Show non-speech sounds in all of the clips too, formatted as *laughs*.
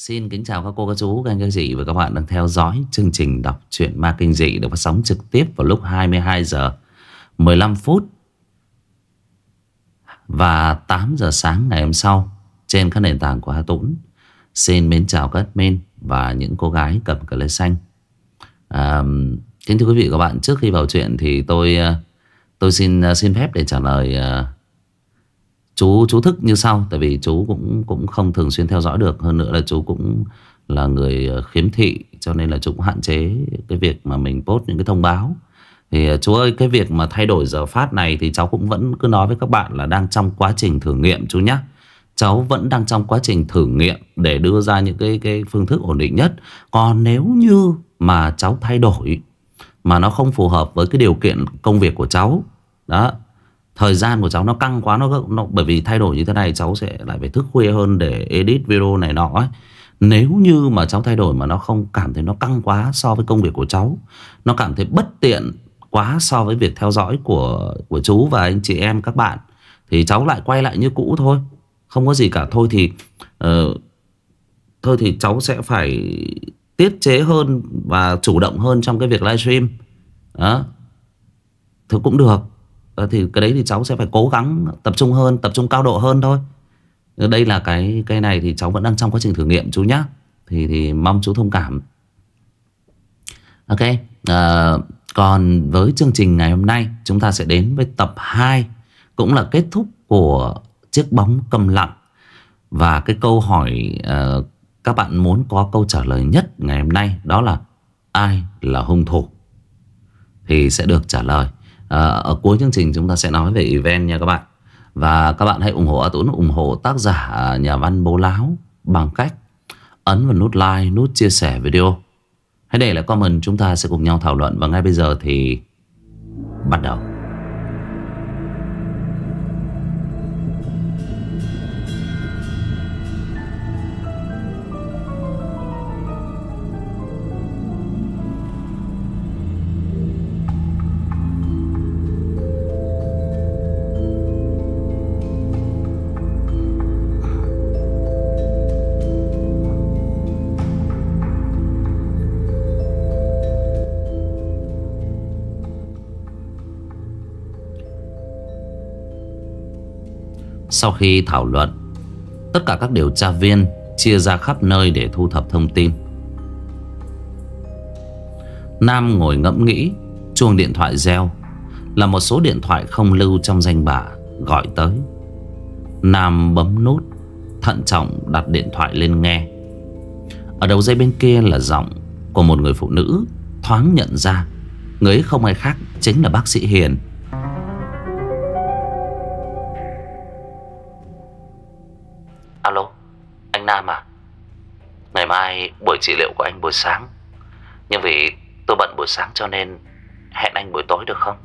Xin kính chào các cô, các chú, các anh, các chị và các bạn đang theo dõi chương trình đọc truyện ma kinh dị được phát sóng trực tiếp vào lúc 22 giờ 15 phút và 8 giờ sáng ngày hôm sau trên các nền tảng của Hà Tũng. Xin mến chào các admin và những cô gái cầm cờ lê xanh. À, kính thưa quý vị và các bạn, trước khi vào chuyện thì tôi ờ, tôi xin ờ, xin phép để trả lời ờ, chú chú thức như sau tại vì chú cũng cũng không thường xuyên theo dõi được hơn nữa là chú cũng là người ờ, khiếm thị cho nên là chú cũng hạn chế cái việc mà mình post những cái thông báo thì ờ, chú ơi cái việc mà thay đổi giờ phát này thì cháu cũng vẫn cứ nói với các bạn là đang trong quá trình thử nghiệm chú nhé cháu vẫn đang trong quá trình thử nghiệm để đưa ra những cái cái phương thức ổn định nhất còn nếu như mà cháu thay đổi mà nó không phù hợp với cái điều kiện công việc của cháu đó thời gian của cháu nó căng quá nó, nó bởi vì thay đổi như thế này cháu sẽ lại phải thức khuya hơn để edit video này nọ ấy nếu như mà cháu thay đổi mà nó không cảm thấy nó căng quá so với công việc của cháu nó cảm thấy bất tiện quá so với việc theo dõi của của chú và anh chị em các bạn thì cháu lại quay lại như cũ thôi không có gì cả thôi thì uh, thôi thì cháu sẽ phải tiết chế hơn và chủ động hơn trong cái việc livestream đó thì cũng được Ờ, thì cái đấy thì cháu sẽ phải cố gắng tập trung hơn tập trung cao độ hơn thôi ờ, đây là cái cái này thì cháu vẫn đang trong quá trình thử nghiệm chú nhá thì thì mong chú thông cảm ok à, còn với chương trình ngày hôm nay chúng ta sẽ đến với tập 2 cũng là kết thúc của chiếc bóng cầm lặng và cái câu hỏi uh, các bạn muốn có câu trả lời nhất ngày hôm nay đó là ai là hung thủ thì sẽ được trả lời Ờ, ở cuối chương trình chúng ta sẽ nói về event nha các bạn và các bạn hãy ủng hộ A Tuấn ủng hộ tác giả à, nhà văn Bố Láo bằng cách ấn vào nút like, nút chia sẻ video. Hãy để lại comment chúng ta sẽ cùng nhau thảo luận và ngay bây giờ thì bắt đầu. Sau khi thảo luận Tất cả các điều tra viên Chia ra khắp nơi để thu thập thông tin Nam ngồi ngẫm nghĩ Chuông điện thoại reo Là một số điện thoại không lưu trong danh bạ Gọi tới Nam bấm nút Thận trọng đặt điện thoại lên nghe Ở đầu dây bên kia là giọng Của một người phụ nữ Thoáng nhận ra Người ấy không ai khác Chính là bác sĩ Hiền Alo Anh Nam à Ngày mai buổi trị liệu của anh buổi sáng Nhưng vì tôi bận buổi sáng cho nên Hẹn anh buổi tối được không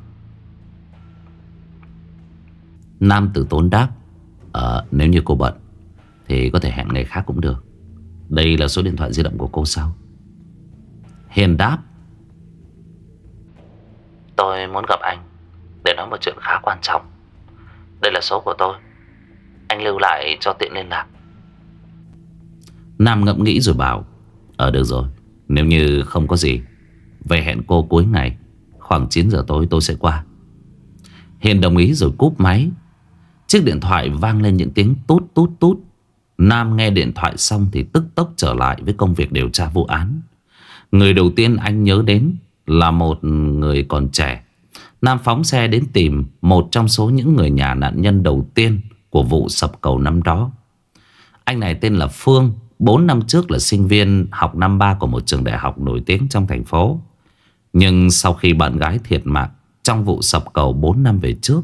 Nam tử tốn đáp à, Nếu như cô bận Thì có thể hẹn ngày khác cũng được Đây là số điện thoại di động của cô sao Hiền đáp Tôi muốn gặp anh Để nói một chuyện khá quan trọng Đây là số của tôi Anh lưu lại cho tiện liên lạc Nam ngẫm nghĩ rồi bảo Ờ được rồi Nếu như không có gì Về hẹn cô cuối ngày Khoảng 9 giờ tối tôi sẽ qua Hiền đồng ý rồi cúp máy Chiếc điện thoại vang lên những tiếng tút tút tút Nam nghe điện thoại xong thì tức tốc trở lại với công việc điều tra vụ án Người đầu tiên anh nhớ đến là một người còn trẻ Nam phóng xe đến tìm một trong số những người nhà nạn nhân đầu tiên của vụ sập cầu năm đó Anh này tên là Phương 4 năm trước là sinh viên học năm 3 của một trường đại học nổi tiếng trong thành phố. Nhưng sau khi bạn gái thiệt mạng trong vụ sập cầu 4 năm về trước,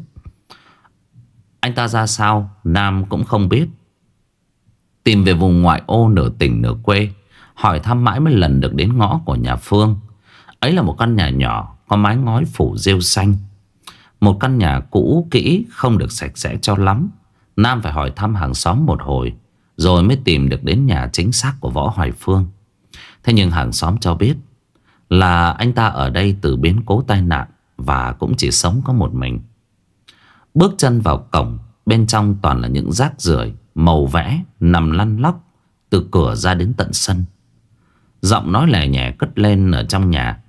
anh ta ra sao, Nam cũng không biết. Tìm về vùng ngoại ô nửa tỉnh nửa quê, hỏi thăm mãi mới lần được đến ngõ của nhà Phương. Ấy là một căn nhà nhỏ, có mái ngói phủ rêu xanh. Một căn nhà cũ kỹ không được sạch sẽ cho lắm. Nam phải hỏi thăm hàng xóm một hồi rồi mới tìm được đến nhà chính xác của Võ Hoài Phương Thế nhưng hàng xóm cho biết Là anh ta ở đây từ biến cố tai nạn Và cũng chỉ sống có một mình Bước chân vào cổng Bên trong toàn là những rác rưởi Màu vẽ nằm lăn lóc Từ cửa ra đến tận sân Giọng nói lẻ nhẹ cất lên ở trong nhà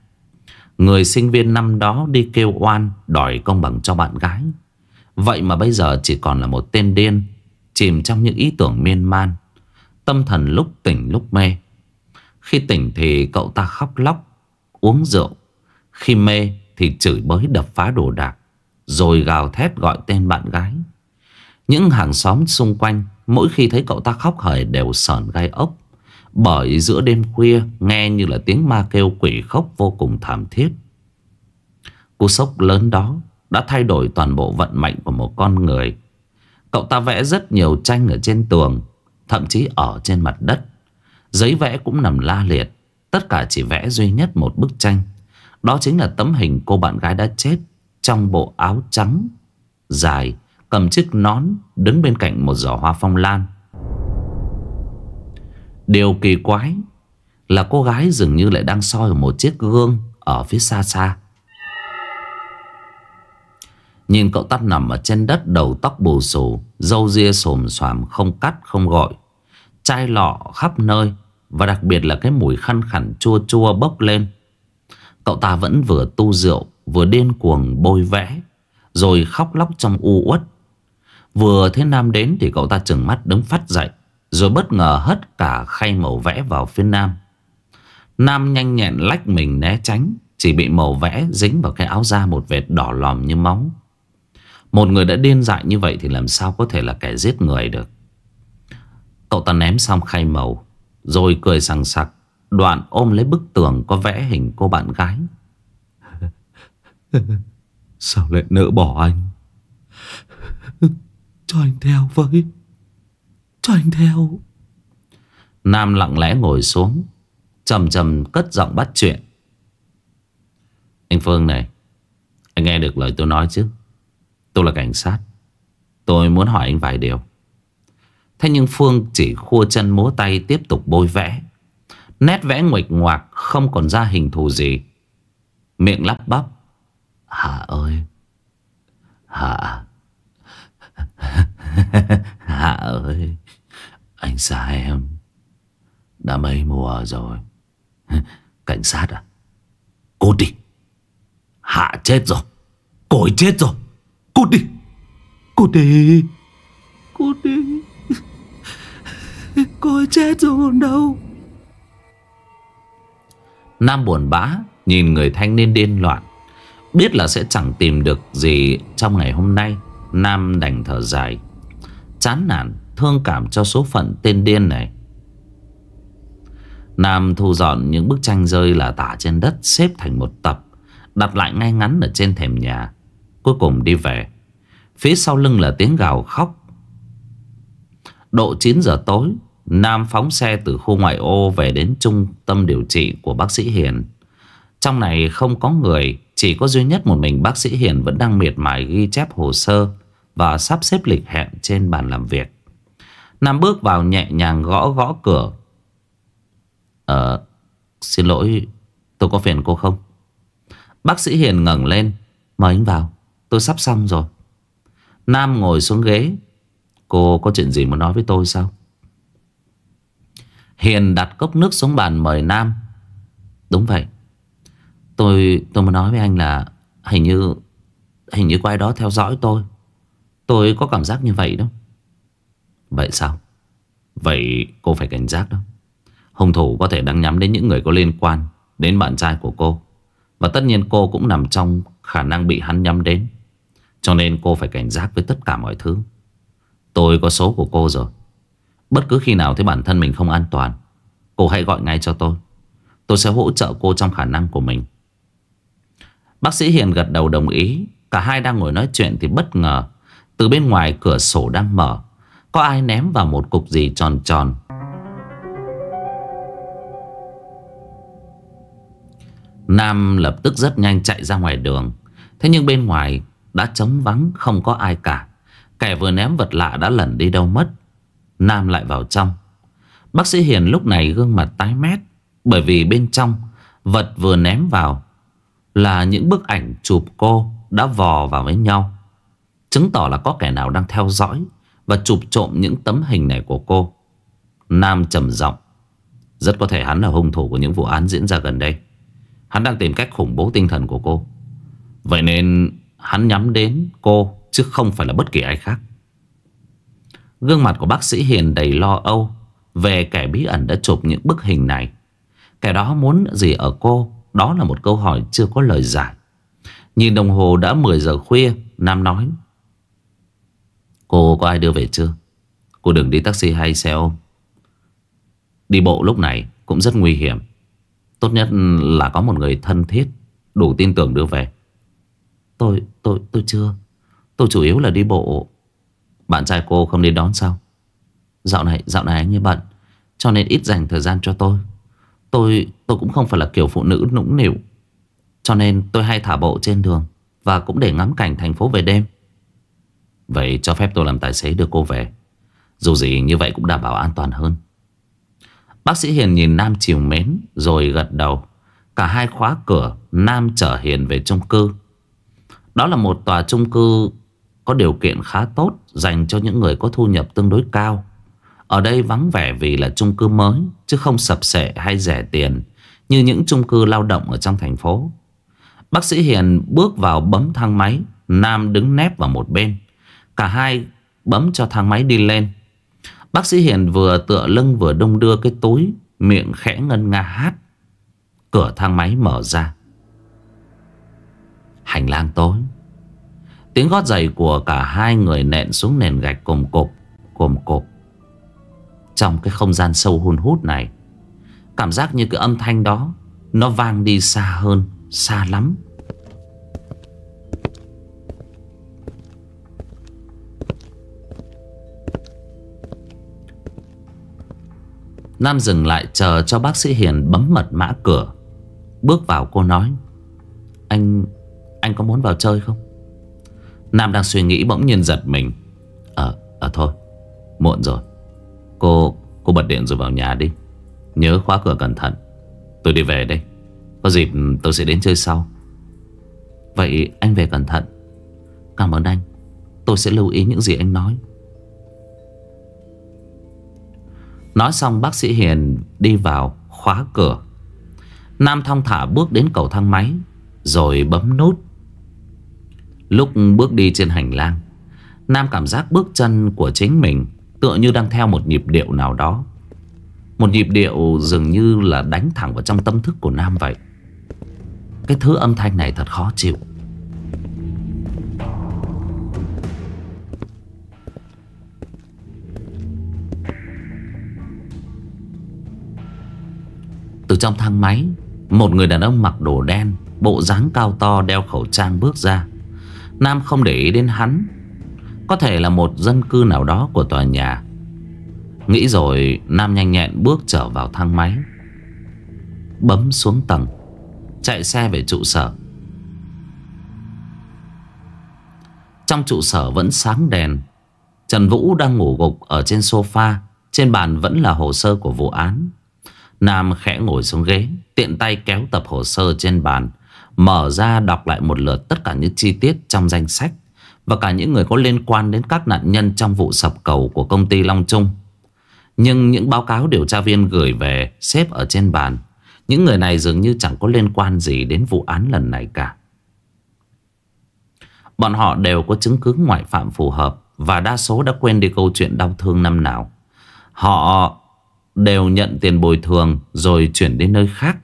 Người sinh viên năm đó đi kêu oan Đòi công bằng cho bạn gái Vậy mà bây giờ chỉ còn là một tên điên Chìm trong những ý tưởng miên man Tâm thần lúc tỉnh lúc mê Khi tỉnh thì cậu ta khóc lóc Uống rượu Khi mê thì chửi bới đập phá đồ đạc Rồi gào thét gọi tên bạn gái Những hàng xóm xung quanh Mỗi khi thấy cậu ta khóc hởi đều sờn gai ốc Bởi giữa đêm khuya Nghe như là tiếng ma kêu quỷ khóc vô cùng thảm thiết Cú sốc lớn đó đã thay đổi toàn bộ vận mệnh của một con người Cậu ta vẽ rất nhiều tranh ở trên tường Thậm chí ở trên mặt đất Giấy vẽ cũng nằm la liệt Tất cả chỉ vẽ duy nhất một bức tranh Đó chính là tấm hình cô bạn gái đã chết Trong bộ áo trắng Dài Cầm chiếc nón Đứng bên cạnh một giỏ hoa phong lan Điều kỳ quái Là cô gái dường như lại đang soi ở một chiếc gương Ở phía xa xa Nhìn cậu ta nằm ở trên đất đầu tóc bù xù Dâu ria xồm xoàm không cắt không gọi Chai lọ khắp nơi Và đặc biệt là cái mùi khăn khẳng chua chua bốc lên Cậu ta vẫn vừa tu rượu Vừa điên cuồng bôi vẽ Rồi khóc lóc trong u uất Vừa thấy Nam đến thì cậu ta chừng mắt đứng phát dậy Rồi bất ngờ hất cả khay màu vẽ vào phía Nam Nam nhanh nhẹn lách mình né tránh Chỉ bị màu vẽ dính vào cái áo da một vệt đỏ lòm như móng. Một người đã điên dại như vậy thì làm sao có thể là kẻ giết người được. Cậu ta ném xong khay màu, rồi cười sằng sặc, đoạn ôm lấy bức tường có vẽ hình cô bạn gái. *laughs* sao lại nỡ bỏ anh? *laughs* Cho anh theo với. Cho anh theo. Nam lặng lẽ ngồi xuống, trầm trầm cất giọng bắt chuyện. Anh Phương này, anh nghe được lời tôi nói chứ? Tôi là cảnh sát Tôi muốn hỏi anh vài điều Thế nhưng Phương chỉ khua chân múa tay tiếp tục bôi vẽ Nét vẽ nguệch ngoạc không còn ra hình thù gì Miệng lắp bắp hạ ơi hạ *laughs* hạ ơi Anh xa em Đã mấy mùa rồi *laughs* Cảnh sát à Cút đi Hạ chết rồi Cổi chết rồi Cô Tê Cô Tê Cô ấy chết rồi còn đâu Nam buồn bã Nhìn người thanh niên điên loạn Biết là sẽ chẳng tìm được gì Trong ngày hôm nay Nam đành thở dài Chán nản thương cảm cho số phận tên điên này Nam thu dọn những bức tranh rơi là tả trên đất Xếp thành một tập Đặt lại ngay ngắn ở trên thềm nhà Cuối cùng đi về Phía sau lưng là tiếng gào khóc Độ 9 giờ tối Nam phóng xe từ khu ngoại ô Về đến trung tâm điều trị của bác sĩ Hiền Trong này không có người Chỉ có duy nhất một mình bác sĩ Hiền Vẫn đang miệt mài ghi chép hồ sơ Và sắp xếp lịch hẹn trên bàn làm việc Nam bước vào nhẹ nhàng gõ gõ cửa Ờ Xin lỗi Tôi có phiền cô không Bác sĩ Hiền ngẩng lên Mời anh vào Tôi sắp xong rồi Nam ngồi xuống ghế Cô có chuyện gì muốn nói với tôi sao Hiền đặt cốc nước xuống bàn mời Nam Đúng vậy Tôi tôi muốn nói với anh là Hình như Hình như có ai đó theo dõi tôi Tôi có cảm giác như vậy đó Vậy sao Vậy cô phải cảnh giác đó Hung thủ có thể đang nhắm đến những người có liên quan Đến bạn trai của cô Và tất nhiên cô cũng nằm trong khả năng bị hắn nhắm đến cho nên cô phải cảnh giác với tất cả mọi thứ Tôi có số của cô rồi Bất cứ khi nào thấy bản thân mình không an toàn Cô hãy gọi ngay cho tôi Tôi sẽ hỗ trợ cô trong khả năng của mình Bác sĩ Hiền gật đầu đồng ý Cả hai đang ngồi nói chuyện thì bất ngờ Từ bên ngoài cửa sổ đang mở Có ai ném vào một cục gì tròn tròn Nam lập tức rất nhanh chạy ra ngoài đường Thế nhưng bên ngoài đã trống vắng không có ai cả Kẻ vừa ném vật lạ đã lẩn đi đâu mất Nam lại vào trong Bác sĩ Hiền lúc này gương mặt tái mét Bởi vì bên trong Vật vừa ném vào Là những bức ảnh chụp cô Đã vò vào với nhau Chứng tỏ là có kẻ nào đang theo dõi Và chụp trộm những tấm hình này của cô Nam trầm giọng Rất có thể hắn là hung thủ của những vụ án diễn ra gần đây Hắn đang tìm cách khủng bố tinh thần của cô Vậy nên hắn nhắm đến cô chứ không phải là bất kỳ ai khác. Gương mặt của bác sĩ Hiền đầy lo âu về kẻ bí ẩn đã chụp những bức hình này. Kẻ đó muốn gì ở cô, đó là một câu hỏi chưa có lời giải. Nhìn đồng hồ đã 10 giờ khuya, Nam nói. Cô có ai đưa về chưa? Cô đừng đi taxi hay xe ôm. Đi bộ lúc này cũng rất nguy hiểm. Tốt nhất là có một người thân thiết, đủ tin tưởng đưa về. Tôi, tôi, tôi chưa Tôi chủ yếu là đi bộ Bạn trai cô không đến đón sao Dạo này, dạo này anh ấy bận Cho nên ít dành thời gian cho tôi Tôi, tôi cũng không phải là kiểu phụ nữ nũng nịu Cho nên tôi hay thả bộ trên đường Và cũng để ngắm cảnh thành phố về đêm Vậy cho phép tôi làm tài xế đưa cô về Dù gì như vậy cũng đảm bảo an toàn hơn Bác sĩ Hiền nhìn Nam chiều mến Rồi gật đầu Cả hai khóa cửa Nam chở Hiền về chung cư đó là một tòa chung cư có điều kiện khá tốt dành cho những người có thu nhập tương đối cao. Ở đây vắng vẻ vì là chung cư mới chứ không sập sệ hay rẻ tiền như những chung cư lao động ở trong thành phố. Bác sĩ Hiền bước vào bấm thang máy, Nam đứng nép vào một bên. Cả hai bấm cho thang máy đi lên. Bác sĩ Hiền vừa tựa lưng vừa đông đưa cái túi, miệng khẽ ngân nga hát. Cửa thang máy mở ra. Hành lang tối Tiếng gót giày của cả hai người nện xuống nền gạch cồm cộp Cồm cộp Trong cái không gian sâu hun hút này Cảm giác như cái âm thanh đó Nó vang đi xa hơn Xa lắm Nam dừng lại chờ cho bác sĩ Hiền bấm mật mã cửa Bước vào cô nói Anh anh có muốn vào chơi không Nam đang suy nghĩ bỗng nhiên giật mình Ờ, à, à, thôi Muộn rồi Cô cô bật điện rồi vào nhà đi Nhớ khóa cửa cẩn thận Tôi đi về đây Có dịp tôi sẽ đến chơi sau Vậy anh về cẩn thận Cảm ơn anh Tôi sẽ lưu ý những gì anh nói Nói xong bác sĩ Hiền đi vào khóa cửa Nam thong thả bước đến cầu thang máy Rồi bấm nút Lúc bước đi trên hành lang Nam cảm giác bước chân của chính mình Tựa như đang theo một nhịp điệu nào đó Một nhịp điệu dường như là đánh thẳng vào trong tâm thức của Nam vậy Cái thứ âm thanh này thật khó chịu Từ trong thang máy Một người đàn ông mặc đồ đen Bộ dáng cao to đeo khẩu trang bước ra Nam không để ý đến hắn Có thể là một dân cư nào đó của tòa nhà Nghĩ rồi Nam nhanh nhẹn bước trở vào thang máy Bấm xuống tầng Chạy xe về trụ sở Trong trụ sở vẫn sáng đèn Trần Vũ đang ngủ gục ở trên sofa Trên bàn vẫn là hồ sơ của vụ án Nam khẽ ngồi xuống ghế Tiện tay kéo tập hồ sơ trên bàn Mở ra đọc lại một lượt tất cả những chi tiết trong danh sách Và cả những người có liên quan đến các nạn nhân trong vụ sập cầu của công ty Long Trung Nhưng những báo cáo điều tra viên gửi về xếp ở trên bàn Những người này dường như chẳng có liên quan gì đến vụ án lần này cả Bọn họ đều có chứng cứ ngoại phạm phù hợp Và đa số đã quên đi câu chuyện đau thương năm nào Họ đều nhận tiền bồi thường rồi chuyển đến nơi khác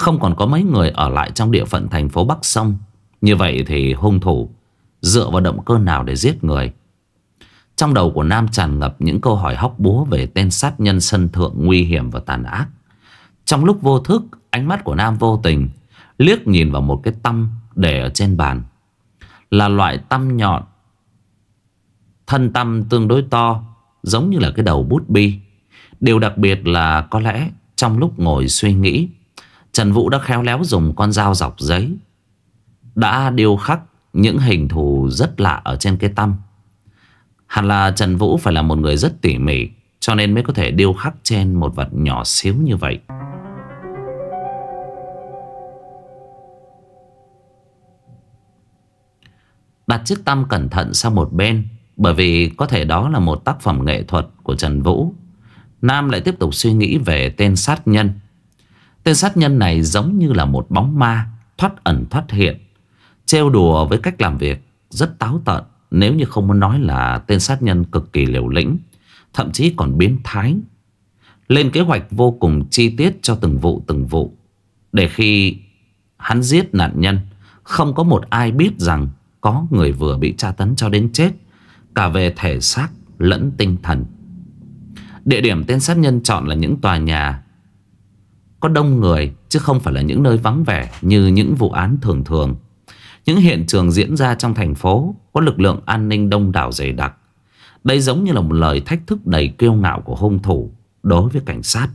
không còn có mấy người ở lại trong địa phận thành phố Bắc Sông Như vậy thì hung thủ Dựa vào động cơ nào để giết người Trong đầu của Nam tràn ngập những câu hỏi hóc búa Về tên sát nhân sân thượng nguy hiểm và tàn ác Trong lúc vô thức Ánh mắt của Nam vô tình Liếc nhìn vào một cái tăm để ở trên bàn Là loại tăm nhọn Thân tăm tương đối to Giống như là cái đầu bút bi Điều đặc biệt là có lẽ Trong lúc ngồi suy nghĩ Trần Vũ đã khéo léo dùng con dao dọc giấy Đã điêu khắc những hình thù rất lạ ở trên cái tâm. Hẳn là Trần Vũ phải là một người rất tỉ mỉ Cho nên mới có thể điêu khắc trên một vật nhỏ xíu như vậy Đặt chiếc tâm cẩn thận sang một bên Bởi vì có thể đó là một tác phẩm nghệ thuật của Trần Vũ Nam lại tiếp tục suy nghĩ về tên sát nhân Tên sát nhân này giống như là một bóng ma Thoát ẩn thoát hiện Trêu đùa với cách làm việc Rất táo tợn Nếu như không muốn nói là tên sát nhân cực kỳ liều lĩnh Thậm chí còn biến thái Lên kế hoạch vô cùng chi tiết cho từng vụ từng vụ Để khi hắn giết nạn nhân Không có một ai biết rằng Có người vừa bị tra tấn cho đến chết Cả về thể xác lẫn tinh thần Địa điểm tên sát nhân chọn là những tòa nhà có đông người chứ không phải là những nơi vắng vẻ như những vụ án thường thường. Những hiện trường diễn ra trong thành phố có lực lượng an ninh đông đảo dày đặc. Đây giống như là một lời thách thức đầy kiêu ngạo của hung thủ đối với cảnh sát.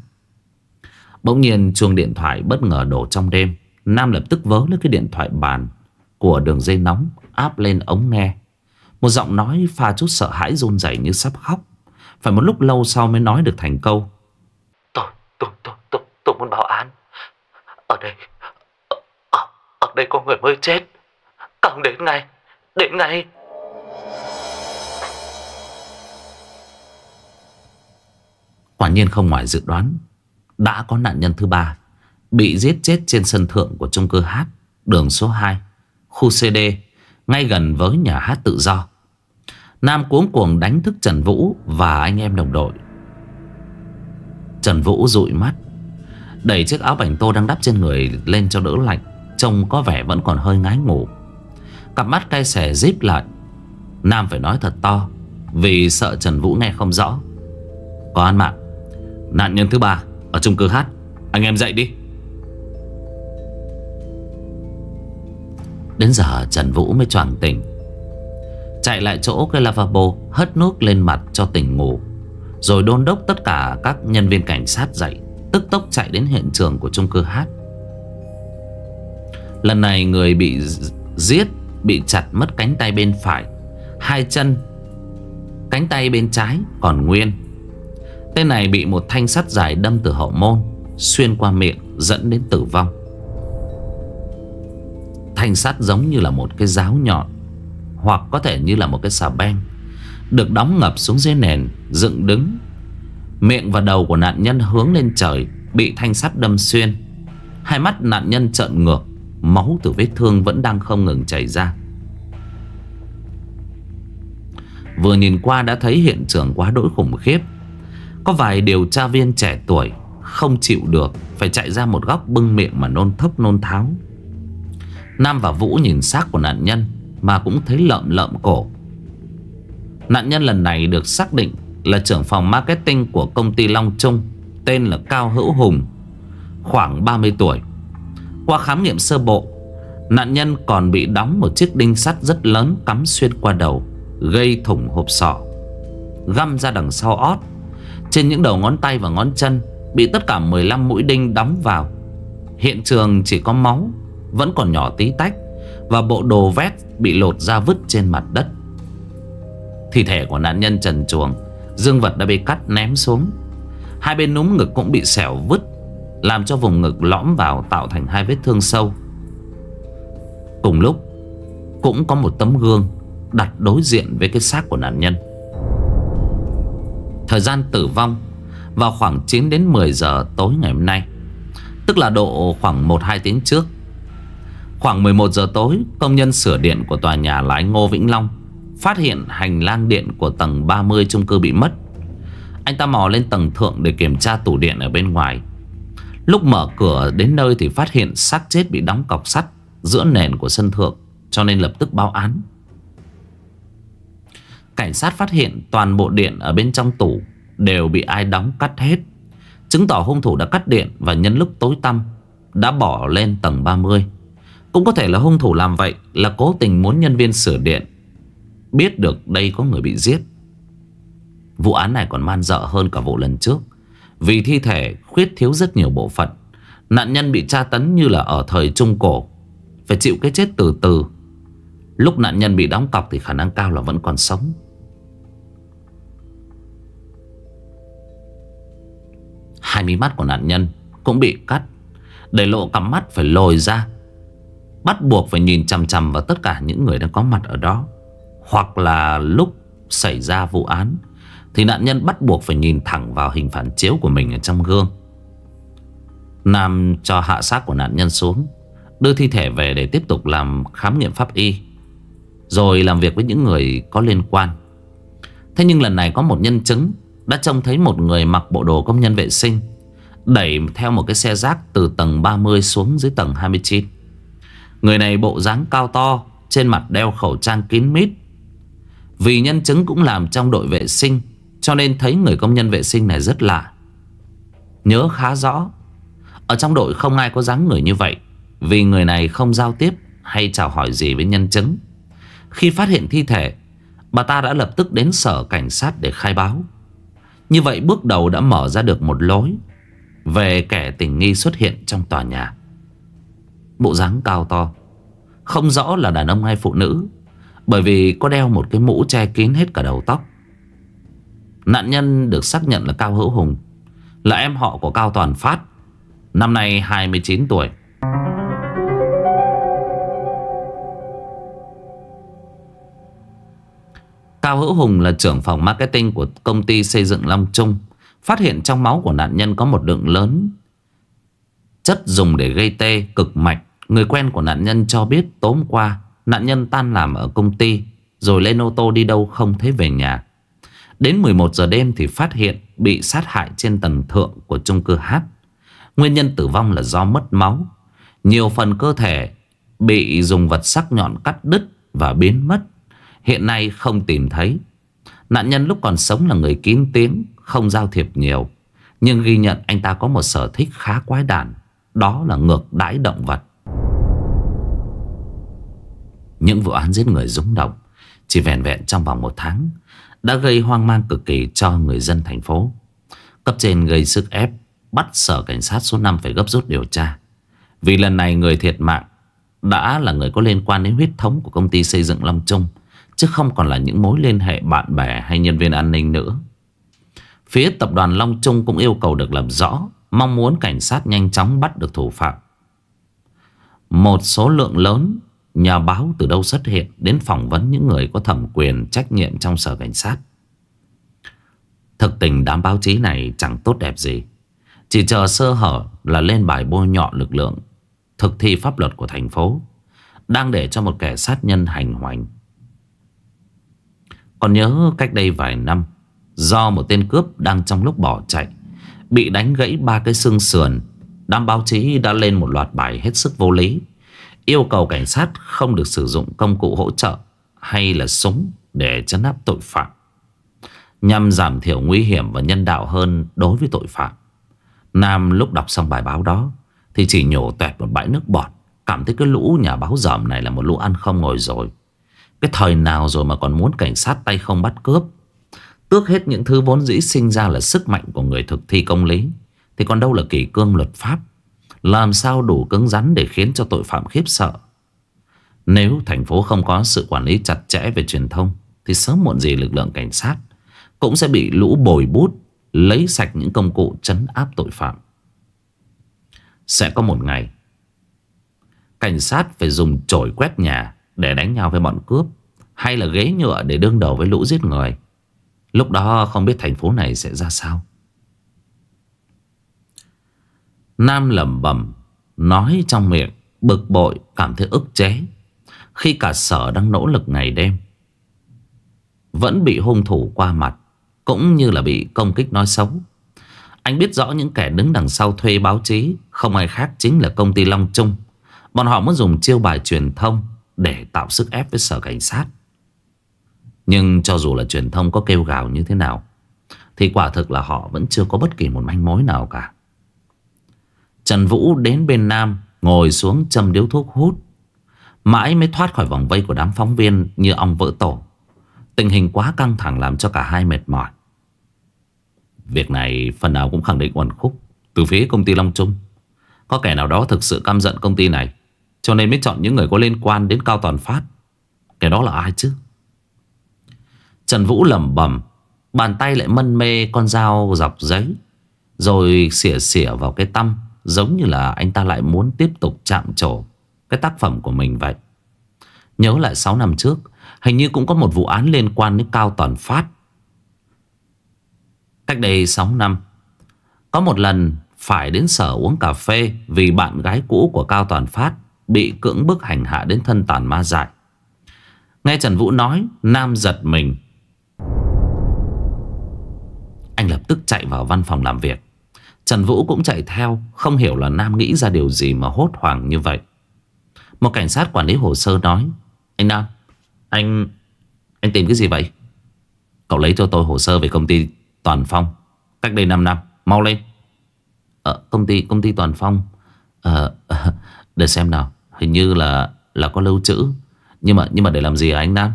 Bỗng nhiên chuông điện thoại bất ngờ đổ trong đêm. Nam lập tức vớ lấy cái điện thoại bàn của đường dây nóng áp lên ống nghe. Một giọng nói pha chút sợ hãi run rẩy như sắp khóc. Phải một lúc lâu sau mới nói được thành câu. Tôi, tôi, tôi, tôi, Tôi muốn bảo an Ở đây Ở, ở đây có người mới chết Càng đến ngay Đến ngay Quả nhiên không ngoài dự đoán Đã có nạn nhân thứ ba Bị giết chết trên sân thượng của trung cư hát Đường số 2 Khu CD Ngay gần với nhà hát tự do Nam cuống cuồng đánh thức Trần Vũ Và anh em đồng đội Trần Vũ dụi mắt Đẩy chiếc áo bảnh tô đang đắp trên người lên cho đỡ lạnh Trông có vẻ vẫn còn hơi ngái ngủ Cặp mắt cay xẻ díp lại Nam phải nói thật to Vì sợ Trần Vũ nghe không rõ Có an mạng Nạn nhân thứ ba ở chung cư hát Anh em dậy đi Đến giờ Trần Vũ mới choàng tỉnh Chạy lại chỗ cái lavabo Hất nước lên mặt cho tỉnh ngủ Rồi đôn đốc tất cả các nhân viên cảnh sát dậy tức tốc chạy đến hiện trường của chung cư hát Lần này người bị giết Bị chặt mất cánh tay bên phải Hai chân Cánh tay bên trái còn nguyên Tên này bị một thanh sắt dài đâm từ hậu môn Xuyên qua miệng dẫn đến tử vong Thanh sắt giống như là một cái giáo nhọn Hoặc có thể như là một cái xà beng Được đóng ngập xuống dưới nền Dựng đứng Miệng và đầu của nạn nhân hướng lên trời Bị thanh sắt đâm xuyên Hai mắt nạn nhân trợn ngược Máu từ vết thương vẫn đang không ngừng chảy ra Vừa nhìn qua đã thấy hiện trường quá đỗi khủng khiếp Có vài điều tra viên trẻ tuổi Không chịu được Phải chạy ra một góc bưng miệng mà nôn thốc nôn tháo Nam và Vũ nhìn xác của nạn nhân Mà cũng thấy lợm lợm cổ Nạn nhân lần này được xác định là trưởng phòng marketing của công ty Long Trung Tên là Cao Hữu Hùng Khoảng 30 tuổi Qua khám nghiệm sơ bộ Nạn nhân còn bị đóng một chiếc đinh sắt rất lớn cắm xuyên qua đầu Gây thủng hộp sọ Găm ra đằng sau ót Trên những đầu ngón tay và ngón chân Bị tất cả 15 mũi đinh đóng vào Hiện trường chỉ có máu Vẫn còn nhỏ tí tách Và bộ đồ vest bị lột ra vứt trên mặt đất Thi thể của nạn nhân trần chuồng Dương vật đã bị cắt ném xuống Hai bên núm ngực cũng bị xẻo vứt Làm cho vùng ngực lõm vào tạo thành hai vết thương sâu Cùng lúc Cũng có một tấm gương Đặt đối diện với cái xác của nạn nhân Thời gian tử vong Vào khoảng 9 đến 10 giờ tối ngày hôm nay Tức là độ khoảng 1-2 tiếng trước Khoảng 11 giờ tối Công nhân sửa điện của tòa nhà lái Ngô Vĩnh Long Phát hiện hành lang điện của tầng 30 chung cư bị mất Anh ta mò lên tầng thượng để kiểm tra tủ điện ở bên ngoài Lúc mở cửa đến nơi thì phát hiện xác chết bị đóng cọc sắt Giữa nền của sân thượng Cho nên lập tức báo án Cảnh sát phát hiện toàn bộ điện ở bên trong tủ Đều bị ai đóng cắt hết Chứng tỏ hung thủ đã cắt điện và nhân lúc tối tăm Đã bỏ lên tầng 30 Cũng có thể là hung thủ làm vậy là cố tình muốn nhân viên sửa điện Biết được đây có người bị giết Vụ án này còn man dợ hơn cả vụ lần trước Vì thi thể khuyết thiếu rất nhiều bộ phận Nạn nhân bị tra tấn như là ở thời Trung Cổ Phải chịu cái chết từ từ Lúc nạn nhân bị đóng cọc thì khả năng cao là vẫn còn sống Hai mí mắt của nạn nhân cũng bị cắt Để lộ cắm mắt phải lồi ra Bắt buộc phải nhìn chằm chằm vào tất cả những người đang có mặt ở đó hoặc là lúc xảy ra vụ án Thì nạn nhân bắt buộc phải nhìn thẳng vào hình phản chiếu của mình ở trong gương Nam cho hạ xác của nạn nhân xuống Đưa thi thể về để tiếp tục làm khám nghiệm pháp y Rồi làm việc với những người có liên quan Thế nhưng lần này có một nhân chứng Đã trông thấy một người mặc bộ đồ công nhân vệ sinh Đẩy theo một cái xe rác từ tầng 30 xuống dưới tầng 29 Người này bộ dáng cao to Trên mặt đeo khẩu trang kín mít vì nhân chứng cũng làm trong đội vệ sinh Cho nên thấy người công nhân vệ sinh này rất lạ Nhớ khá rõ Ở trong đội không ai có dáng người như vậy Vì người này không giao tiếp Hay chào hỏi gì với nhân chứng Khi phát hiện thi thể Bà ta đã lập tức đến sở cảnh sát để khai báo Như vậy bước đầu đã mở ra được một lối Về kẻ tình nghi xuất hiện trong tòa nhà Bộ dáng cao to Không rõ là đàn ông hay phụ nữ bởi vì có đeo một cái mũ che kín hết cả đầu tóc Nạn nhân được xác nhận là Cao Hữu Hùng Là em họ của Cao Toàn Phát Năm nay 29 tuổi Cao Hữu Hùng là trưởng phòng marketing của công ty xây dựng Long Trung Phát hiện trong máu của nạn nhân có một lượng lớn Chất dùng để gây tê cực mạch Người quen của nạn nhân cho biết tối qua Nạn nhân tan làm ở công ty Rồi lên ô tô đi đâu không thấy về nhà Đến 11 giờ đêm thì phát hiện Bị sát hại trên tầng thượng của chung cư H Nguyên nhân tử vong là do mất máu Nhiều phần cơ thể Bị dùng vật sắc nhọn cắt đứt Và biến mất Hiện nay không tìm thấy Nạn nhân lúc còn sống là người kín tiếng Không giao thiệp nhiều Nhưng ghi nhận anh ta có một sở thích khá quái đản Đó là ngược đãi động vật những vụ án giết người rúng động Chỉ vẹn vẹn trong vòng một tháng Đã gây hoang mang cực kỳ cho người dân thành phố Cấp trên gây sức ép Bắt sở cảnh sát số 5 phải gấp rút điều tra Vì lần này người thiệt mạng Đã là người có liên quan đến huyết thống Của công ty xây dựng Long Trung Chứ không còn là những mối liên hệ bạn bè Hay nhân viên an ninh nữa Phía tập đoàn Long Trung cũng yêu cầu được làm rõ Mong muốn cảnh sát nhanh chóng bắt được thủ phạm Một số lượng lớn Nhà báo từ đâu xuất hiện đến phỏng vấn những người có thẩm quyền trách nhiệm trong sở cảnh sát. Thực tình đám báo chí này chẳng tốt đẹp gì. Chỉ chờ sơ hở là lên bài bôi nhọ lực lượng, thực thi pháp luật của thành phố. Đang để cho một kẻ sát nhân hành hoành. Còn nhớ cách đây vài năm, do một tên cướp đang trong lúc bỏ chạy, bị đánh gãy ba cái xương sườn, đám báo chí đã lên một loạt bài hết sức vô lý. Yêu cầu cảnh sát không được sử dụng công cụ hỗ trợ hay là súng để chấn áp tội phạm. Nhằm giảm thiểu nguy hiểm và nhân đạo hơn đối với tội phạm. Nam lúc đọc xong bài báo đó thì chỉ nhổ tuẹt một bãi nước bọt. Cảm thấy cái lũ nhà báo dởm này là một lũ ăn không ngồi rồi. Cái thời nào rồi mà còn muốn cảnh sát tay không bắt cướp. Tước hết những thứ vốn dĩ sinh ra là sức mạnh của người thực thi công lý. Thì còn đâu là kỷ cương luật pháp làm sao đủ cứng rắn để khiến cho tội phạm khiếp sợ Nếu thành phố không có sự quản lý chặt chẽ về truyền thông Thì sớm muộn gì lực lượng cảnh sát Cũng sẽ bị lũ bồi bút Lấy sạch những công cụ chấn áp tội phạm Sẽ có một ngày Cảnh sát phải dùng chổi quét nhà Để đánh nhau với bọn cướp Hay là ghế nhựa để đương đầu với lũ giết người Lúc đó không biết thành phố này sẽ ra sao Nam lẩm bẩm Nói trong miệng Bực bội cảm thấy ức chế Khi cả sở đang nỗ lực ngày đêm Vẫn bị hung thủ qua mặt Cũng như là bị công kích nói xấu Anh biết rõ những kẻ đứng đằng sau thuê báo chí Không ai khác chính là công ty Long Trung Bọn họ muốn dùng chiêu bài truyền thông Để tạo sức ép với sở cảnh sát Nhưng cho dù là truyền thông có kêu gào như thế nào Thì quả thực là họ vẫn chưa có bất kỳ một manh mối nào cả Trần Vũ đến bên Nam Ngồi xuống châm điếu thuốc hút Mãi mới thoát khỏi vòng vây của đám phóng viên Như ong vỡ tổ Tình hình quá căng thẳng làm cho cả hai mệt mỏi Việc này phần nào cũng khẳng định uẩn khúc Từ phía công ty Long Trung Có kẻ nào đó thực sự căm giận công ty này Cho nên mới chọn những người có liên quan đến Cao Toàn Phát Kẻ đó là ai chứ Trần Vũ lẩm bẩm Bàn tay lại mân mê con dao dọc giấy Rồi xỉa xỉa vào cái tâm. Giống như là anh ta lại muốn tiếp tục chạm trổ Cái tác phẩm của mình vậy Nhớ lại 6 năm trước Hình như cũng có một vụ án liên quan đến Cao Toàn Phát Cách đây 6 năm Có một lần phải đến sở uống cà phê Vì bạn gái cũ của Cao Toàn Phát Bị cưỡng bức hành hạ đến thân tàn ma dại Nghe Trần Vũ nói Nam giật mình Anh lập tức chạy vào văn phòng làm việc Trần Vũ cũng chạy theo Không hiểu là Nam nghĩ ra điều gì mà hốt hoảng như vậy Một cảnh sát quản lý hồ sơ nói Anh Nam Anh anh tìm cái gì vậy Cậu lấy cho tôi hồ sơ về công ty Toàn Phong Cách đây 5 năm Mau lên ở ờ, Công ty công ty Toàn Phong ờ, *laughs* Để xem nào Hình như là là có lưu trữ Nhưng mà nhưng mà để làm gì hả anh Nam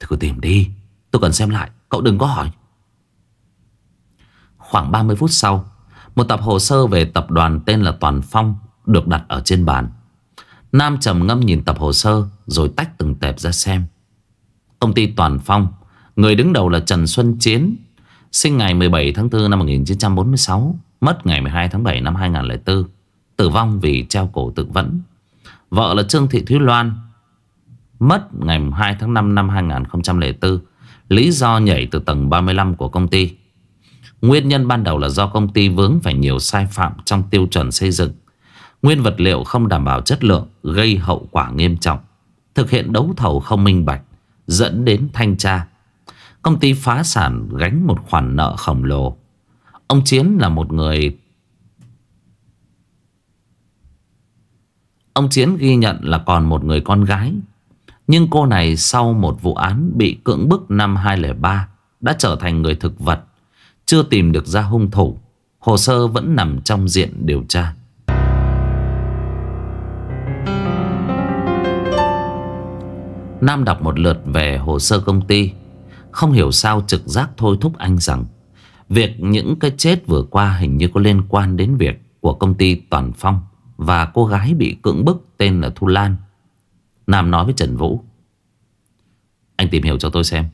Thì cứ tìm đi Tôi cần xem lại Cậu đừng có hỏi Khoảng 30 phút sau một tập hồ sơ về tập đoàn tên là Toàn Phong Được đặt ở trên bàn Nam trầm ngâm nhìn tập hồ sơ Rồi tách từng tệp ra xem Công ty Toàn Phong Người đứng đầu là Trần Xuân Chiến Sinh ngày 17 tháng 4 năm 1946 Mất ngày 12 tháng 7 năm 2004 Tử vong vì treo cổ tự vẫn Vợ là Trương Thị Thúy Loan Mất ngày 2 tháng 5 năm 2004 Lý do nhảy từ tầng 35 của công ty Nguyên nhân ban đầu là do công ty vướng phải nhiều sai phạm trong tiêu chuẩn xây dựng. Nguyên vật liệu không đảm bảo chất lượng gây hậu quả nghiêm trọng. Thực hiện đấu thầu không minh bạch dẫn đến thanh tra. Công ty phá sản gánh một khoản nợ khổng lồ. Ông Chiến là một người Ông Chiến ghi nhận là còn một người con gái Nhưng cô này sau một vụ án bị cưỡng bức năm 2003 Đã trở thành người thực vật chưa tìm được ra hung thủ Hồ sơ vẫn nằm trong diện điều tra Nam đọc một lượt về hồ sơ công ty Không hiểu sao trực giác thôi thúc anh rằng Việc những cái chết vừa qua hình như có liên quan đến việc của công ty Toàn Phong Và cô gái bị cưỡng bức tên là Thu Lan Nam nói với Trần Vũ Anh tìm hiểu cho tôi xem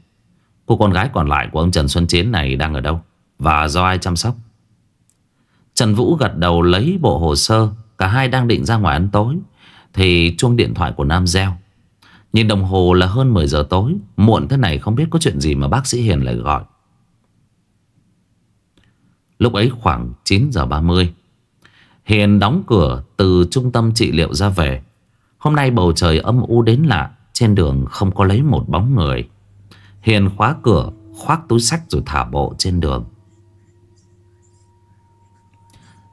Cô con gái còn lại của ông Trần Xuân Chiến này đang ở đâu và do ai chăm sóc. Trần Vũ gật đầu lấy bộ hồ sơ, cả hai đang định ra ngoài ăn tối, thì chuông điện thoại của Nam reo. Nhìn đồng hồ là hơn 10 giờ tối, muộn thế này không biết có chuyện gì mà bác sĩ Hiền lại gọi. Lúc ấy khoảng 9 giờ 30 Hiền đóng cửa từ trung tâm trị liệu ra về Hôm nay bầu trời âm u đến lạ Trên đường không có lấy một bóng người Hiền khóa cửa Khoác túi sách rồi thả bộ trên đường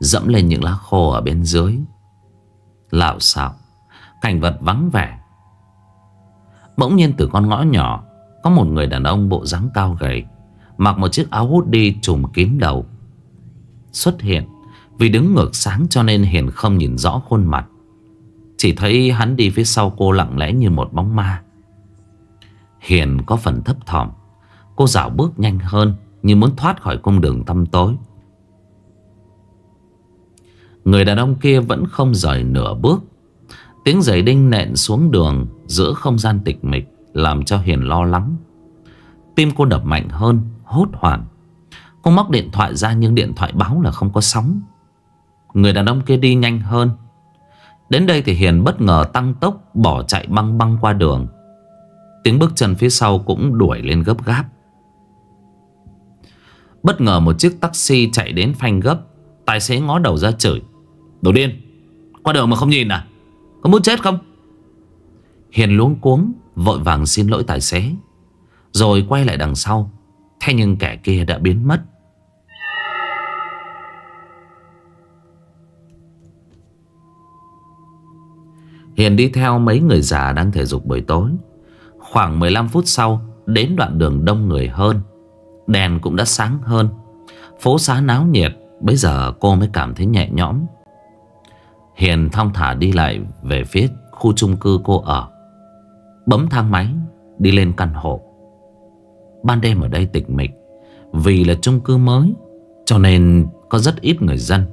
Dẫm lên những lá khô ở bên dưới Lạo xạo Cảnh vật vắng vẻ Bỗng nhiên từ con ngõ nhỏ Có một người đàn ông bộ dáng cao gầy Mặc một chiếc áo hoodie trùm kín đầu Xuất hiện Vì đứng ngược sáng cho nên Hiền không nhìn rõ khuôn mặt Chỉ thấy hắn đi phía sau cô lặng lẽ như một bóng ma Hiền có phần thấp thỏm Cô dạo bước nhanh hơn Như muốn thoát khỏi cung đường tăm tối Người đàn ông kia vẫn không rời nửa bước Tiếng giày đinh nện xuống đường Giữa không gian tịch mịch Làm cho Hiền lo lắng Tim cô đập mạnh hơn Hốt hoảng Cô móc điện thoại ra nhưng điện thoại báo là không có sóng Người đàn ông kia đi nhanh hơn Đến đây thì Hiền bất ngờ tăng tốc Bỏ chạy băng băng qua đường Tiếng bước chân phía sau cũng đuổi lên gấp gáp Bất ngờ một chiếc taxi chạy đến phanh gấp Tài xế ngó đầu ra chửi Đồ điên Qua đường mà không nhìn à Có muốn chết không Hiền luống cuống Vội vàng xin lỗi tài xế Rồi quay lại đằng sau Thế nhưng kẻ kia đã biến mất Hiền đi theo mấy người già đang thể dục buổi tối Khoảng 15 phút sau Đến đoạn đường đông người hơn Đèn cũng đã sáng hơn Phố xá náo nhiệt Bây giờ cô mới cảm thấy nhẹ nhõm Hiền thong thả đi lại về phía khu chung cư cô ở Bấm thang máy Đi lên căn hộ Ban đêm ở đây tịch mịch Vì là chung cư mới Cho nên có rất ít người dân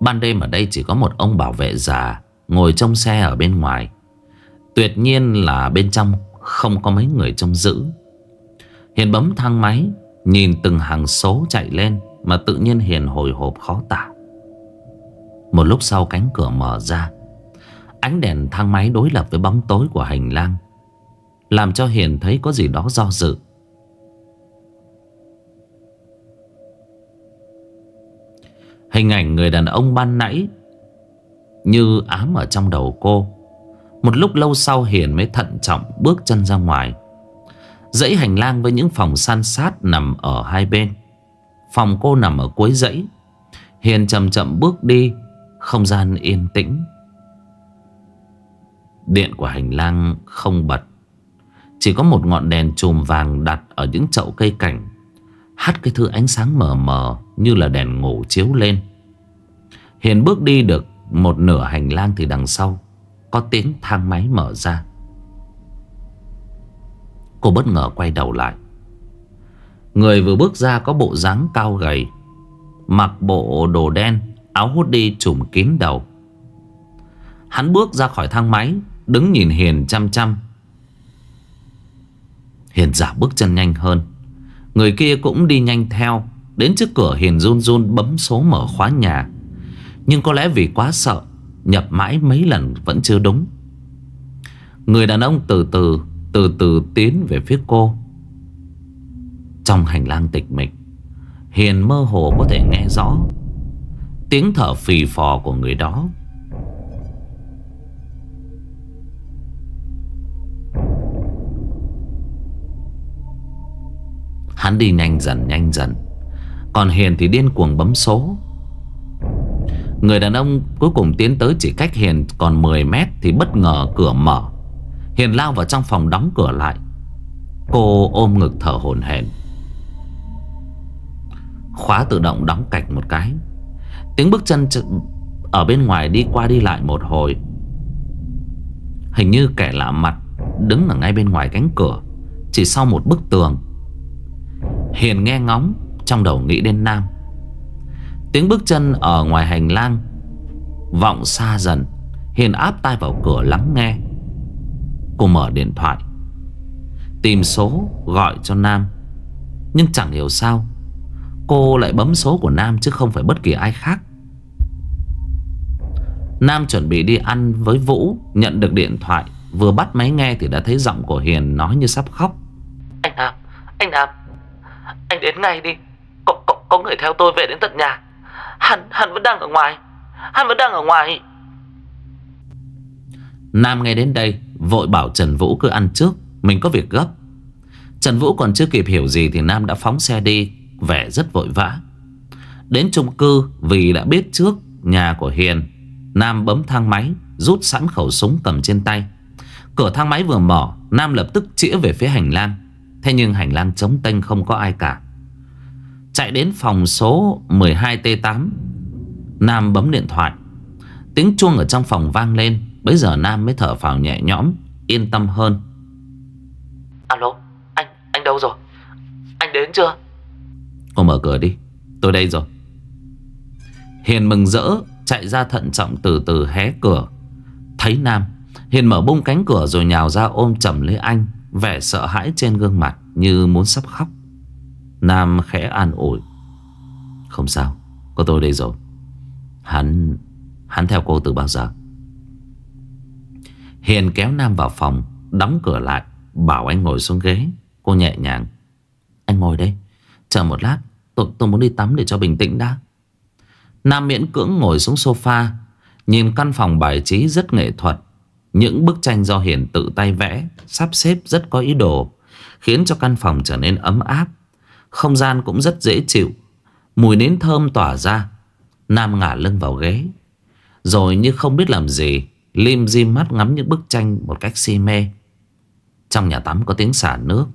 Ban đêm ở đây chỉ có một ông bảo vệ già Ngồi trong xe ở bên ngoài Tuyệt nhiên là bên trong Không có mấy người trông giữ Hiền bấm thang máy Nhìn từng hàng số chạy lên Mà tự nhiên hiền hồi hộp khó tả Một lúc sau cánh cửa mở ra Ánh đèn thang máy đối lập với bóng tối của hành lang Làm cho Hiền thấy có gì đó do dự Hình ảnh người đàn ông ban nãy Như ám ở trong đầu cô Một lúc lâu sau Hiền mới thận trọng bước chân ra ngoài Dãy hành lang với những phòng san sát nằm ở hai bên Phòng cô nằm ở cuối dãy Hiền chậm chậm bước đi Không gian yên tĩnh Điện của hành lang không bật Chỉ có một ngọn đèn chùm vàng đặt ở những chậu cây cảnh Hắt cái thứ ánh sáng mờ mờ như là đèn ngủ chiếu lên Hiền bước đi được một nửa hành lang thì đằng sau Có tiếng thang máy mở ra Cô bất ngờ quay đầu lại Người vừa bước ra có bộ dáng cao gầy Mặc bộ đồ đen Áo hút đi trùm kín đầu Hắn bước ra khỏi thang máy Đứng nhìn Hiền chăm chăm Hiền giả bước chân nhanh hơn Người kia cũng đi nhanh theo Đến trước cửa Hiền run run bấm số mở khóa nhà Nhưng có lẽ vì quá sợ Nhập mãi mấy lần vẫn chưa đúng Người đàn ông từ từ từ từ tiến về phía cô Trong hành lang tịch mịch Hiền mơ hồ có thể nghe rõ Tiếng thở phì phò của người đó Hắn đi nhanh dần nhanh dần Còn Hiền thì điên cuồng bấm số Người đàn ông cuối cùng tiến tới chỉ cách Hiền còn 10 mét Thì bất ngờ cửa mở Hiền lao vào trong phòng đóng cửa lại Cô ôm ngực thở hổn hển Khóa tự động đóng cạch một cái Tiếng bước chân ở bên ngoài đi qua đi lại một hồi Hình như kẻ lạ mặt Đứng ở ngay bên ngoài cánh cửa Chỉ sau một bức tường Hiền nghe ngóng Trong đầu nghĩ đến Nam Tiếng bước chân ở ngoài hành lang Vọng xa dần Hiền áp tai vào cửa lắng nghe Cô mở điện thoại Tìm số gọi cho Nam Nhưng chẳng hiểu sao Cô lại bấm số của Nam chứ không phải bất kỳ ai khác Nam chuẩn bị đi ăn với Vũ Nhận được điện thoại Vừa bắt máy nghe thì đã thấy giọng của Hiền nói như sắp khóc Anh Nam, anh Nam Anh đến ngay đi Có, có, có người theo tôi về đến tận nhà Hắn, hắn vẫn đang ở ngoài Hắn vẫn đang ở ngoài Nam nghe đến đây Vội bảo Trần Vũ cứ ăn trước Mình có việc gấp Trần Vũ còn chưa kịp hiểu gì Thì Nam đã phóng xe đi Vẻ rất vội vã Đến chung cư vì đã biết trước Nhà của Hiền Nam bấm thang máy Rút sẵn khẩu súng cầm trên tay Cửa thang máy vừa mở Nam lập tức chĩa về phía hành lang Thế nhưng hành lang trống tênh không có ai cả Chạy đến phòng số 12T8 Nam bấm điện thoại Tiếng chuông ở trong phòng vang lên Bây giờ Nam mới thở phào nhẹ nhõm Yên tâm hơn Alo anh anh đâu rồi Anh đến chưa Cô mở cửa đi tôi đây rồi Hiền mừng rỡ Chạy ra thận trọng từ từ hé cửa Thấy Nam Hiền mở bung cánh cửa rồi nhào ra ôm chầm lấy anh Vẻ sợ hãi trên gương mặt Như muốn sắp khóc Nam khẽ an ủi Không sao Có tôi đây rồi Hắn Hắn theo cô từ bao giờ Hiền kéo Nam vào phòng Đóng cửa lại Bảo anh ngồi xuống ghế Cô nhẹ nhàng Anh ngồi đây Chờ một lát Tôi, tôi muốn đi tắm để cho bình tĩnh đã Nam miễn cưỡng ngồi xuống sofa Nhìn căn phòng bài trí rất nghệ thuật Những bức tranh do Hiền tự tay vẽ Sắp xếp rất có ý đồ Khiến cho căn phòng trở nên ấm áp Không gian cũng rất dễ chịu Mùi nến thơm tỏa ra Nam ngả lưng vào ghế Rồi như không biết làm gì Lim di mắt ngắm những bức tranh một cách si mê Trong nhà tắm có tiếng xả nước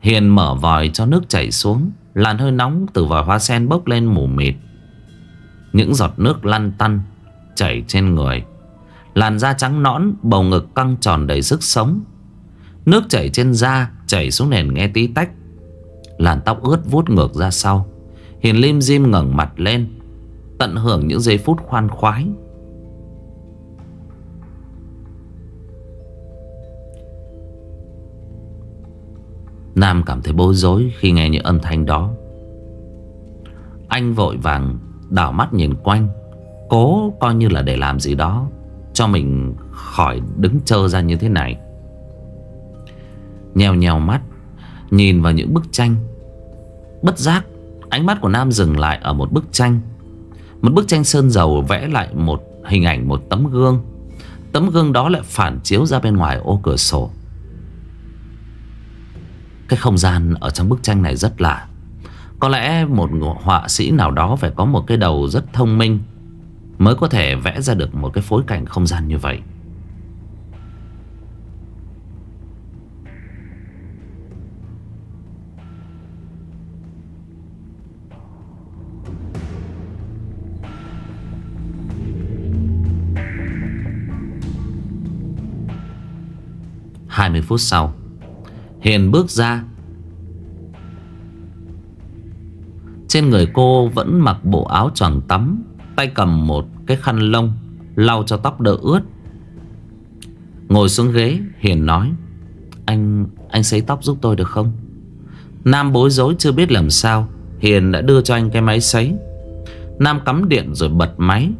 Hiền mở vòi cho nước chảy xuống Làn hơi nóng từ vòi hoa sen bốc lên mù mịt Những giọt nước lăn tăn Chảy trên người Làn da trắng nõn Bầu ngực căng tròn đầy sức sống Nước chảy trên da Chảy xuống nền nghe tí tách Làn tóc ướt vuốt ngược ra sau Hiền lim dim ngẩng mặt lên Tận hưởng những giây phút khoan khoái Nam cảm thấy bối rối khi nghe những âm thanh đó Anh vội vàng đảo mắt nhìn quanh Cố coi như là để làm gì đó Cho mình khỏi đứng trơ ra như thế này Nhèo nhèo mắt Nhìn vào những bức tranh Bất giác Ánh mắt của Nam dừng lại ở một bức tranh Một bức tranh sơn dầu vẽ lại một hình ảnh một tấm gương Tấm gương đó lại phản chiếu ra bên ngoài ô cửa sổ cái không gian ở trong bức tranh này rất lạ Có lẽ một họa sĩ nào đó phải có một cái đầu rất thông minh Mới có thể vẽ ra được một cái phối cảnh không gian như vậy Hai mươi phút sau Hiền bước ra Trên người cô vẫn mặc bộ áo choàng tắm Tay cầm một cái khăn lông Lau cho tóc đỡ ướt Ngồi xuống ghế Hiền nói Anh anh sấy tóc giúp tôi được không Nam bối rối chưa biết làm sao Hiền đã đưa cho anh cái máy sấy Nam cắm điện rồi bật máy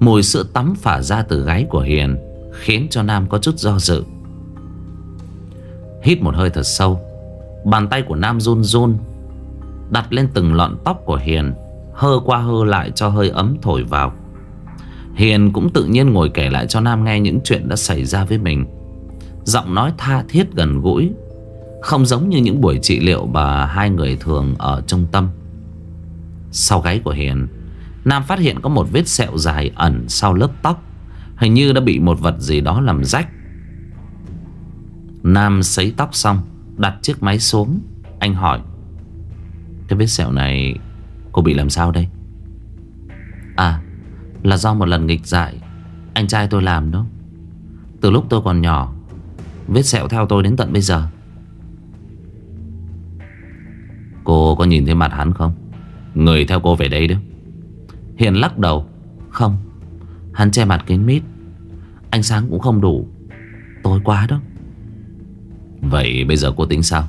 Mùi sữa tắm phả ra từ gáy của Hiền Khiến cho Nam có chút do dự Hít một hơi thật sâu Bàn tay của Nam run run Đặt lên từng lọn tóc của Hiền Hơ qua hơ lại cho hơi ấm thổi vào Hiền cũng tự nhiên ngồi kể lại cho Nam nghe những chuyện đã xảy ra với mình Giọng nói tha thiết gần gũi Không giống như những buổi trị liệu bà hai người thường ở trung tâm Sau gáy của Hiền Nam phát hiện có một vết sẹo dài ẩn sau lớp tóc Hình như đã bị một vật gì đó làm rách Nam sấy tóc xong Đặt chiếc máy xuống Anh hỏi Cái vết sẹo này Cô bị làm sao đây À Là do một lần nghịch dại Anh trai tôi làm đó Từ lúc tôi còn nhỏ Vết sẹo theo tôi đến tận bây giờ Cô có nhìn thấy mặt hắn không Người theo cô về đây đó Hiền lắc đầu Không Hắn che mặt kín mít Ánh sáng cũng không đủ Tối quá đó Vậy bây giờ cô tính sao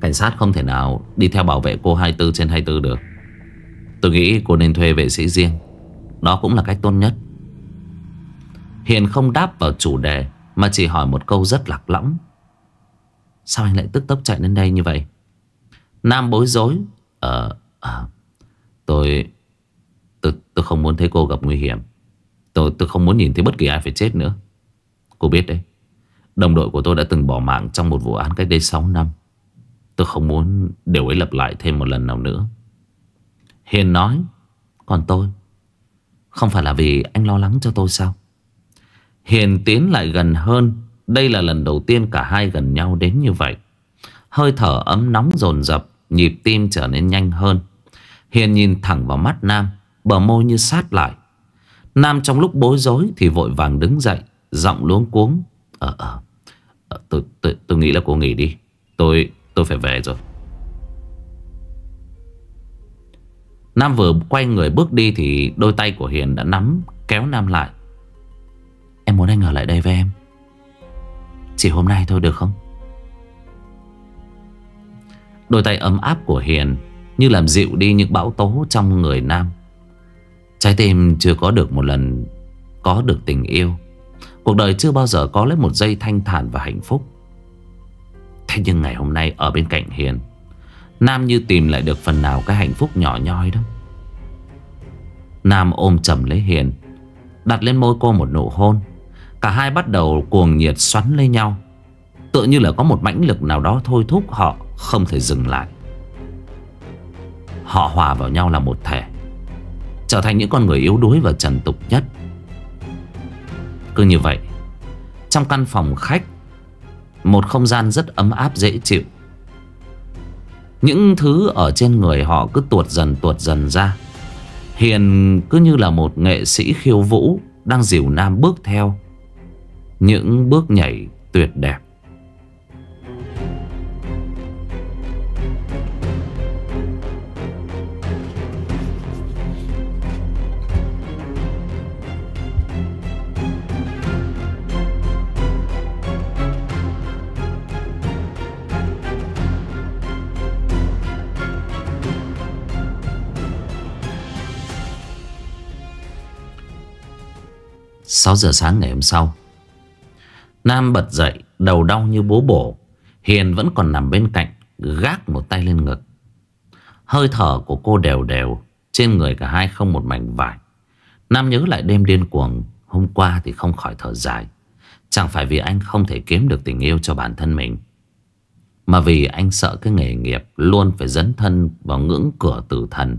Cảnh sát không thể nào đi theo bảo vệ cô 24 trên 24 được Tôi nghĩ cô nên thuê vệ sĩ riêng Đó cũng là cách tốt nhất Hiền không đáp vào chủ đề Mà chỉ hỏi một câu rất lạc lõng Sao anh lại tức tốc chạy đến đây như vậy Nam bối rối Ờ à, Tôi Tôi tôi không muốn thấy cô gặp nguy hiểm Tôi tôi không muốn nhìn thấy bất kỳ ai phải chết nữa Cô biết đấy Đồng đội của tôi đã từng bỏ mạng trong một vụ án cách đây 6 năm. Tôi không muốn điều ấy lặp lại thêm một lần nào nữa. Hiền nói, còn tôi, không phải là vì anh lo lắng cho tôi sao? Hiền tiến lại gần hơn, đây là lần đầu tiên cả hai gần nhau đến như vậy. Hơi thở ấm nóng dồn dập, nhịp tim trở nên nhanh hơn. Hiền nhìn thẳng vào mắt Nam, bờ môi như sát lại. Nam trong lúc bối rối thì vội vàng đứng dậy, giọng luống cuống Ờ, ờ ờ tôi, tôi, tôi nghĩ là cô nghỉ đi Tôi tôi phải về rồi Nam vừa quay người bước đi Thì đôi tay của Hiền đã nắm Kéo Nam lại Em muốn anh ở lại đây với em Chỉ hôm nay thôi được không Đôi tay ấm áp của Hiền Như làm dịu đi những bão tố trong người Nam Trái tim chưa có được một lần Có được tình yêu Cuộc đời chưa bao giờ có lấy một giây thanh thản và hạnh phúc Thế nhưng ngày hôm nay ở bên cạnh Hiền Nam như tìm lại được phần nào cái hạnh phúc nhỏ nhoi đó Nam ôm chầm lấy Hiền Đặt lên môi cô một nụ hôn Cả hai bắt đầu cuồng nhiệt xoắn lấy nhau Tựa như là có một mãnh lực nào đó thôi thúc họ không thể dừng lại Họ hòa vào nhau là một thể Trở thành những con người yếu đuối và trần tục nhất cứ như vậy Trong căn phòng khách Một không gian rất ấm áp dễ chịu Những thứ ở trên người họ cứ tuột dần tuột dần ra Hiền cứ như là một nghệ sĩ khiêu vũ Đang dìu nam bước theo Những bước nhảy tuyệt đẹp 6 giờ sáng ngày hôm sau Nam bật dậy Đầu đau như bố bổ Hiền vẫn còn nằm bên cạnh Gác một tay lên ngực Hơi thở của cô đều đều Trên người cả hai không một mảnh vải Nam nhớ lại đêm điên cuồng Hôm qua thì không khỏi thở dài Chẳng phải vì anh không thể kiếm được tình yêu cho bản thân mình Mà vì anh sợ cái nghề nghiệp Luôn phải dấn thân vào ngưỡng cửa tử thần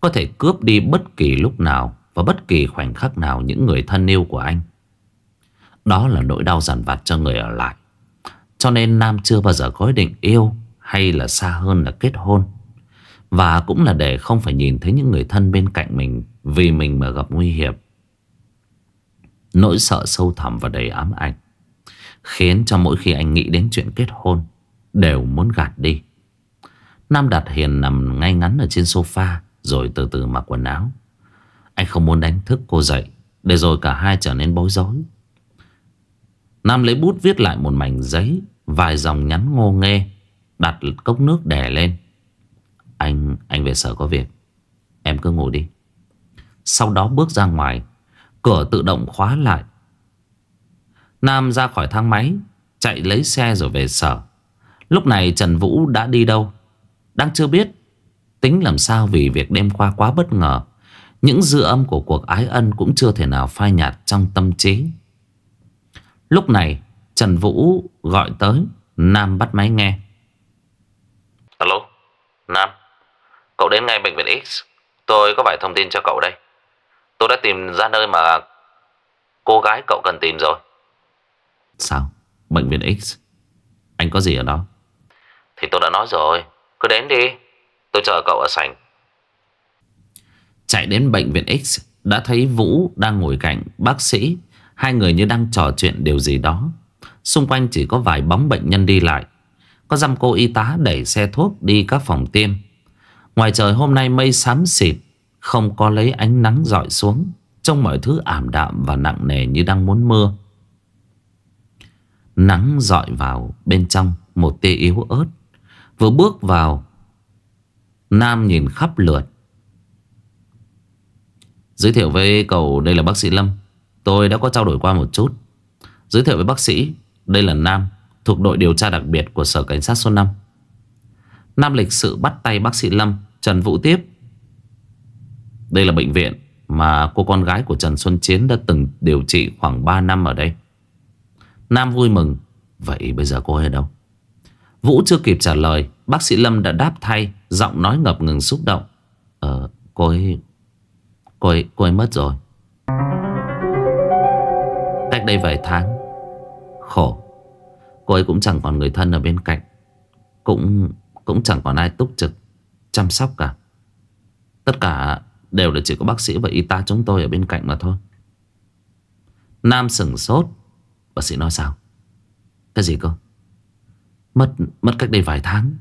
Có thể cướp đi bất kỳ lúc nào vào bất kỳ khoảnh khắc nào những người thân yêu của anh. Đó là nỗi đau dằn vặt cho người ở lại. Cho nên Nam chưa bao giờ có ý định yêu hay là xa hơn là kết hôn. Và cũng là để không phải nhìn thấy những người thân bên cạnh mình vì mình mà gặp nguy hiểm. Nỗi sợ sâu thẳm và đầy ám ảnh khiến cho mỗi khi anh nghĩ đến chuyện kết hôn đều muốn gạt đi. Nam Đạt Hiền nằm ngay ngắn ở trên sofa rồi từ từ mặc quần áo. Anh không muốn đánh thức cô dậy Để rồi cả hai trở nên bối rối Nam lấy bút viết lại một mảnh giấy Vài dòng nhắn ngô nghê Đặt cốc nước đè lên Anh, anh về sở có việc Em cứ ngủ đi Sau đó bước ra ngoài Cửa tự động khóa lại Nam ra khỏi thang máy Chạy lấy xe rồi về sở Lúc này Trần Vũ đã đi đâu Đang chưa biết Tính làm sao vì việc đêm qua quá bất ngờ những dư âm của cuộc ái ân cũng chưa thể nào phai nhạt trong tâm trí Lúc này Trần Vũ gọi tới Nam bắt máy nghe Alo Nam Cậu đến ngay bệnh viện X Tôi có vài thông tin cho cậu đây Tôi đã tìm ra nơi mà Cô gái cậu cần tìm rồi Sao Bệnh viện X Anh có gì ở đó Thì tôi đã nói rồi Cứ đến đi Tôi chờ cậu ở sảnh Chạy đến bệnh viện X Đã thấy Vũ đang ngồi cạnh bác sĩ Hai người như đang trò chuyện điều gì đó Xung quanh chỉ có vài bóng bệnh nhân đi lại Có dăm cô y tá đẩy xe thuốc đi các phòng tiêm Ngoài trời hôm nay mây xám xịt Không có lấy ánh nắng dọi xuống Trông mọi thứ ảm đạm và nặng nề như đang muốn mưa Nắng dọi vào bên trong một tia yếu ớt Vừa bước vào Nam nhìn khắp lượt Giới thiệu với cậu đây là bác sĩ Lâm Tôi đã có trao đổi qua một chút Giới thiệu với bác sĩ Đây là Nam Thuộc đội điều tra đặc biệt của Sở Cảnh sát số 5 Nam lịch sự bắt tay bác sĩ Lâm Trần Vũ Tiếp Đây là bệnh viện Mà cô con gái của Trần Xuân Chiến Đã từng điều trị khoảng 3 năm ở đây Nam vui mừng Vậy bây giờ cô ấy ở đâu Vũ chưa kịp trả lời Bác sĩ Lâm đã đáp thay Giọng nói ngập ngừng xúc động Ờ cô ấy cô ấy, cô ấy mất rồi Cách đây vài tháng Khổ Cô ấy cũng chẳng còn người thân ở bên cạnh Cũng cũng chẳng còn ai túc trực Chăm sóc cả Tất cả đều là chỉ có bác sĩ và y tá chúng tôi ở bên cạnh mà thôi Nam sừng sốt Bác sĩ nói sao Cái gì cơ Mất mất cách đây vài tháng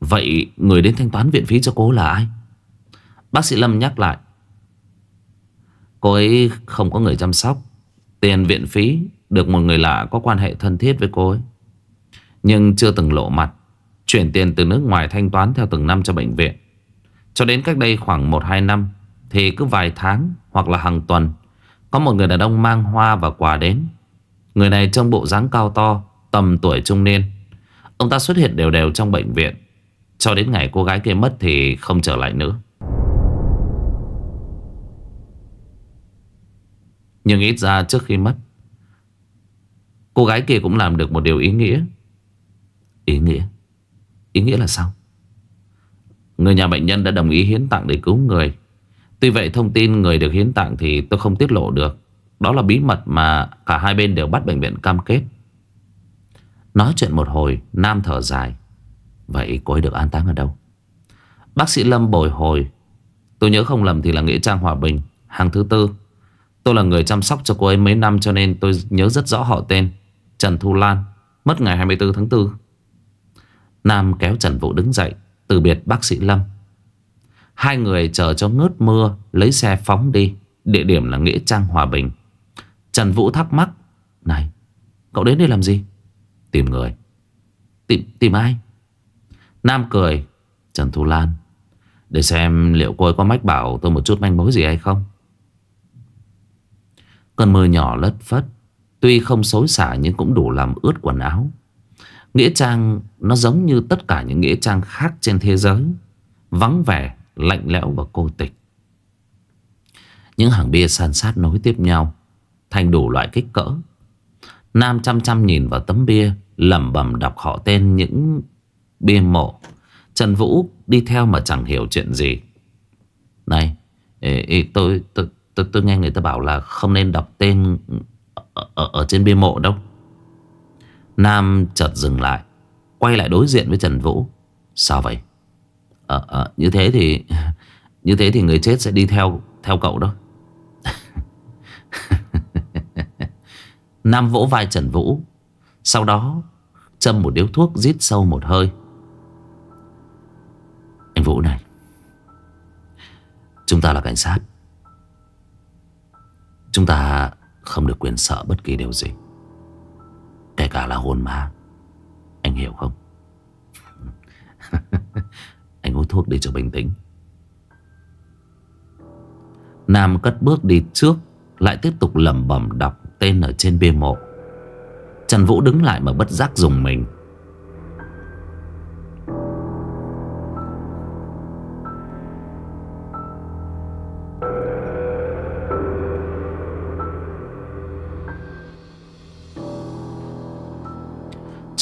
Vậy người đến thanh toán viện phí cho cô là ai Bác sĩ Lâm nhắc lại Cô ấy không có người chăm sóc Tiền viện phí Được một người lạ có quan hệ thân thiết với cô ấy Nhưng chưa từng lộ mặt Chuyển tiền từ nước ngoài thanh toán Theo từng năm cho bệnh viện Cho đến cách đây khoảng 1-2 năm Thì cứ vài tháng hoặc là hàng tuần Có một người đàn ông mang hoa và quà đến Người này trong bộ dáng cao to Tầm tuổi trung niên Ông ta xuất hiện đều đều trong bệnh viện Cho đến ngày cô gái kia mất thì không trở lại nữa Nhưng ít ra trước khi mất Cô gái kia cũng làm được một điều ý nghĩa Ý nghĩa Ý nghĩa là sao Người nhà bệnh nhân đã đồng ý hiến tặng để cứu người Tuy vậy thông tin người được hiến tặng Thì tôi không tiết lộ được Đó là bí mật mà cả hai bên đều bắt bệnh viện cam kết Nói chuyện một hồi Nam thở dài Vậy cô ấy được an táng ở đâu Bác sĩ Lâm bồi hồi Tôi nhớ không lầm thì là Nghĩa Trang Hòa Bình Hàng thứ tư Tôi là người chăm sóc cho cô ấy mấy năm cho nên tôi nhớ rất rõ họ tên. Trần Thu Lan, mất ngày 24 tháng 4. Nam kéo Trần Vũ đứng dậy, từ biệt bác sĩ Lâm. Hai người chờ cho ngớt mưa, lấy xe phóng đi. Địa điểm là Nghĩa Trang Hòa Bình. Trần Vũ thắc mắc. Này, cậu đến đây làm gì? Tìm người. Tìm, tìm ai? Nam cười. Trần Thu Lan. Để xem liệu cô ấy có mách bảo tôi một chút manh mối gì hay không. Cơn mưa nhỏ lất phất Tuy không xối xả nhưng cũng đủ làm ướt quần áo Nghĩa trang nó giống như tất cả những nghĩa trang khác trên thế giới Vắng vẻ, lạnh lẽo và cô tịch Những hàng bia san sát nối tiếp nhau Thành đủ loại kích cỡ Nam chăm chăm nhìn vào tấm bia lẩm bẩm đọc họ tên những bia mộ Trần Vũ đi theo mà chẳng hiểu chuyện gì Này, ý, tôi, tôi, tôi, tôi nghe người ta bảo là không nên đọc tên ở, ở, ở trên bia mộ đâu Nam chợt dừng lại Quay lại đối diện với Trần Vũ Sao vậy à, à, Như thế thì *laughs* Như thế thì người chết sẽ đi theo theo cậu đó *laughs* Nam vỗ vai Trần Vũ Sau đó Châm một điếu thuốc rít sâu một hơi Anh Vũ này Chúng ta là cảnh sát Chúng ta không được quyền sợ bất kỳ điều gì Kể cả là hồn ma Anh hiểu không? *laughs* anh uống thuốc đi cho bình tĩnh Nam cất bước đi trước Lại tiếp tục lẩm bẩm đọc tên ở trên bia mộ Trần Vũ đứng lại mà bất giác dùng mình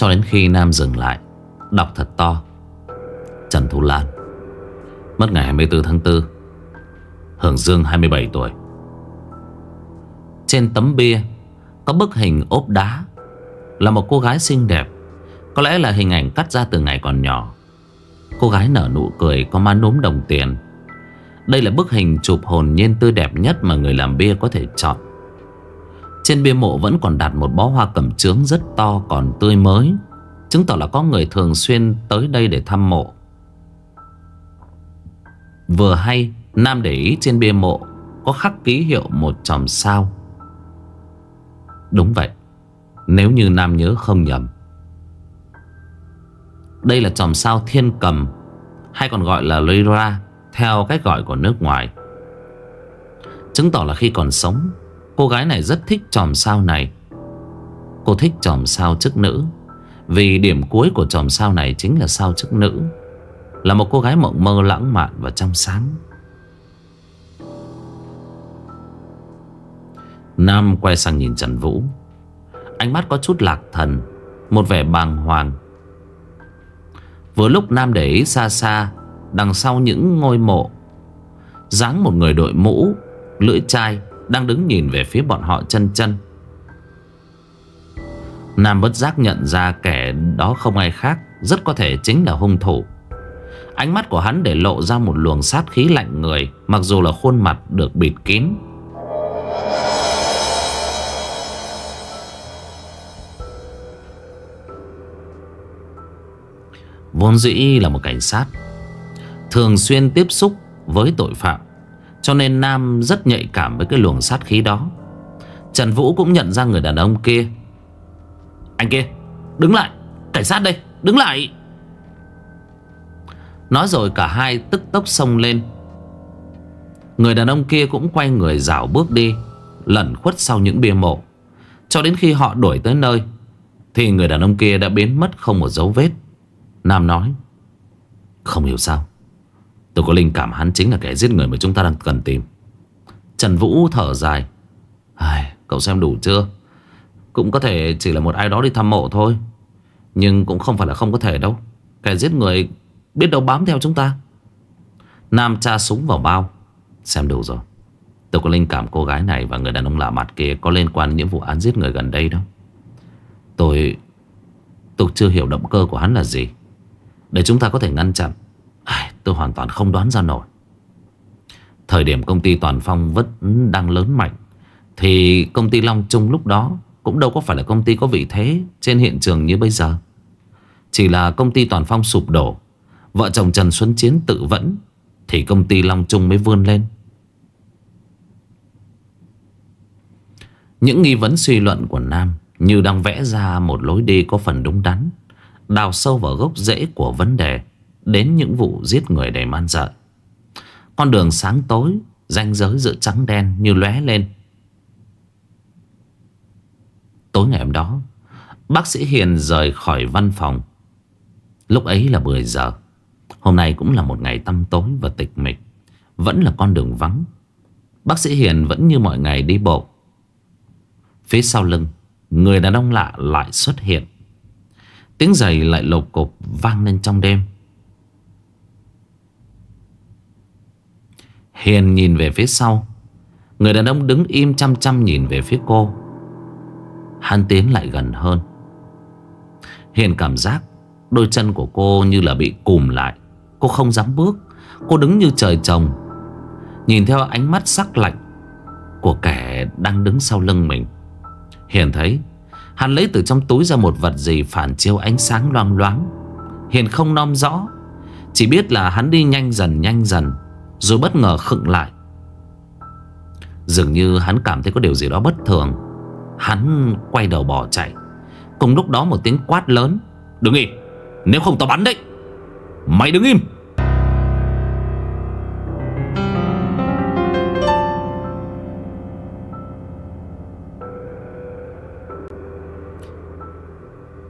Cho đến khi Nam dừng lại Đọc thật to Trần Thu Lan Mất ngày 24 tháng 4 Hưởng Dương 27 tuổi Trên tấm bia Có bức hình ốp đá Là một cô gái xinh đẹp Có lẽ là hình ảnh cắt ra từ ngày còn nhỏ Cô gái nở nụ cười Có má núm đồng tiền Đây là bức hình chụp hồn nhiên tươi đẹp nhất Mà người làm bia có thể chọn trên bia mộ vẫn còn đặt một bó hoa cẩm chướng rất to còn tươi mới Chứng tỏ là có người thường xuyên tới đây để thăm mộ Vừa hay Nam để ý trên bia mộ Có khắc ký hiệu một chòm sao Đúng vậy Nếu như Nam nhớ không nhầm Đây là chòm sao thiên cầm Hay còn gọi là Lyra Theo cách gọi của nước ngoài Chứng tỏ là khi còn sống Cô gái này rất thích chòm sao này Cô thích chòm sao chức nữ Vì điểm cuối của chòm sao này chính là sao chức nữ Là một cô gái mộng mơ lãng mạn và trong sáng Nam quay sang nhìn Trần Vũ Ánh mắt có chút lạc thần Một vẻ bàng hoàng Vừa lúc Nam để ý xa xa Đằng sau những ngôi mộ dáng một người đội mũ Lưỡi chai đang đứng nhìn về phía bọn họ chân chân Nam bất giác nhận ra kẻ đó không ai khác Rất có thể chính là hung thủ Ánh mắt của hắn để lộ ra một luồng sát khí lạnh người Mặc dù là khuôn mặt được bịt kín Vốn dĩ là một cảnh sát Thường xuyên tiếp xúc với tội phạm cho nên Nam rất nhạy cảm với cái luồng sát khí đó Trần Vũ cũng nhận ra người đàn ông kia Anh kia Đứng lại Cảnh sát đây Đứng lại Nói rồi cả hai tức tốc xông lên Người đàn ông kia cũng quay người rảo bước đi Lẩn khuất sau những bia mộ Cho đến khi họ đuổi tới nơi Thì người đàn ông kia đã biến mất không một dấu vết Nam nói Không hiểu sao Tôi có linh cảm hắn chính là kẻ giết người mà chúng ta đang cần tìm Trần Vũ thở dài Ai, Cậu xem đủ chưa Cũng có thể chỉ là một ai đó đi thăm mộ thôi Nhưng cũng không phải là không có thể đâu Kẻ giết người biết đâu bám theo chúng ta Nam cha súng vào bao Xem đủ rồi Tôi có linh cảm cô gái này và người đàn ông lạ mặt kia Có liên quan đến những vụ án giết người gần đây đó Tôi Tôi chưa hiểu động cơ của hắn là gì Để chúng ta có thể ngăn chặn tôi hoàn toàn không đoán ra nổi. Thời điểm công ty Toàn Phong vẫn đang lớn mạnh. Thì công ty Long Trung lúc đó cũng đâu có phải là công ty có vị thế trên hiện trường như bây giờ. Chỉ là công ty Toàn Phong sụp đổ. Vợ chồng Trần Xuân Chiến tự vẫn. Thì công ty Long Trung mới vươn lên. Những nghi vấn suy luận của Nam như đang vẽ ra một lối đi có phần đúng đắn, đào sâu vào gốc rễ của vấn đề đến những vụ giết người đầy man dợ. Con đường sáng tối, ranh giới giữa trắng đen như lóe lên. Tối ngày hôm đó, bác sĩ Hiền rời khỏi văn phòng. Lúc ấy là 10 giờ. Hôm nay cũng là một ngày tăm tối và tịch mịch. Vẫn là con đường vắng. Bác sĩ Hiền vẫn như mọi ngày đi bộ. Phía sau lưng, người đàn ông lạ lại xuất hiện. Tiếng giày lại lột cục vang lên trong đêm. Hiền nhìn về phía sau Người đàn ông đứng im chăm chăm nhìn về phía cô Hắn tiến lại gần hơn Hiền cảm giác Đôi chân của cô như là bị cùm lại Cô không dám bước Cô đứng như trời trồng Nhìn theo ánh mắt sắc lạnh Của kẻ đang đứng sau lưng mình Hiền thấy Hắn lấy từ trong túi ra một vật gì Phản chiếu ánh sáng loang loáng Hiền không nom rõ Chỉ biết là hắn đi nhanh dần nhanh dần rồi bất ngờ khựng lại Dường như hắn cảm thấy có điều gì đó bất thường Hắn quay đầu bỏ chạy Cùng lúc đó một tiếng quát lớn Đứng im Nếu không tao bắn đấy Mày đứng im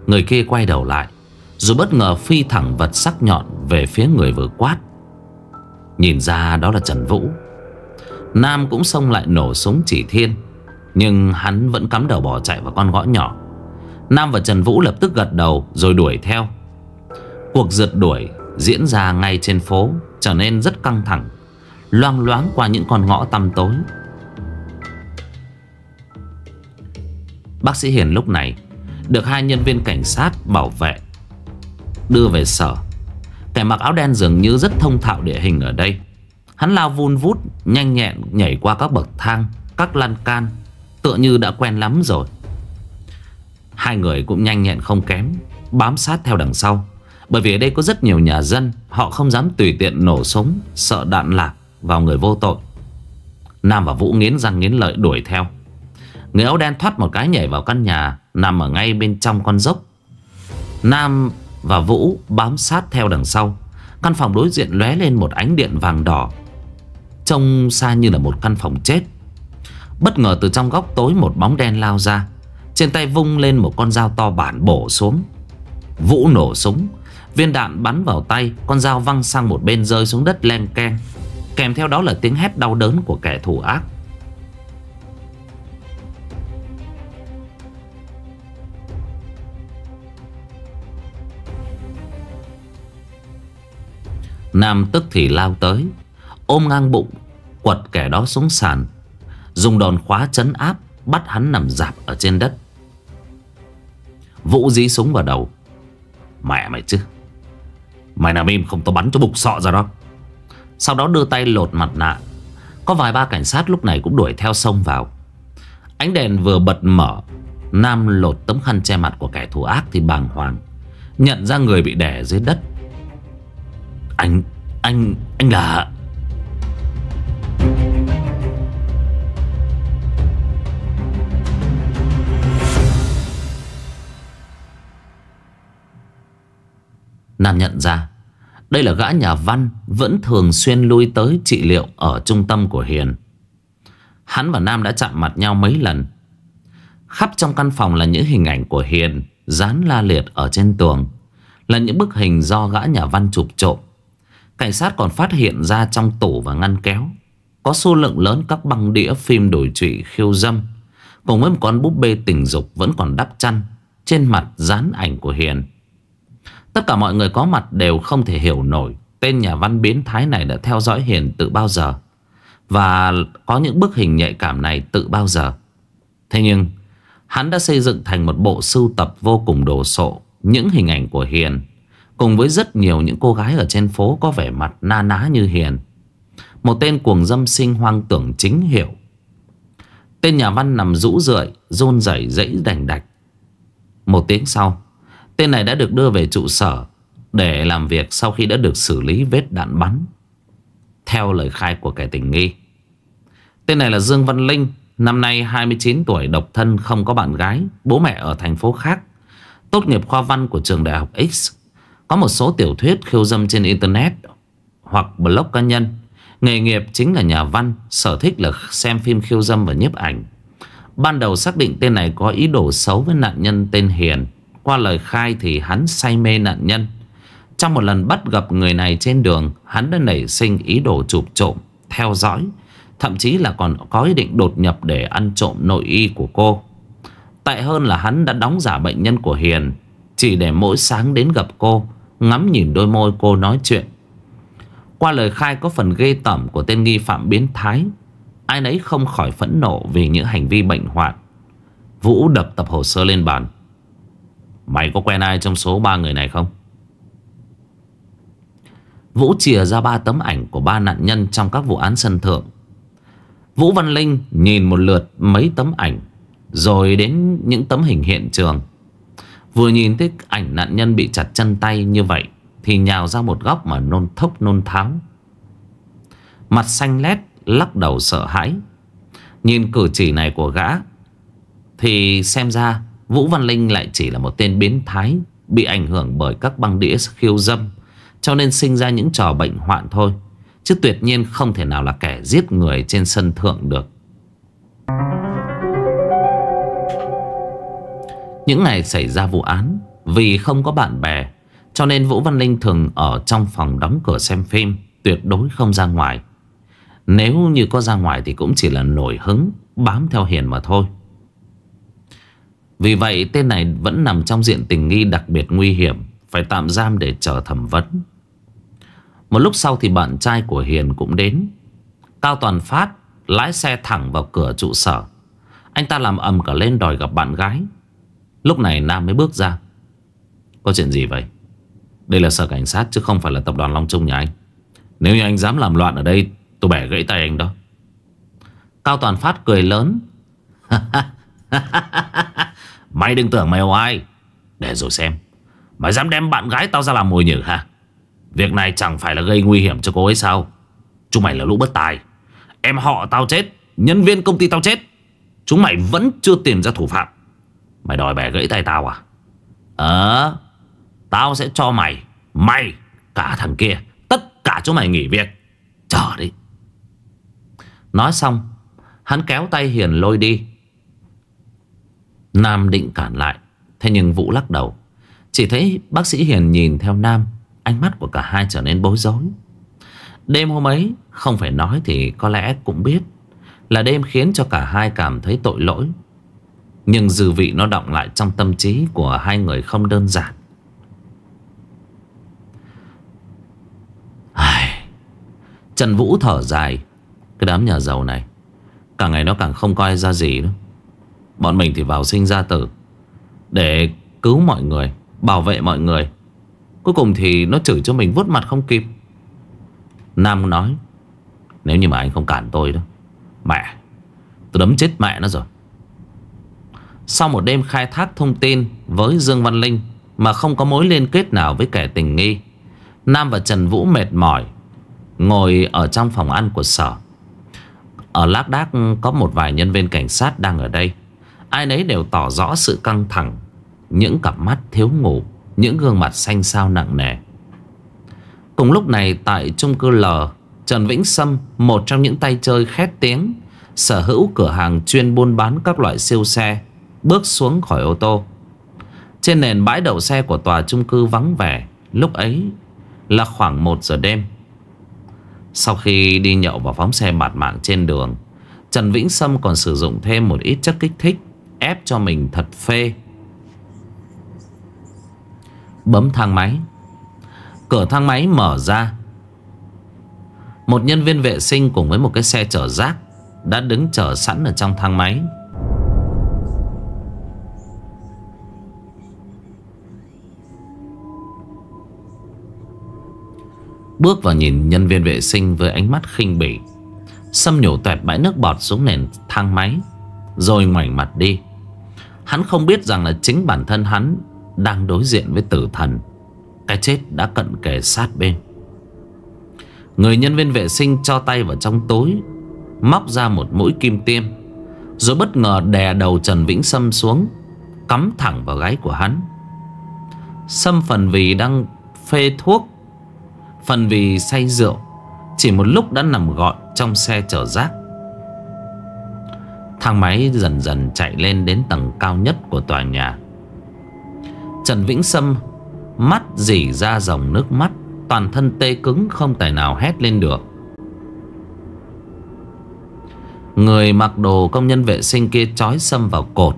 Người kia quay đầu lại Rồi bất ngờ phi thẳng vật sắc nhọn Về phía người vừa quát Nhìn ra đó là Trần Vũ Nam cũng xông lại nổ súng chỉ thiên Nhưng hắn vẫn cắm đầu bỏ chạy vào con gõ nhỏ Nam và Trần Vũ lập tức gật đầu rồi đuổi theo Cuộc rượt đuổi diễn ra ngay trên phố Trở nên rất căng thẳng Loang loáng qua những con ngõ tăm tối Bác sĩ Hiền lúc này Được hai nhân viên cảnh sát bảo vệ Đưa về sở Kẻ mặc áo đen dường như rất thông thạo địa hình ở đây Hắn lao vun vút Nhanh nhẹn nhảy qua các bậc thang Các lan can Tựa như đã quen lắm rồi Hai người cũng nhanh nhẹn không kém Bám sát theo đằng sau Bởi vì ở đây có rất nhiều nhà dân Họ không dám tùy tiện nổ súng Sợ đạn lạc vào người vô tội Nam và Vũ nghiến răng nghiến lợi đuổi theo Người áo đen thoát một cái nhảy vào căn nhà Nằm ở ngay bên trong con dốc Nam và Vũ bám sát theo đằng sau. Căn phòng đối diện lóe lên một ánh điện vàng đỏ, trông xa như là một căn phòng chết. Bất ngờ từ trong góc tối một bóng đen lao ra, trên tay vung lên một con dao to bản bổ xuống. Vũ nổ súng, viên đạn bắn vào tay, con dao văng sang một bên rơi xuống đất leng keng. Kèm theo đó là tiếng hét đau đớn của kẻ thù ác. Nam tức thì lao tới Ôm ngang bụng Quật kẻ đó xuống sàn Dùng đòn khóa chấn áp Bắt hắn nằm dạp ở trên đất Vũ dí súng vào đầu Mẹ mày chứ Mày nằm im không tao bắn cho bục sọ ra đó Sau đó đưa tay lột mặt nạ Có vài ba cảnh sát lúc này cũng đuổi theo sông vào Ánh đèn vừa bật mở Nam lột tấm khăn che mặt của kẻ thù ác thì bàng hoàng Nhận ra người bị đè dưới đất anh, anh, anh là... Nam nhận ra Đây là gã nhà văn Vẫn thường xuyên lui tới trị liệu Ở trung tâm của Hiền Hắn và Nam đã chạm mặt nhau mấy lần Khắp trong căn phòng là những hình ảnh của Hiền Dán la liệt ở trên tường Là những bức hình do gã nhà văn chụp trộm Cảnh sát còn phát hiện ra trong tủ và ngăn kéo Có số lượng lớn các băng đĩa phim đổi trụy khiêu dâm Cùng với một con búp bê tình dục vẫn còn đắp chăn Trên mặt dán ảnh của Hiền Tất cả mọi người có mặt đều không thể hiểu nổi Tên nhà văn biến thái này đã theo dõi Hiền từ bao giờ Và có những bức hình nhạy cảm này từ bao giờ Thế nhưng Hắn đã xây dựng thành một bộ sưu tập vô cùng đồ sộ Những hình ảnh của Hiền Cùng với rất nhiều những cô gái ở trên phố có vẻ mặt na ná như hiền Một tên cuồng dâm sinh hoang tưởng chính hiệu Tên nhà văn nằm rũ rượi, rôn rẩy dãy đành đạch Một tiếng sau Tên này đã được đưa về trụ sở Để làm việc sau khi đã được xử lý vết đạn bắn Theo lời khai của kẻ tình nghi Tên này là Dương Văn Linh Năm nay 29 tuổi độc thân không có bạn gái Bố mẹ ở thành phố khác Tốt nghiệp khoa văn của trường đại học X có một số tiểu thuyết khiêu dâm trên internet hoặc blog cá nhân. Nghề nghiệp chính là nhà văn, sở thích là xem phim khiêu dâm và nhiếp ảnh. Ban đầu xác định tên này có ý đồ xấu với nạn nhân tên Hiền. Qua lời khai thì hắn say mê nạn nhân. Trong một lần bắt gặp người này trên đường, hắn đã nảy sinh ý đồ chụp trộm, theo dõi. Thậm chí là còn có ý định đột nhập để ăn trộm nội y của cô. Tại hơn là hắn đã đóng giả bệnh nhân của Hiền, chỉ để mỗi sáng đến gặp cô Ngắm nhìn đôi môi cô nói chuyện Qua lời khai có phần ghê tẩm của tên nghi phạm biến thái Ai nấy không khỏi phẫn nộ vì những hành vi bệnh hoạn Vũ đập tập hồ sơ lên bàn Mày có quen ai trong số ba người này không? Vũ chìa ra ba tấm ảnh của ba nạn nhân trong các vụ án sân thượng Vũ Văn Linh nhìn một lượt mấy tấm ảnh Rồi đến những tấm hình hiện trường Vừa nhìn thấy ảnh nạn nhân bị chặt chân tay như vậy Thì nhào ra một góc mà nôn thốc nôn tháo Mặt xanh lét lắc đầu sợ hãi Nhìn cử chỉ này của gã Thì xem ra Vũ Văn Linh lại chỉ là một tên biến thái Bị ảnh hưởng bởi các băng đĩa khiêu dâm Cho nên sinh ra những trò bệnh hoạn thôi Chứ tuyệt nhiên không thể nào là kẻ giết người trên sân thượng được Thank you. Những ngày xảy ra vụ án Vì không có bạn bè Cho nên Vũ Văn Linh thường ở trong phòng đóng cửa xem phim Tuyệt đối không ra ngoài Nếu như có ra ngoài thì cũng chỉ là nổi hứng Bám theo Hiền mà thôi Vì vậy tên này vẫn nằm trong diện tình nghi đặc biệt nguy hiểm Phải tạm giam để chờ thẩm vấn Một lúc sau thì bạn trai của Hiền cũng đến Cao Toàn Phát lái xe thẳng vào cửa trụ sở Anh ta làm ầm cả lên đòi gặp bạn gái Lúc này Nam mới bước ra Có chuyện gì vậy Đây là sở cảnh sát chứ không phải là tập đoàn Long Trung nhà anh Nếu như anh dám làm loạn ở đây Tôi bẻ gãy tay anh đó Cao Toàn Phát cười lớn *laughs* Mày đừng tưởng mày oai Để rồi xem Mày dám đem bạn gái tao ra làm mồi nhử ha Việc này chẳng phải là gây nguy hiểm cho cô ấy sao Chúng mày là lũ bất tài Em họ tao chết Nhân viên công ty tao chết Chúng mày vẫn chưa tìm ra thủ phạm Mày đòi bẻ gãy tay tao à Ờ Tao sẽ cho mày Mày Cả thằng kia Tất cả chúng mày nghỉ việc Chờ đi Nói xong Hắn kéo tay Hiền lôi đi Nam định cản lại Thế nhưng Vũ lắc đầu Chỉ thấy bác sĩ Hiền nhìn theo Nam Ánh mắt của cả hai trở nên bối rối Đêm hôm ấy Không phải nói thì có lẽ cũng biết Là đêm khiến cho cả hai cảm thấy tội lỗi nhưng dư vị nó động lại trong tâm trí của hai người không đơn giản Trần Vũ thở dài Cái đám nhà giàu này Càng ngày nó càng không coi ra gì nữa Bọn mình thì vào sinh ra tử Để cứu mọi người Bảo vệ mọi người Cuối cùng thì nó chửi cho mình vuốt mặt không kịp Nam nói Nếu như mà anh không cản tôi đó Mẹ Tôi đấm chết mẹ nó rồi sau một đêm khai thác thông tin với Dương Văn Linh mà không có mối liên kết nào với kẻ tình nghi, Nam và Trần Vũ mệt mỏi ngồi ở trong phòng ăn của sở. Ở Lác Đác có một vài nhân viên cảnh sát đang ở đây. Ai nấy đều tỏ rõ sự căng thẳng, những cặp mắt thiếu ngủ, những gương mặt xanh xao nặng nề. Cùng lúc này tại trung cư L, Trần Vĩnh Sâm, một trong những tay chơi khét tiếng, sở hữu cửa hàng chuyên buôn bán các loại siêu xe, Bước xuống khỏi ô tô Trên nền bãi đậu xe của tòa trung cư vắng vẻ Lúc ấy là khoảng 1 giờ đêm Sau khi đi nhậu và phóng xe bạt mạng trên đường Trần Vĩnh Sâm còn sử dụng thêm một ít chất kích thích Ép cho mình thật phê Bấm thang máy Cửa thang máy mở ra Một nhân viên vệ sinh cùng với một cái xe chở rác Đã đứng chờ sẵn ở trong thang máy Bước vào nhìn nhân viên vệ sinh với ánh mắt khinh bỉ xâm nhổ tuẹt bãi nước bọt xuống nền thang máy Rồi ngoảnh mặt đi Hắn không biết rằng là chính bản thân hắn Đang đối diện với tử thần Cái chết đã cận kề sát bên Người nhân viên vệ sinh cho tay vào trong túi Móc ra một mũi kim tiêm Rồi bất ngờ đè đầu Trần Vĩnh Sâm xuống Cắm thẳng vào gáy của hắn Sâm phần vì đang phê thuốc Phần vì say rượu Chỉ một lúc đã nằm gọn trong xe chở rác Thang máy dần dần chạy lên đến tầng cao nhất của tòa nhà Trần Vĩnh Sâm Mắt dỉ ra dòng nước mắt Toàn thân tê cứng không tài nào hét lên được Người mặc đồ công nhân vệ sinh kia trói Sâm vào cột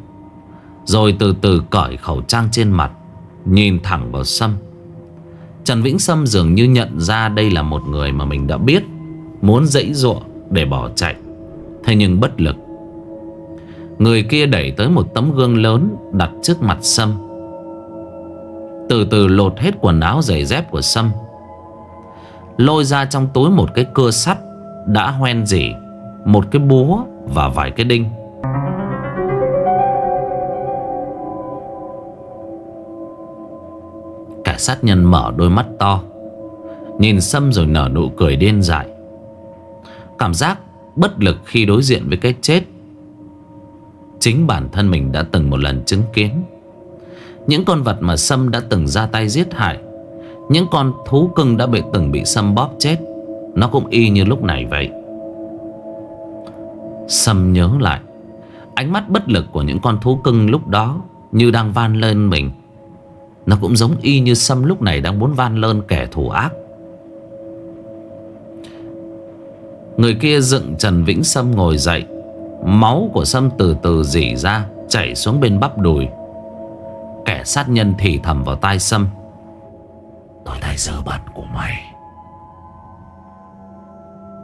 Rồi từ từ cởi khẩu trang trên mặt Nhìn thẳng vào Sâm Trần Vĩnh Sâm dường như nhận ra đây là một người mà mình đã biết Muốn dãy ruộng để bỏ chạy Thế nhưng bất lực Người kia đẩy tới một tấm gương lớn đặt trước mặt Sâm Từ từ lột hết quần áo giày dép của Sâm Lôi ra trong túi một cái cưa sắt Đã hoen dỉ Một cái búa và vài cái đinh sát nhân mở đôi mắt to Nhìn Sâm rồi nở nụ cười điên dại Cảm giác bất lực khi đối diện với cái chết Chính bản thân mình đã từng một lần chứng kiến Những con vật mà Sâm đã từng ra tay giết hại Những con thú cưng đã bị từng bị Sâm bóp chết Nó cũng y như lúc này vậy Sâm nhớ lại Ánh mắt bất lực của những con thú cưng lúc đó Như đang van lên mình nó cũng giống y như Sâm lúc này đang muốn van lơn kẻ thù ác Người kia dựng Trần Vĩnh Sâm ngồi dậy Máu của Sâm từ từ dỉ ra Chảy xuống bên bắp đùi Kẻ sát nhân thì thầm vào tai Sâm Đôi tay dơ bẩn của mày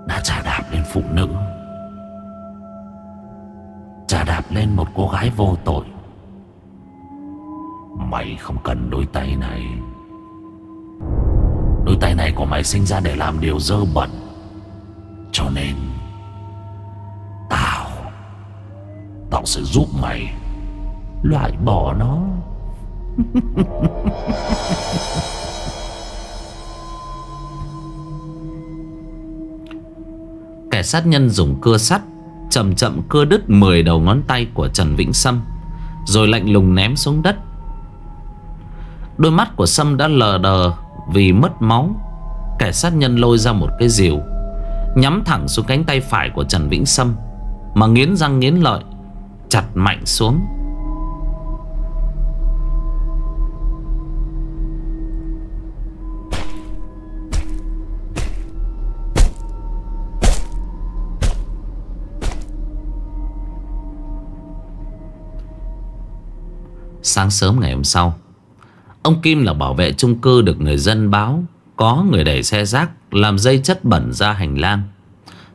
Đã trả đạp lên phụ nữ trả đạp lên một cô gái vô tội Mày không cần đôi tay này Đôi tay này của mày sinh ra để làm điều dơ bẩn Cho nên Tao Tao sẽ giúp mày Loại bỏ nó *laughs* Kẻ sát nhân dùng cưa sắt Chậm chậm cưa đứt 10 đầu ngón tay của Trần Vĩnh Sâm Rồi lạnh lùng ném xuống đất Đôi mắt của Sâm đã lờ đờ vì mất máu Kẻ sát nhân lôi ra một cái rìu Nhắm thẳng xuống cánh tay phải của Trần Vĩnh Sâm Mà nghiến răng nghiến lợi Chặt mạnh xuống Sáng sớm ngày hôm sau Ông Kim là bảo vệ chung cư được người dân báo Có người đẩy xe rác Làm dây chất bẩn ra hành lang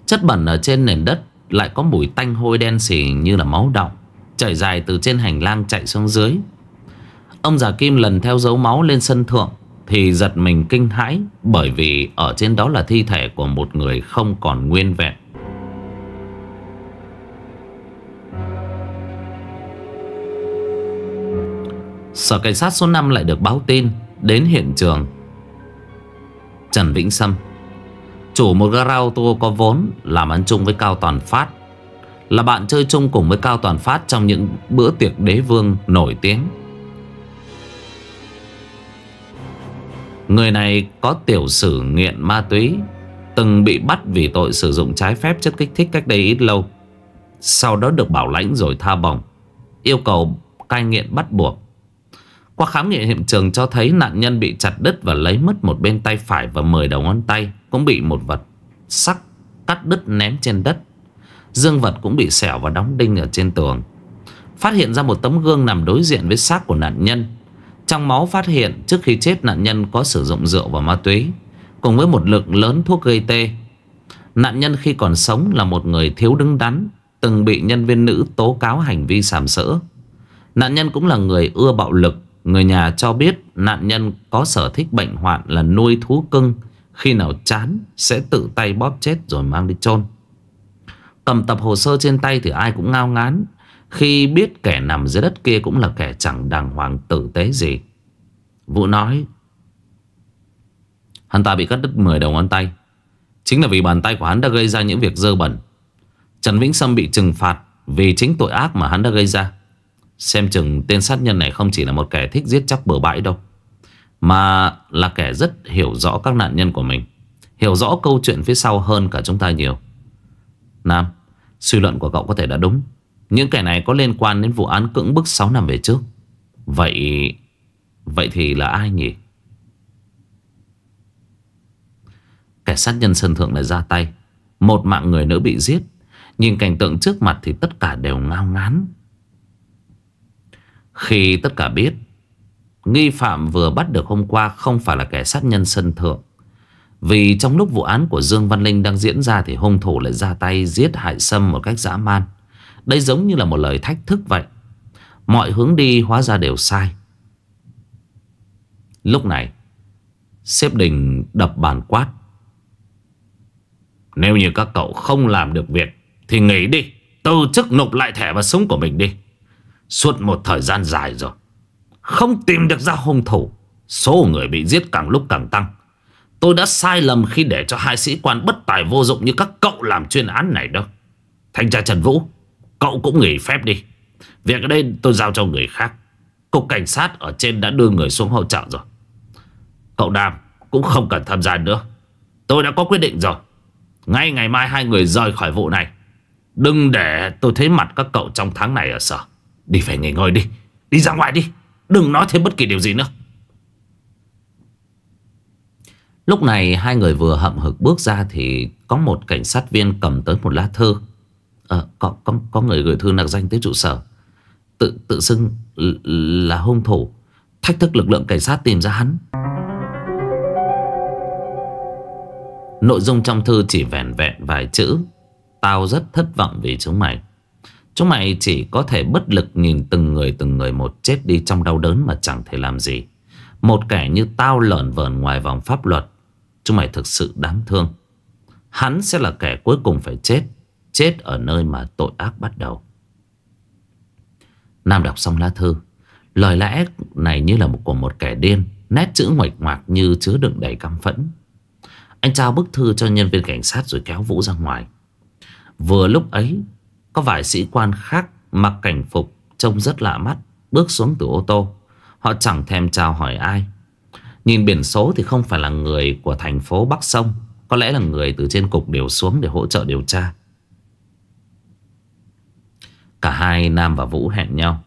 Chất bẩn ở trên nền đất Lại có mùi tanh hôi đen xỉ như là máu đọng Chảy dài từ trên hành lang chạy xuống dưới Ông già Kim lần theo dấu máu lên sân thượng Thì giật mình kinh hãi Bởi vì ở trên đó là thi thể của một người không còn nguyên vẹn Sở cảnh sát số 5 lại được báo tin Đến hiện trường Trần Vĩnh Sâm Chủ một gara ô tô có vốn Làm ăn chung với Cao Toàn Phát Là bạn chơi chung cùng với Cao Toàn Phát Trong những bữa tiệc đế vương nổi tiếng Người này có tiểu sử nghiện ma túy Từng bị bắt vì tội sử dụng trái phép chất kích thích cách đây ít lâu Sau đó được bảo lãnh rồi tha bổng Yêu cầu cai nghiện bắt buộc qua khám nghiệm hiện trường cho thấy nạn nhân bị chặt đứt và lấy mất một bên tay phải và 10 đầu ngón tay cũng bị một vật sắc cắt đứt ném trên đất. Dương vật cũng bị xẻo và đóng đinh ở trên tường. Phát hiện ra một tấm gương nằm đối diện với xác của nạn nhân. Trong máu phát hiện trước khi chết nạn nhân có sử dụng rượu và ma túy cùng với một lượng lớn thuốc gây tê. Nạn nhân khi còn sống là một người thiếu đứng đắn, từng bị nhân viên nữ tố cáo hành vi sàm sỡ. Nạn nhân cũng là người ưa bạo lực Người nhà cho biết nạn nhân có sở thích bệnh hoạn là nuôi thú cưng Khi nào chán sẽ tự tay bóp chết rồi mang đi chôn Cầm tập hồ sơ trên tay thì ai cũng ngao ngán Khi biết kẻ nằm dưới đất kia cũng là kẻ chẳng đàng hoàng tử tế gì Vũ nói Hắn ta bị cắt đứt 10 đầu ngón tay Chính là vì bàn tay của hắn đã gây ra những việc dơ bẩn Trần Vĩnh Sâm bị trừng phạt Vì chính tội ác mà hắn đã gây ra Xem chừng tên sát nhân này không chỉ là một kẻ thích giết chóc bừa bãi đâu Mà là kẻ rất hiểu rõ các nạn nhân của mình Hiểu rõ câu chuyện phía sau hơn cả chúng ta nhiều Nam Suy luận của cậu có thể đã đúng Những kẻ này có liên quan đến vụ án cưỡng bức 6 năm về trước Vậy Vậy thì là ai nhỉ Kẻ sát nhân sân thượng lại ra tay Một mạng người nữa bị giết Nhìn cảnh tượng trước mặt thì tất cả đều ngao ngán khi tất cả biết Nghi phạm vừa bắt được hôm qua không phải là kẻ sát nhân sân thượng Vì trong lúc vụ án của Dương Văn Linh đang diễn ra Thì hung thủ lại ra tay giết hại Sâm một cách dã man Đây giống như là một lời thách thức vậy Mọi hướng đi hóa ra đều sai Lúc này Xếp đình đập bàn quát Nếu như các cậu không làm được việc Thì nghỉ đi Từ chức nộp lại thẻ và súng của mình đi Suốt một thời gian dài rồi Không tìm được ra hung thủ Số người bị giết càng lúc càng tăng Tôi đã sai lầm khi để cho hai sĩ quan bất tài vô dụng như các cậu làm chuyên án này đâu Thanh tra Trần Vũ Cậu cũng nghỉ phép đi Việc ở đây tôi giao cho người khác Cục cảnh sát ở trên đã đưa người xuống hỗ trợ rồi Cậu Đàm cũng không cần tham gia nữa Tôi đã có quyết định rồi Ngay ngày mai hai người rời khỏi vụ này Đừng để tôi thấy mặt các cậu trong tháng này ở sở Đi phải nghỉ ngơi đi Đi ra ngoài đi Đừng nói thêm bất kỳ điều gì nữa Lúc này hai người vừa hậm hực bước ra Thì có một cảnh sát viên cầm tới một lá thư à, có, có, có người gửi thư nạc danh tới trụ sở Tự tự xưng là hung thủ Thách thức lực lượng cảnh sát tìm ra hắn Nội dung trong thư chỉ vẻn vẹn vài chữ Tao rất thất vọng vì chúng mày Chúng mày chỉ có thể bất lực nhìn từng người từng người một chết đi trong đau đớn mà chẳng thể làm gì. Một kẻ như tao lợn vờn ngoài vòng pháp luật. Chúng mày thực sự đáng thương. Hắn sẽ là kẻ cuối cùng phải chết. Chết ở nơi mà tội ác bắt đầu. Nam đọc xong lá thư. Lời lẽ này như là một của một kẻ điên. Nét chữ ngoạch ngoạc như chứa đựng đầy căm phẫn. Anh trao bức thư cho nhân viên cảnh sát rồi kéo Vũ ra ngoài. Vừa lúc ấy có vài sĩ quan khác mặc cảnh phục trông rất lạ mắt bước xuống từ ô tô. Họ chẳng thèm chào hỏi ai. Nhìn biển số thì không phải là người của thành phố Bắc Sông. Có lẽ là người từ trên cục điều xuống để hỗ trợ điều tra. Cả hai Nam và Vũ hẹn nhau.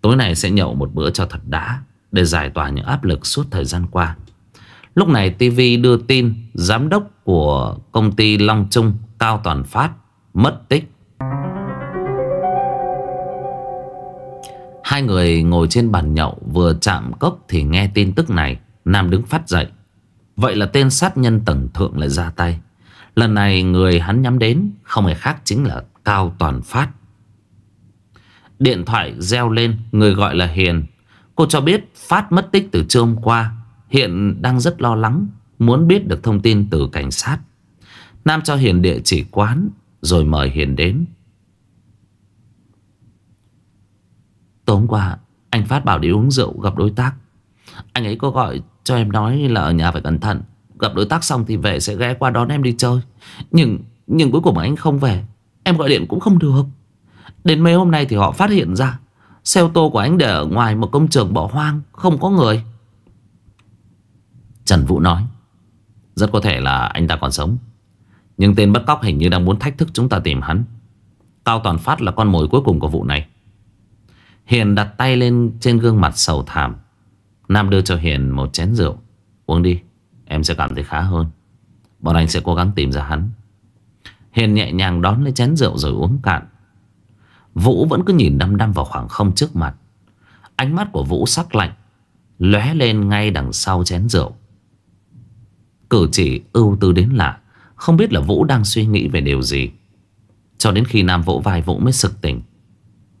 Tối nay sẽ nhậu một bữa cho thật đã để giải tỏa những áp lực suốt thời gian qua. Lúc này TV đưa tin giám đốc của công ty Long Trung Cao Toàn Phát mất tích. Hai người ngồi trên bàn nhậu vừa chạm cốc thì nghe tin tức này. Nam đứng phát dậy. Vậy là tên sát nhân tầng thượng lại ra tay. Lần này người hắn nhắm đến không hề khác chính là Cao Toàn Phát. Điện thoại reo lên, người gọi là Hiền. Cô cho biết Phát mất tích từ trưa hôm qua. Hiện đang rất lo lắng, muốn biết được thông tin từ cảnh sát. Nam cho Hiền địa chỉ quán, rồi mời Hiền đến. Tối hôm qua Anh Phát bảo đi uống rượu gặp đối tác Anh ấy có gọi cho em nói là ở nhà phải cẩn thận Gặp đối tác xong thì về sẽ ghé qua đón em đi chơi Nhưng nhưng cuối cùng anh không về Em gọi điện cũng không được Đến mấy hôm nay thì họ phát hiện ra Xe ô tô của anh để ở ngoài một công trường bỏ hoang Không có người Trần Vũ nói Rất có thể là anh ta còn sống Nhưng tên bắt cóc hình như đang muốn thách thức chúng ta tìm hắn Cao Toàn Phát là con mồi cuối cùng của vụ này Hiền đặt tay lên trên gương mặt sầu thảm. Nam đưa cho Hiền một chén rượu. Uống đi, em sẽ cảm thấy khá hơn. Bọn anh sẽ cố gắng tìm ra hắn. Hiền nhẹ nhàng đón lấy chén rượu rồi uống cạn. Vũ vẫn cứ nhìn đăm đăm vào khoảng không trước mặt. Ánh mắt của Vũ sắc lạnh, lóe lên ngay đằng sau chén rượu. Cử chỉ ưu tư đến lạ, không biết là Vũ đang suy nghĩ về điều gì. Cho đến khi Nam vỗ vai Vũ mới sực tỉnh.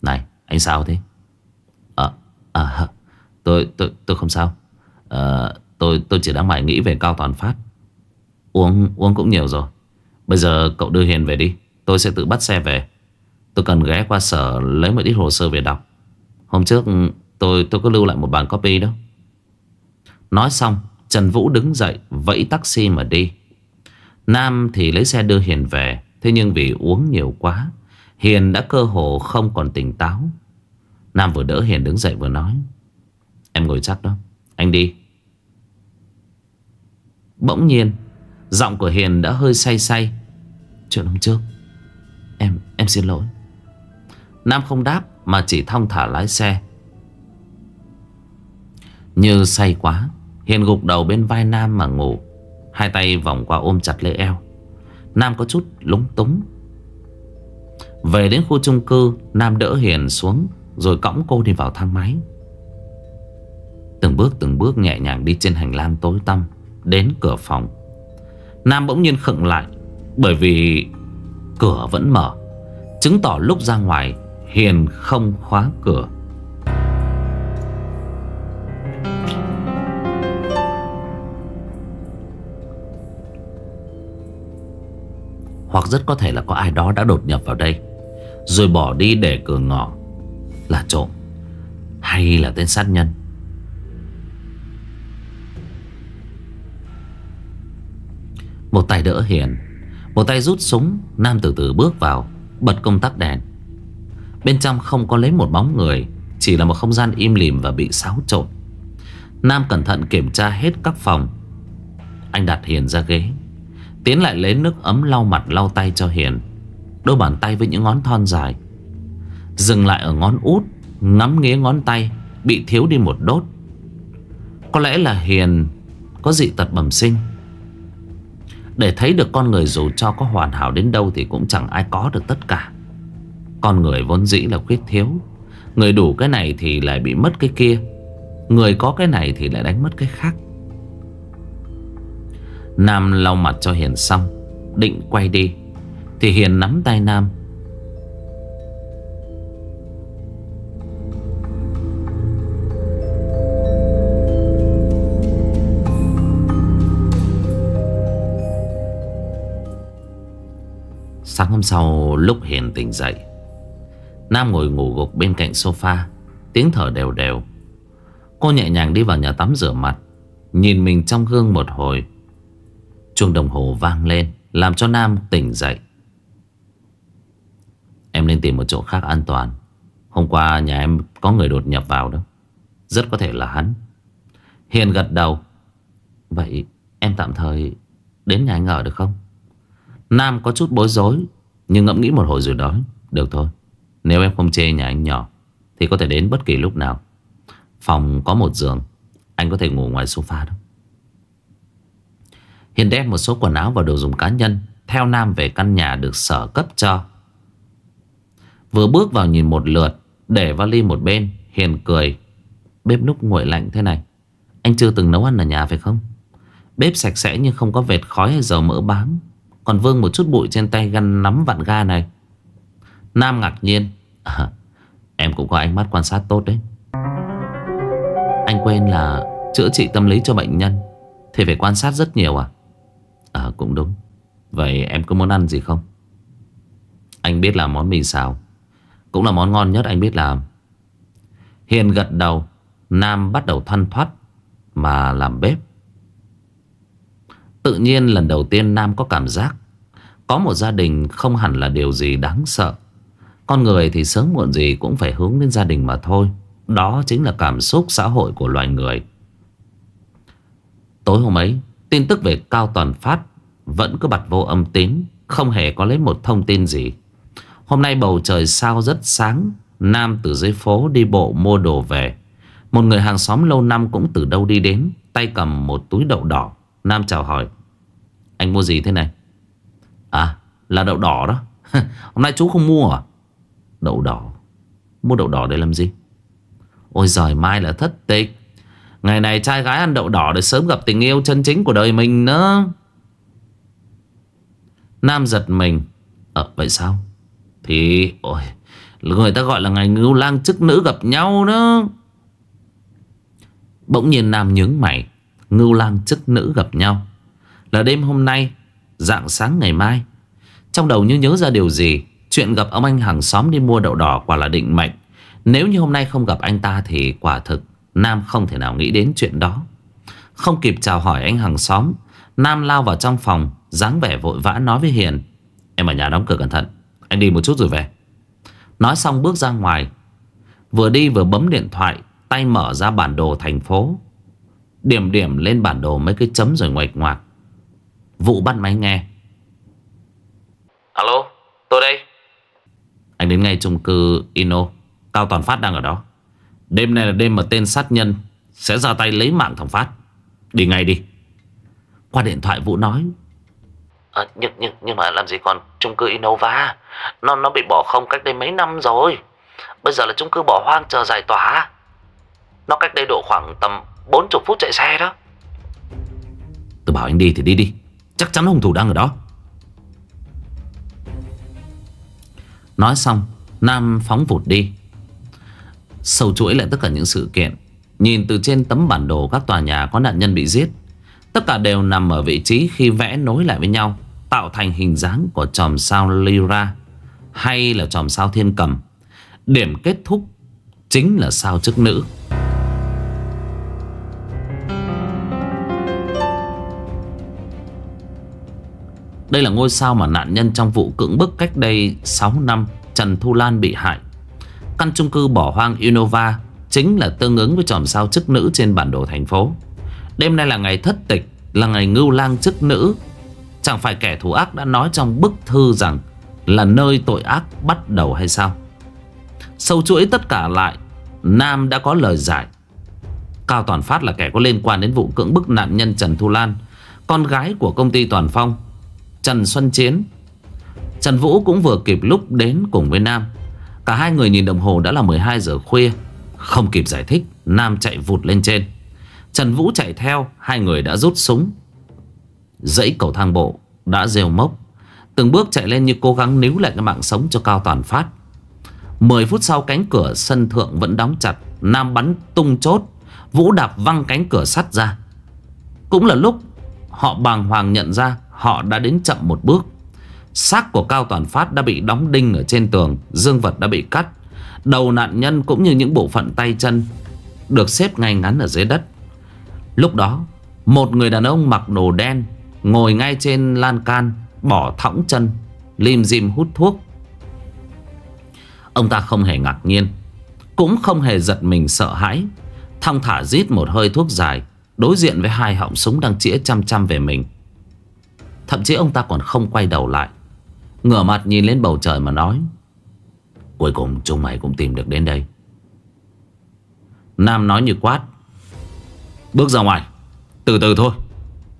Này, anh sao thế? À tôi tôi tôi không sao à, Tôi tôi chỉ đang mải nghĩ về Cao Toàn Phát Uống uống cũng nhiều rồi Bây giờ cậu đưa Hiền về đi Tôi sẽ tự bắt xe về Tôi cần ghé qua sở lấy một ít hồ sơ về đọc Hôm trước tôi tôi có lưu lại một bản copy đó Nói xong Trần Vũ đứng dậy Vẫy taxi mà đi Nam thì lấy xe đưa Hiền về Thế nhưng vì uống nhiều quá Hiền đã cơ hồ không còn tỉnh táo Nam vừa đỡ Hiền đứng dậy vừa nói Em ngồi chắc đó Anh đi Bỗng nhiên Giọng của Hiền đã hơi say say Chuyện hôm trước Em em xin lỗi Nam không đáp mà chỉ thong thả lái xe Như say quá Hiền gục đầu bên vai Nam mà ngủ Hai tay vòng qua ôm chặt lấy eo Nam có chút lúng túng Về đến khu chung cư Nam đỡ Hiền xuống rồi cõng cô đi vào thang máy Từng bước từng bước nhẹ nhàng đi trên hành lang tối tăm Đến cửa phòng Nam bỗng nhiên khựng lại Bởi vì cửa vẫn mở Chứng tỏ lúc ra ngoài Hiền không khóa cửa Hoặc rất có thể là có ai đó đã đột nhập vào đây Rồi bỏ đi để cửa ngõ là trộm hay là tên sát nhân Một tay đỡ hiền Một tay rút súng Nam từ từ bước vào Bật công tắc đèn Bên trong không có lấy một bóng người Chỉ là một không gian im lìm và bị xáo trộn Nam cẩn thận kiểm tra hết các phòng Anh đặt Hiền ra ghế Tiến lại lấy nước ấm lau mặt lau tay cho Hiền Đôi bàn tay với những ngón thon dài Dừng lại ở ngón út Ngắm nghía ngón tay Bị thiếu đi một đốt Có lẽ là Hiền Có dị tật bẩm sinh Để thấy được con người dù cho có hoàn hảo đến đâu Thì cũng chẳng ai có được tất cả Con người vốn dĩ là khuyết thiếu Người đủ cái này thì lại bị mất cái kia Người có cái này thì lại đánh mất cái khác Nam lau mặt cho Hiền xong Định quay đi Thì Hiền nắm tay Nam Sáng hôm sau lúc Hiền tỉnh dậy Nam ngồi ngủ gục bên cạnh sofa Tiếng thở đều đều Cô nhẹ nhàng đi vào nhà tắm rửa mặt Nhìn mình trong gương một hồi Chuông đồng hồ vang lên Làm cho Nam tỉnh dậy Em nên tìm một chỗ khác an toàn Hôm qua nhà em có người đột nhập vào đó Rất có thể là hắn Hiền gật đầu Vậy em tạm thời đến nhà anh ở được không? Nam có chút bối rối Nhưng ngẫm nghĩ một hồi rồi nói Được thôi Nếu em không chê nhà anh nhỏ Thì có thể đến bất kỳ lúc nào Phòng có một giường Anh có thể ngủ ngoài sofa đó Hiền đem một số quần áo và đồ dùng cá nhân Theo Nam về căn nhà được sở cấp cho Vừa bước vào nhìn một lượt Để vali một bên Hiền cười Bếp núc nguội lạnh thế này Anh chưa từng nấu ăn ở nhà phải không Bếp sạch sẽ nhưng không có vệt khói hay dầu mỡ bám còn Vương một chút bụi trên tay găn nắm vặn ga này Nam ngạc nhiên à, Em cũng có ánh mắt quan sát tốt đấy Anh quên là chữa trị tâm lý cho bệnh nhân Thì phải quan sát rất nhiều à À cũng đúng Vậy em có muốn ăn gì không Anh biết là món mì xào Cũng là món ngon nhất anh biết làm Hiền gật đầu Nam bắt đầu thoăn thoát Mà làm bếp Tự nhiên lần đầu tiên Nam có cảm giác Có một gia đình không hẳn là điều gì đáng sợ Con người thì sớm muộn gì cũng phải hướng đến gia đình mà thôi Đó chính là cảm xúc xã hội của loài người Tối hôm ấy Tin tức về Cao Toàn Phát Vẫn cứ bật vô âm tín Không hề có lấy một thông tin gì Hôm nay bầu trời sao rất sáng Nam từ dưới phố đi bộ mua đồ về Một người hàng xóm lâu năm cũng từ đâu đi đến Tay cầm một túi đậu đỏ Nam chào hỏi Anh mua gì thế này À là đậu đỏ đó *laughs* Hôm nay chú không mua à Đậu đỏ Mua đậu đỏ để làm gì Ôi giời mai là thất tịch Ngày này trai gái ăn đậu đỏ để sớm gặp tình yêu chân chính của đời mình nữa Nam giật mình Ờ vậy sao Thì ôi Người ta gọi là ngày ngưu lang chức nữ gặp nhau đó Bỗng nhiên Nam nhướng mày Ngưu lang chức nữ gặp nhau Là đêm hôm nay dạng sáng ngày mai Trong đầu như nhớ ra điều gì Chuyện gặp ông anh hàng xóm đi mua đậu đỏ quả là định mệnh Nếu như hôm nay không gặp anh ta thì quả thực Nam không thể nào nghĩ đến chuyện đó Không kịp chào hỏi anh hàng xóm Nam lao vào trong phòng dáng vẻ vội vã nói với Hiền Em ở nhà đóng cửa cẩn thận Anh đi một chút rồi về Nói xong bước ra ngoài Vừa đi vừa bấm điện thoại Tay mở ra bản đồ thành phố Điểm điểm lên bản đồ mấy cái chấm rồi ngoạch ngoạc Vũ bắt máy nghe Alo tôi đây Anh đến ngay chung cư Ino Cao Toàn Phát đang ở đó Đêm nay là đêm mà tên sát nhân Sẽ ra tay lấy mạng thằng Phát Đi ngay đi Qua điện thoại Vũ nói à, nhưng, nhưng, nhưng mà làm gì còn chung cư Innova Nó nó bị bỏ không cách đây mấy năm rồi Bây giờ là chung cư bỏ hoang chờ giải tỏa Nó cách đây độ khoảng tầm 40 phút chạy xe đó Tôi bảo anh đi thì đi đi Chắc chắn hung thủ đang ở đó Nói xong Nam phóng vụt đi sầu chuỗi lại tất cả những sự kiện Nhìn từ trên tấm bản đồ các tòa nhà có nạn nhân bị giết Tất cả đều nằm ở vị trí khi vẽ nối lại với nhau Tạo thành hình dáng của chòm sao Lyra Hay là chòm sao thiên cầm Điểm kết thúc chính là sao chức nữ Đây là ngôi sao mà nạn nhân trong vụ cưỡng bức cách đây 6 năm Trần Thu Lan bị hại. Căn chung cư bỏ hoang Innova chính là tương ứng với chòm sao chức nữ trên bản đồ thành phố. Đêm nay là ngày thất tịch, là ngày ngưu lang chức nữ. Chẳng phải kẻ thù ác đã nói trong bức thư rằng là nơi tội ác bắt đầu hay sao? Sâu chuỗi tất cả lại, Nam đã có lời giải. Cao Toàn Phát là kẻ có liên quan đến vụ cưỡng bức nạn nhân Trần Thu Lan, con gái của công ty Toàn Phong. Trần Xuân Chiến Trần Vũ cũng vừa kịp lúc đến cùng với Nam Cả hai người nhìn đồng hồ đã là 12 giờ khuya Không kịp giải thích Nam chạy vụt lên trên Trần Vũ chạy theo Hai người đã rút súng Dãy cầu thang bộ Đã rêu mốc Từng bước chạy lên như cố gắng níu lại cái mạng sống cho Cao Toàn Phát 10 phút sau cánh cửa sân thượng vẫn đóng chặt Nam bắn tung chốt Vũ đạp văng cánh cửa sắt ra Cũng là lúc họ bàng hoàng nhận ra họ đã đến chậm một bước. Xác của Cao Toàn Phát đã bị đóng đinh ở trên tường, dương vật đã bị cắt. Đầu nạn nhân cũng như những bộ phận tay chân được xếp ngay ngắn ở dưới đất. Lúc đó, một người đàn ông mặc đồ đen ngồi ngay trên lan can, bỏ thõng chân, lim dim hút thuốc. Ông ta không hề ngạc nhiên, cũng không hề giật mình sợ hãi, thong thả rít một hơi thuốc dài, đối diện với hai họng súng đang chĩa chăm chăm về mình. Thậm chí ông ta còn không quay đầu lại Ngửa mặt nhìn lên bầu trời mà nói Cuối cùng chúng mày cũng tìm được đến đây Nam nói như quát Bước ra ngoài Từ từ thôi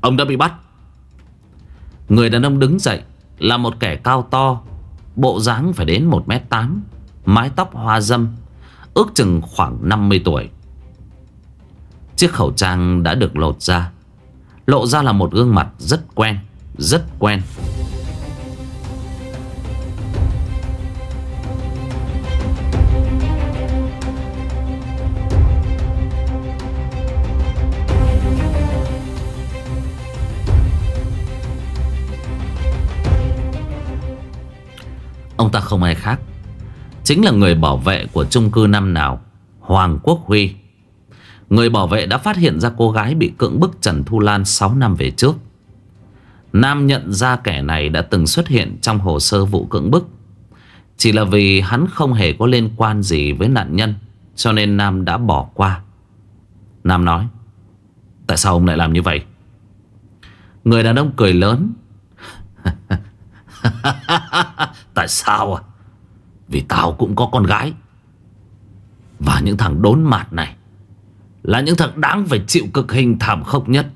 Ông đã bị bắt Người đàn ông đứng dậy Là một kẻ cao to Bộ dáng phải đến 1m8 Mái tóc hoa dâm Ước chừng khoảng 50 tuổi Chiếc khẩu trang đã được lột ra Lộ ra là một gương mặt rất quen rất quen Ông ta không ai khác Chính là người bảo vệ của chung cư năm nào Hoàng Quốc Huy Người bảo vệ đã phát hiện ra cô gái bị cưỡng bức Trần Thu Lan 6 năm về trước Nam nhận ra kẻ này đã từng xuất hiện trong hồ sơ vụ cưỡng bức. Chỉ là vì hắn không hề có liên quan gì với nạn nhân, cho nên Nam đã bỏ qua. Nam nói, tại sao ông lại làm như vậy? Người đàn ông cười lớn. *laughs* tại sao à? Vì tao cũng có con gái. Và những thằng đốn mặt này là những thằng đáng phải chịu cực hình thảm khốc nhất.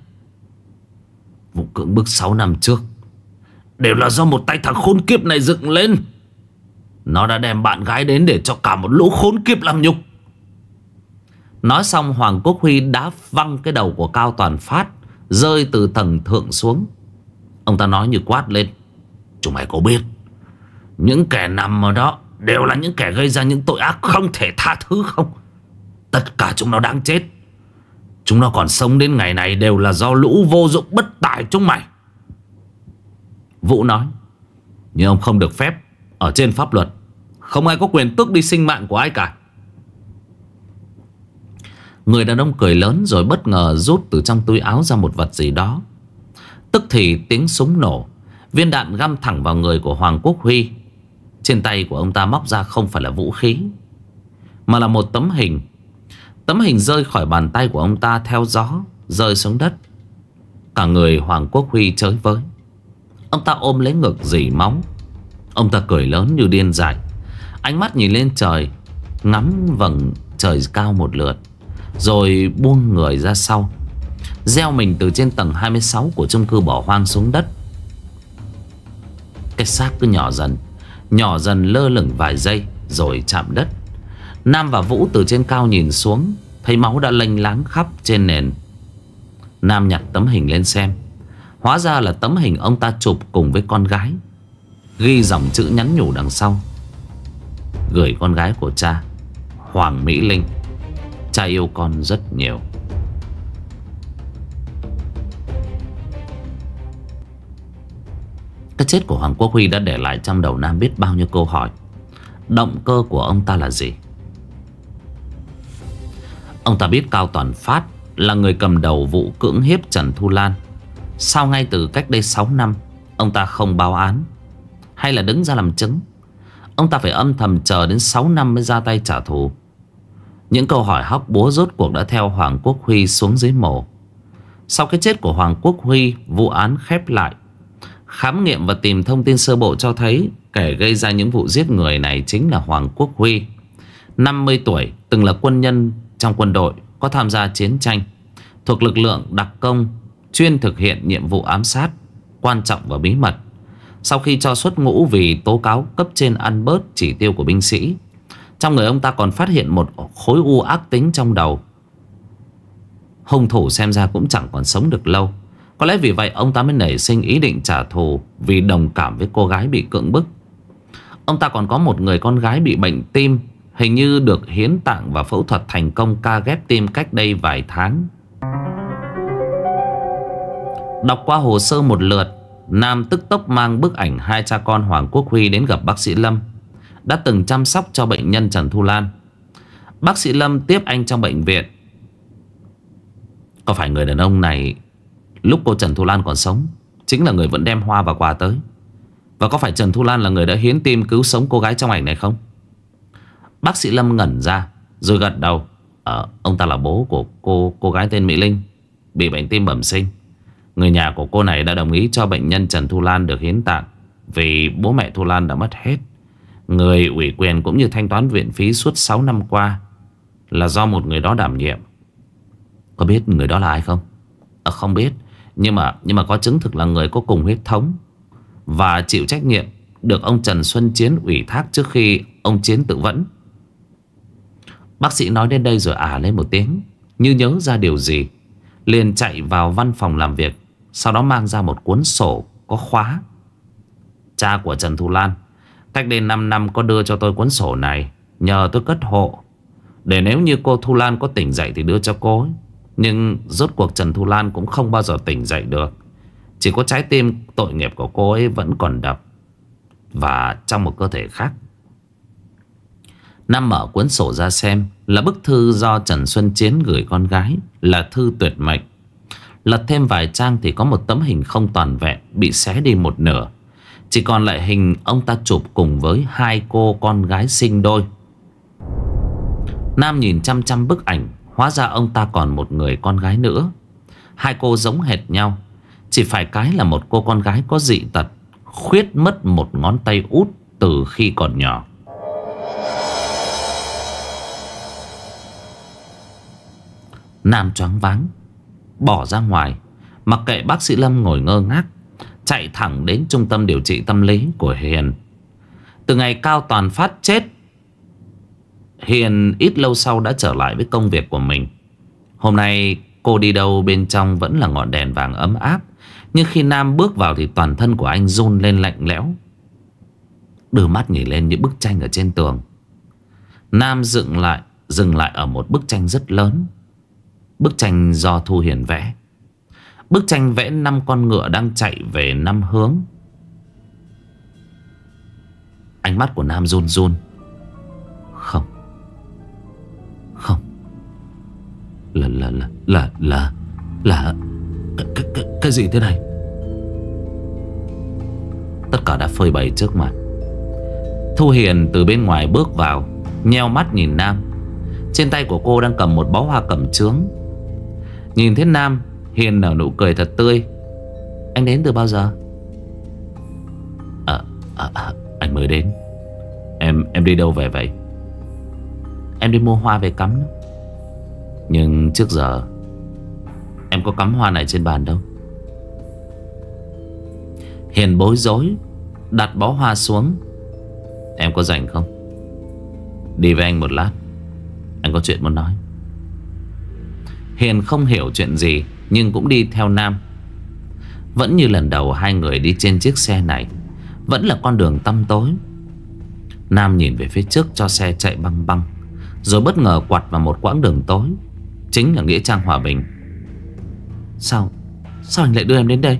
Vụ cưỡng bức 6 năm trước Đều là do một tay thằng khốn kiếp này dựng lên Nó đã đem bạn gái đến để cho cả một lũ khốn kiếp làm nhục Nói xong Hoàng Quốc Huy đã văng cái đầu của Cao Toàn Phát Rơi từ tầng thượng xuống Ông ta nói như quát lên Chúng mày có biết Những kẻ nằm ở đó Đều là những kẻ gây ra những tội ác không thể tha thứ không Tất cả chúng nó đáng chết Chúng nó còn sống đến ngày này đều là do lũ vô dụng bất tài chúng mày Vũ nói Nhưng ông không được phép Ở trên pháp luật Không ai có quyền tước đi sinh mạng của ai cả Người đàn ông cười lớn rồi bất ngờ rút từ trong túi áo ra một vật gì đó Tức thì tiếng súng nổ Viên đạn găm thẳng vào người của Hoàng Quốc Huy Trên tay của ông ta móc ra không phải là vũ khí Mà là một tấm hình Tấm hình rơi khỏi bàn tay của ông ta theo gió Rơi xuống đất Cả người Hoàng Quốc Huy chới với Ông ta ôm lấy ngực dỉ móng Ông ta cười lớn như điên dại Ánh mắt nhìn lên trời Ngắm vầng trời cao một lượt Rồi buông người ra sau Gieo mình từ trên tầng 26 của chung cư bỏ hoang xuống đất Cái xác cứ nhỏ dần Nhỏ dần lơ lửng vài giây Rồi chạm đất Nam và Vũ từ trên cao nhìn xuống Thấy máu đã lênh láng khắp trên nền Nam nhặt tấm hình lên xem Hóa ra là tấm hình ông ta chụp cùng với con gái Ghi dòng chữ nhắn nhủ đằng sau Gửi con gái của cha Hoàng Mỹ Linh Cha yêu con rất nhiều Cái chết của Hoàng Quốc Huy đã để lại trong đầu Nam biết bao nhiêu câu hỏi Động cơ của ông ta là gì Ông ta biết Cao Toàn Phát là người cầm đầu vụ cưỡng hiếp Trần Thu Lan Sao ngay từ cách đây 6 năm Ông ta không báo án Hay là đứng ra làm chứng Ông ta phải âm thầm chờ đến 6 năm mới ra tay trả thù Những câu hỏi hóc búa rốt cuộc đã theo Hoàng Quốc Huy xuống dưới mổ Sau cái chết của Hoàng Quốc Huy Vụ án khép lại Khám nghiệm và tìm thông tin sơ bộ cho thấy Kẻ gây ra những vụ giết người này chính là Hoàng Quốc Huy 50 tuổi Từng là quân nhân trong quân đội có tham gia chiến tranh thuộc lực lượng đặc công chuyên thực hiện nhiệm vụ ám sát quan trọng và bí mật. Sau khi cho xuất ngũ vì tố cáo cấp trên ăn bớt chỉ tiêu của binh sĩ, trong người ông ta còn phát hiện một khối u ác tính trong đầu. Hung thủ xem ra cũng chẳng còn sống được lâu. Có lẽ vì vậy ông ta mới nảy sinh ý định trả thù vì đồng cảm với cô gái bị cưỡng bức. Ông ta còn có một người con gái bị bệnh tim Hình như được hiến tặng và phẫu thuật thành công ca ghép tim cách đây vài tháng Đọc qua hồ sơ một lượt Nam tức tốc mang bức ảnh hai cha con Hoàng Quốc Huy đến gặp bác sĩ Lâm Đã từng chăm sóc cho bệnh nhân Trần Thu Lan Bác sĩ Lâm tiếp anh trong bệnh viện Có phải người đàn ông này Lúc cô Trần Thu Lan còn sống Chính là người vẫn đem hoa và quà tới Và có phải Trần Thu Lan là người đã hiến tim cứu sống cô gái trong ảnh này không? Bác sĩ Lâm ngẩn ra Rồi gật đầu à, Ông ta là bố của cô cô gái tên Mỹ Linh Bị bệnh tim bẩm sinh Người nhà của cô này đã đồng ý cho bệnh nhân Trần Thu Lan được hiến tạng Vì bố mẹ Thu Lan đã mất hết Người ủy quyền cũng như thanh toán viện phí suốt 6 năm qua Là do một người đó đảm nhiệm Có biết người đó là ai không? À, không biết Nhưng mà nhưng mà có chứng thực là người có cùng huyết thống Và chịu trách nhiệm Được ông Trần Xuân Chiến ủy thác trước khi ông Chiến tự vẫn Bác sĩ nói đến đây rồi ả à lên một tiếng Như nhớ ra điều gì Liền chạy vào văn phòng làm việc Sau đó mang ra một cuốn sổ có khóa Cha của Trần Thu Lan Cách đây 5 năm có đưa cho tôi cuốn sổ này Nhờ tôi cất hộ Để nếu như cô Thu Lan có tỉnh dậy thì đưa cho cô ấy. Nhưng rốt cuộc Trần Thu Lan cũng không bao giờ tỉnh dậy được Chỉ có trái tim tội nghiệp của cô ấy vẫn còn đập Và trong một cơ thể khác Nam mở cuốn sổ ra xem là bức thư do Trần Xuân Chiến gửi con gái là thư tuyệt mệnh. Lật thêm vài trang thì có một tấm hình không toàn vẹn bị xé đi một nửa. Chỉ còn lại hình ông ta chụp cùng với hai cô con gái sinh đôi. Nam nhìn chăm chăm bức ảnh Hóa ra ông ta còn một người con gái nữa Hai cô giống hệt nhau Chỉ phải cái là một cô con gái có dị tật Khuyết mất một ngón tay út từ khi còn nhỏ Nam choáng váng Bỏ ra ngoài Mặc kệ bác sĩ Lâm ngồi ngơ ngác Chạy thẳng đến trung tâm điều trị tâm lý của Hiền Từ ngày Cao Toàn phát chết Hiền ít lâu sau đã trở lại với công việc của mình Hôm nay cô đi đâu bên trong vẫn là ngọn đèn vàng ấm áp Nhưng khi Nam bước vào thì toàn thân của anh run lên lạnh lẽo Đưa mắt nhìn lên những bức tranh ở trên tường Nam dựng lại Dừng lại ở một bức tranh rất lớn Bức tranh do Thu Hiền vẽ Bức tranh vẽ năm con ngựa đang chạy về năm hướng Ánh mắt của Nam run run Không Không Là là là là là là cái, cái, cái gì thế này Tất cả đã phơi bày trước mặt Thu Hiền từ bên ngoài bước vào Nheo mắt nhìn Nam Trên tay của cô đang cầm một bó hoa cẩm trướng Nhìn thấy Nam Hiền nở nụ cười thật tươi Anh đến từ bao giờ à, à, à, Anh mới đến Em em đi đâu về vậy Em đi mua hoa về cắm Nhưng trước giờ Em có cắm hoa này trên bàn đâu Hiền bối rối Đặt bó hoa xuống Em có rảnh không Đi với anh một lát Anh có chuyện muốn nói Hiền không hiểu chuyện gì Nhưng cũng đi theo Nam Vẫn như lần đầu hai người đi trên chiếc xe này Vẫn là con đường tăm tối Nam nhìn về phía trước cho xe chạy băng băng Rồi bất ngờ quạt vào một quãng đường tối Chính là Nghĩa Trang Hòa Bình Sao Sao anh lại đưa em đến đây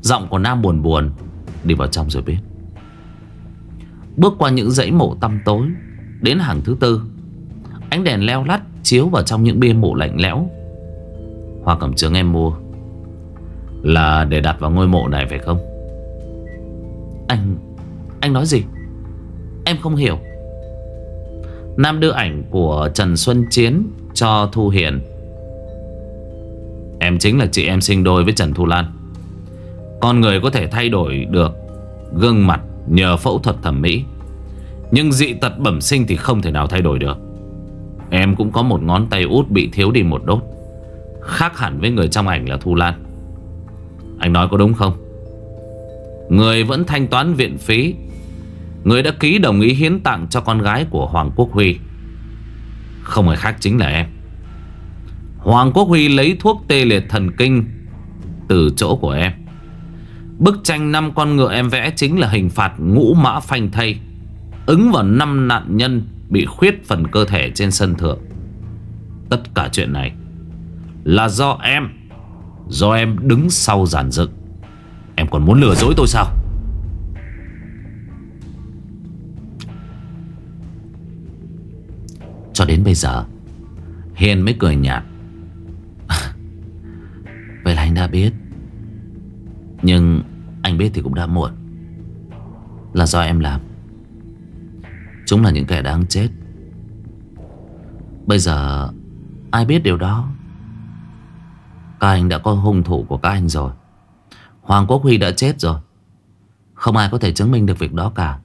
Giọng của Nam buồn buồn Đi vào trong rồi biết Bước qua những dãy mộ tăm tối Đến hàng thứ tư Ánh đèn leo lắt chiếu vào trong những bia mộ lạnh lẽo Hoa cẩm trướng em mua Là để đặt vào ngôi mộ này phải không Anh Anh nói gì Em không hiểu Nam đưa ảnh của Trần Xuân Chiến Cho Thu Hiền Em chính là chị em sinh đôi với Trần Thu Lan Con người có thể thay đổi được Gương mặt nhờ phẫu thuật thẩm mỹ Nhưng dị tật bẩm sinh thì không thể nào thay đổi được Em cũng có một ngón tay út bị thiếu đi một đốt Khác hẳn với người trong ảnh là Thu Lan Anh nói có đúng không? Người vẫn thanh toán viện phí Người đã ký đồng ý hiến tặng cho con gái của Hoàng Quốc Huy Không ai khác chính là em Hoàng Quốc Huy lấy thuốc tê liệt thần kinh Từ chỗ của em Bức tranh năm con ngựa em vẽ chính là hình phạt ngũ mã phanh thây Ứng vào năm nạn nhân Bị khuyết phần cơ thể trên sân thượng Tất cả chuyện này Là do em Do em đứng sau giàn dựng Em còn muốn lừa dối tôi sao Cho đến bây giờ Hiền mới cười nhạt *laughs* Vậy là anh đã biết Nhưng anh biết thì cũng đã muộn Là do em làm Chúng là những kẻ đang chết Bây giờ Ai biết điều đó Các anh đã có hung thủ của các anh rồi Hoàng Quốc Huy đã chết rồi Không ai có thể chứng minh được việc đó cả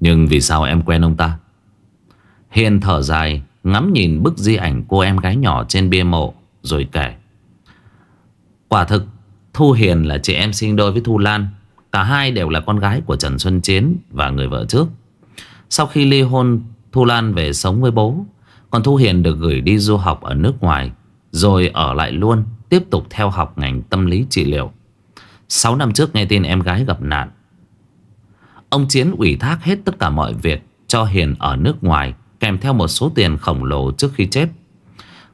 Nhưng vì sao em quen ông ta Hiền thở dài Ngắm nhìn bức di ảnh cô em gái nhỏ trên bia mộ Rồi kể Quả thực Thu Hiền là chị em sinh đôi với Thu Lan Cả hai đều là con gái của Trần Xuân Chiến và người vợ trước. Sau khi ly hôn, Thu Lan về sống với bố. Còn Thu Hiền được gửi đi du học ở nước ngoài, rồi ở lại luôn, tiếp tục theo học ngành tâm lý trị liệu. sáu năm trước nghe tin em gái gặp nạn. Ông Chiến ủy thác hết tất cả mọi việc cho Hiền ở nước ngoài, kèm theo một số tiền khổng lồ trước khi chết.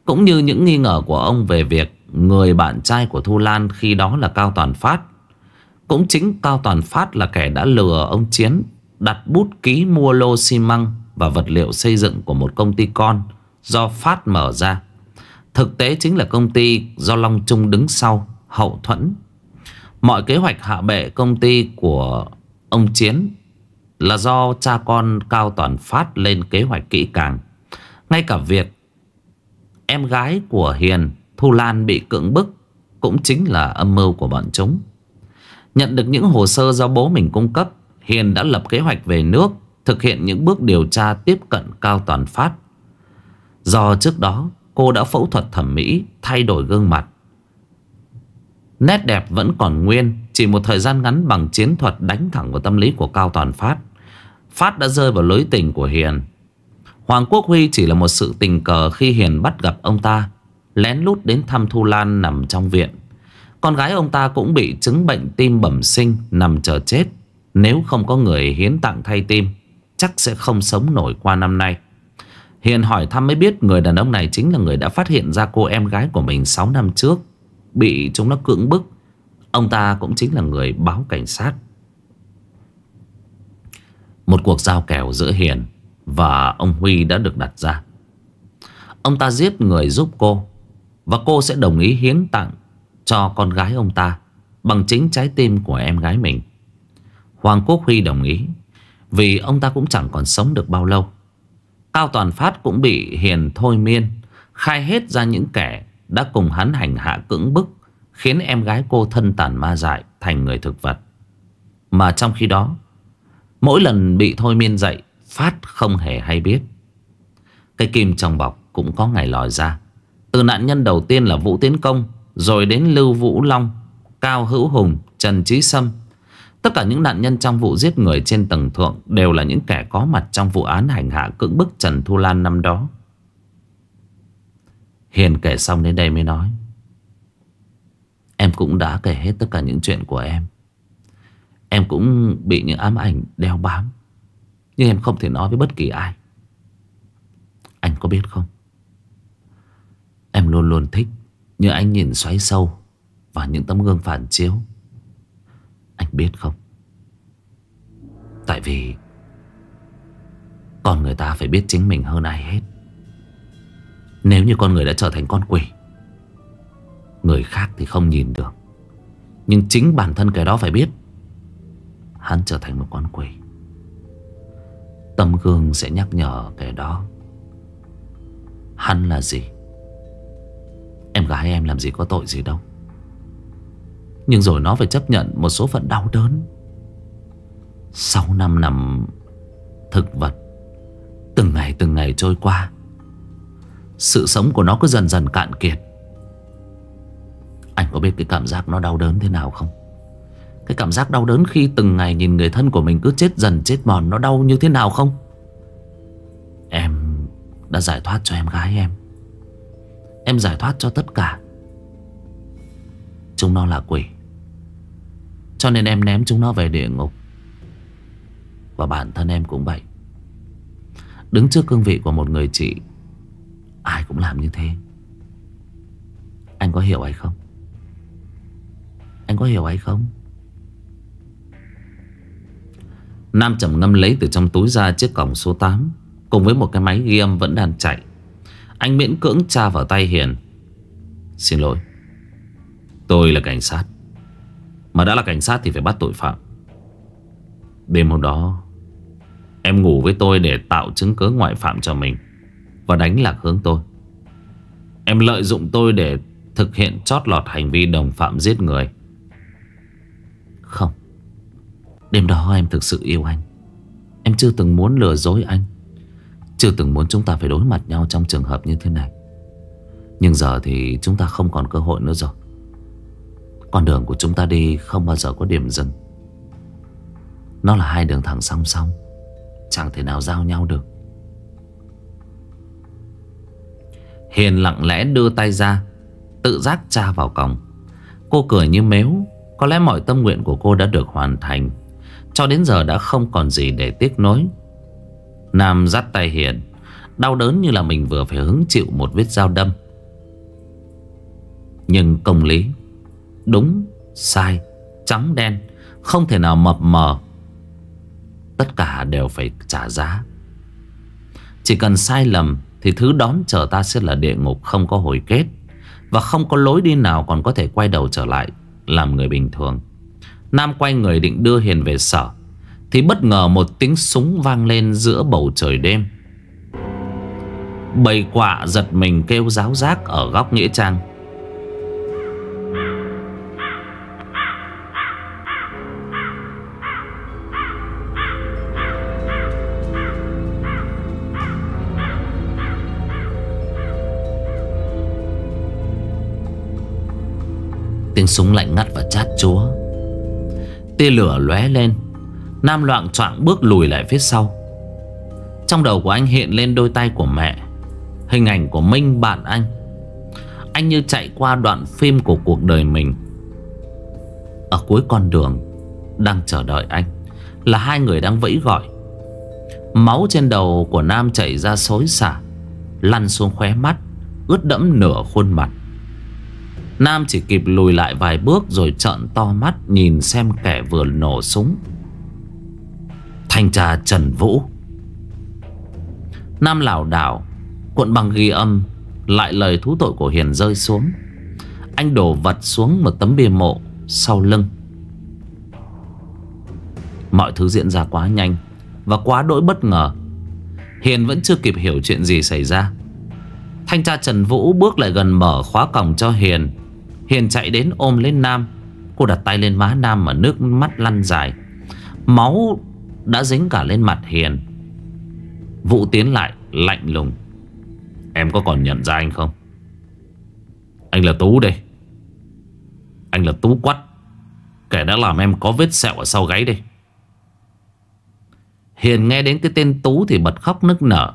Cũng như những nghi ngờ của ông về việc người bạn trai của Thu Lan khi đó là Cao Toàn Phát cũng chính Cao Toàn Phát là kẻ đã lừa ông Chiến đặt bút ký mua lô xi măng và vật liệu xây dựng của một công ty con do Phát mở ra. Thực tế chính là công ty do Long Trung đứng sau, hậu thuẫn. Mọi kế hoạch hạ bệ công ty của ông Chiến là do cha con Cao Toàn Phát lên kế hoạch kỹ càng. Ngay cả việc em gái của Hiền, Thu Lan bị cưỡng bức cũng chính là âm mưu của bọn chúng. Nhận được những hồ sơ do bố mình cung cấp, Hiền đã lập kế hoạch về nước, thực hiện những bước điều tra tiếp cận Cao Toàn Phát. Do trước đó, cô đã phẫu thuật thẩm mỹ, thay đổi gương mặt. Nét đẹp vẫn còn nguyên, chỉ một thời gian ngắn bằng chiến thuật đánh thẳng vào tâm lý của Cao Toàn Phát. Phát đã rơi vào lối tình của Hiền. Hoàng Quốc Huy chỉ là một sự tình cờ khi Hiền bắt gặp ông ta, lén lút đến thăm Thu Lan nằm trong viện. Con gái ông ta cũng bị chứng bệnh tim bẩm sinh nằm chờ chết. Nếu không có người hiến tặng thay tim, chắc sẽ không sống nổi qua năm nay. Hiền hỏi thăm mới biết người đàn ông này chính là người đã phát hiện ra cô em gái của mình 6 năm trước. Bị chúng nó cưỡng bức. Ông ta cũng chính là người báo cảnh sát. Một cuộc giao kèo giữa Hiền và ông Huy đã được đặt ra. Ông ta giết người giúp cô. Và cô sẽ đồng ý hiến tặng cho con gái ông ta bằng chính trái tim của em gái mình. Hoàng Quốc Huy đồng ý vì ông ta cũng chẳng còn sống được bao lâu. Cao Toàn Phát cũng bị Hiền thôi miên, khai hết ra những kẻ đã cùng hắn hành hạ cưỡng bức, khiến em gái cô thân tàn ma dại thành người thực vật. Mà trong khi đó, mỗi lần bị thôi miên dậy, Phát không hề hay biết. Cái kim trong bọc cũng có ngày lòi ra. Từ nạn nhân đầu tiên là Vũ Tiến Công, rồi đến Lưu Vũ Long Cao Hữu Hùng Trần Chí Sâm Tất cả những nạn nhân trong vụ giết người trên tầng thượng Đều là những kẻ có mặt trong vụ án hành hạ cưỡng bức Trần Thu Lan năm đó Hiền kể xong đến đây mới nói Em cũng đã kể hết tất cả những chuyện của em Em cũng bị những ám ảnh đeo bám Nhưng em không thể nói với bất kỳ ai Anh có biết không Em luôn luôn thích như anh nhìn xoáy sâu vào những tấm gương phản chiếu Anh biết không Tại vì Con người ta phải biết chính mình hơn ai hết Nếu như con người đã trở thành con quỷ Người khác thì không nhìn được Nhưng chính bản thân kẻ đó phải biết Hắn trở thành một con quỷ Tâm gương sẽ nhắc nhở kẻ đó Hắn là gì Em gái em làm gì có tội gì đâu Nhưng rồi nó phải chấp nhận một số phận đau đớn sau năm năm thực vật Từng ngày từng ngày trôi qua Sự sống của nó cứ dần dần cạn kiệt Anh có biết cái cảm giác nó đau đớn thế nào không? Cái cảm giác đau đớn khi từng ngày nhìn người thân của mình cứ chết dần chết mòn Nó đau như thế nào không? Em đã giải thoát cho em gái em Em giải thoát cho tất cả Chúng nó là quỷ Cho nên em ném chúng nó về địa ngục Và bản thân em cũng vậy Đứng trước cương vị của một người chị Ai cũng làm như thế Anh có hiểu hay không? Anh có hiểu hay không? Nam trầm ngâm lấy từ trong túi ra chiếc còng số 8 Cùng với một cái máy ghi âm vẫn đang chạy anh miễn cưỡng tra vào tay Hiền Xin lỗi Tôi là cảnh sát Mà đã là cảnh sát thì phải bắt tội phạm Đêm hôm đó Em ngủ với tôi để tạo chứng cứ ngoại phạm cho mình Và đánh lạc hướng tôi Em lợi dụng tôi để thực hiện chót lọt hành vi đồng phạm giết người Không Đêm đó em thực sự yêu anh Em chưa từng muốn lừa dối anh chưa từng muốn chúng ta phải đối mặt nhau trong trường hợp như thế này Nhưng giờ thì chúng ta không còn cơ hội nữa rồi Con đường của chúng ta đi không bao giờ có điểm dừng Nó là hai đường thẳng song song Chẳng thể nào giao nhau được Hiền lặng lẽ đưa tay ra Tự giác tra vào còng Cô cười như mếu Có lẽ mọi tâm nguyện của cô đã được hoàn thành Cho đến giờ đã không còn gì để tiếc nối Nam dắt tay Hiền Đau đớn như là mình vừa phải hứng chịu một vết dao đâm Nhưng công lý Đúng, sai, trắng đen Không thể nào mập mờ Tất cả đều phải trả giá Chỉ cần sai lầm Thì thứ đón chờ ta sẽ là địa ngục không có hồi kết Và không có lối đi nào còn có thể quay đầu trở lại Làm người bình thường Nam quay người định đưa Hiền về sở thì bất ngờ một tiếng súng vang lên giữa bầu trời đêm Bầy quạ giật mình kêu ráo rác ở góc Nghĩa Trang Tiếng súng lạnh ngắt và chát chúa Tia lửa lóe lên Nam loạn trọng bước lùi lại phía sau Trong đầu của anh hiện lên đôi tay của mẹ Hình ảnh của Minh bạn anh Anh như chạy qua đoạn phim của cuộc đời mình Ở cuối con đường Đang chờ đợi anh Là hai người đang vẫy gọi Máu trên đầu của Nam chảy ra xối xả Lăn xuống khóe mắt Ướt đẫm nửa khuôn mặt Nam chỉ kịp lùi lại vài bước Rồi trợn to mắt Nhìn xem kẻ vừa nổ súng Thanh tra Trần Vũ Nam lào đảo Cuộn bằng ghi âm Lại lời thú tội của Hiền rơi xuống Anh đổ vật xuống một tấm bia mộ Sau lưng Mọi thứ diễn ra quá nhanh Và quá đỗi bất ngờ Hiền vẫn chưa kịp hiểu chuyện gì xảy ra Thanh tra Trần Vũ bước lại gần mở khóa cổng cho Hiền Hiền chạy đến ôm lên Nam Cô đặt tay lên má Nam mà nước mắt lăn dài Máu đã dính cả lên mặt Hiền Vũ tiến lại lạnh lùng Em có còn nhận ra anh không Anh là Tú đây Anh là Tú Quắt Kẻ đã làm em có vết sẹo ở sau gáy đây Hiền nghe đến cái tên Tú thì bật khóc nức nở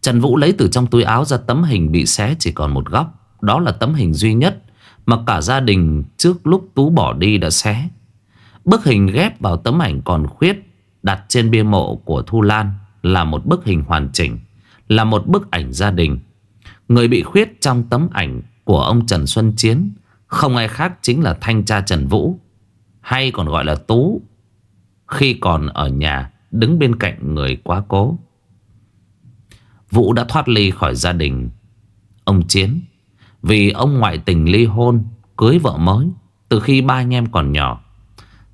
Trần Vũ lấy từ trong túi áo ra tấm hình bị xé chỉ còn một góc Đó là tấm hình duy nhất Mà cả gia đình trước lúc Tú bỏ đi đã xé Bức hình ghép vào tấm ảnh còn khuyết đặt trên bia mộ của Thu Lan là một bức hình hoàn chỉnh, là một bức ảnh gia đình. Người bị khuyết trong tấm ảnh của ông Trần Xuân Chiến không ai khác chính là thanh tra Trần Vũ, hay còn gọi là Tú, khi còn ở nhà đứng bên cạnh người quá cố. Vũ đã thoát ly khỏi gia đình ông Chiến vì ông ngoại tình ly hôn, cưới vợ mới từ khi ba anh em còn nhỏ.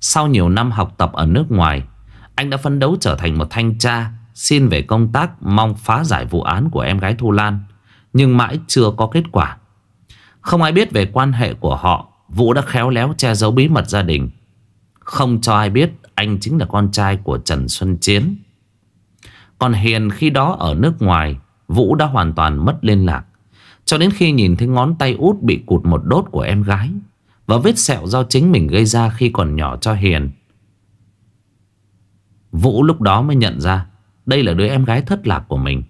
Sau nhiều năm học tập ở nước ngoài, anh đã phấn đấu trở thành một thanh tra Xin về công tác mong phá giải vụ án của em gái Thu Lan Nhưng mãi chưa có kết quả Không ai biết về quan hệ của họ Vũ đã khéo léo che giấu bí mật gia đình Không cho ai biết anh chính là con trai của Trần Xuân Chiến Còn Hiền khi đó ở nước ngoài Vũ đã hoàn toàn mất liên lạc Cho đến khi nhìn thấy ngón tay út bị cụt một đốt của em gái Và vết sẹo do chính mình gây ra khi còn nhỏ cho Hiền Vũ lúc đó mới nhận ra đây là đứa em gái thất lạc của mình.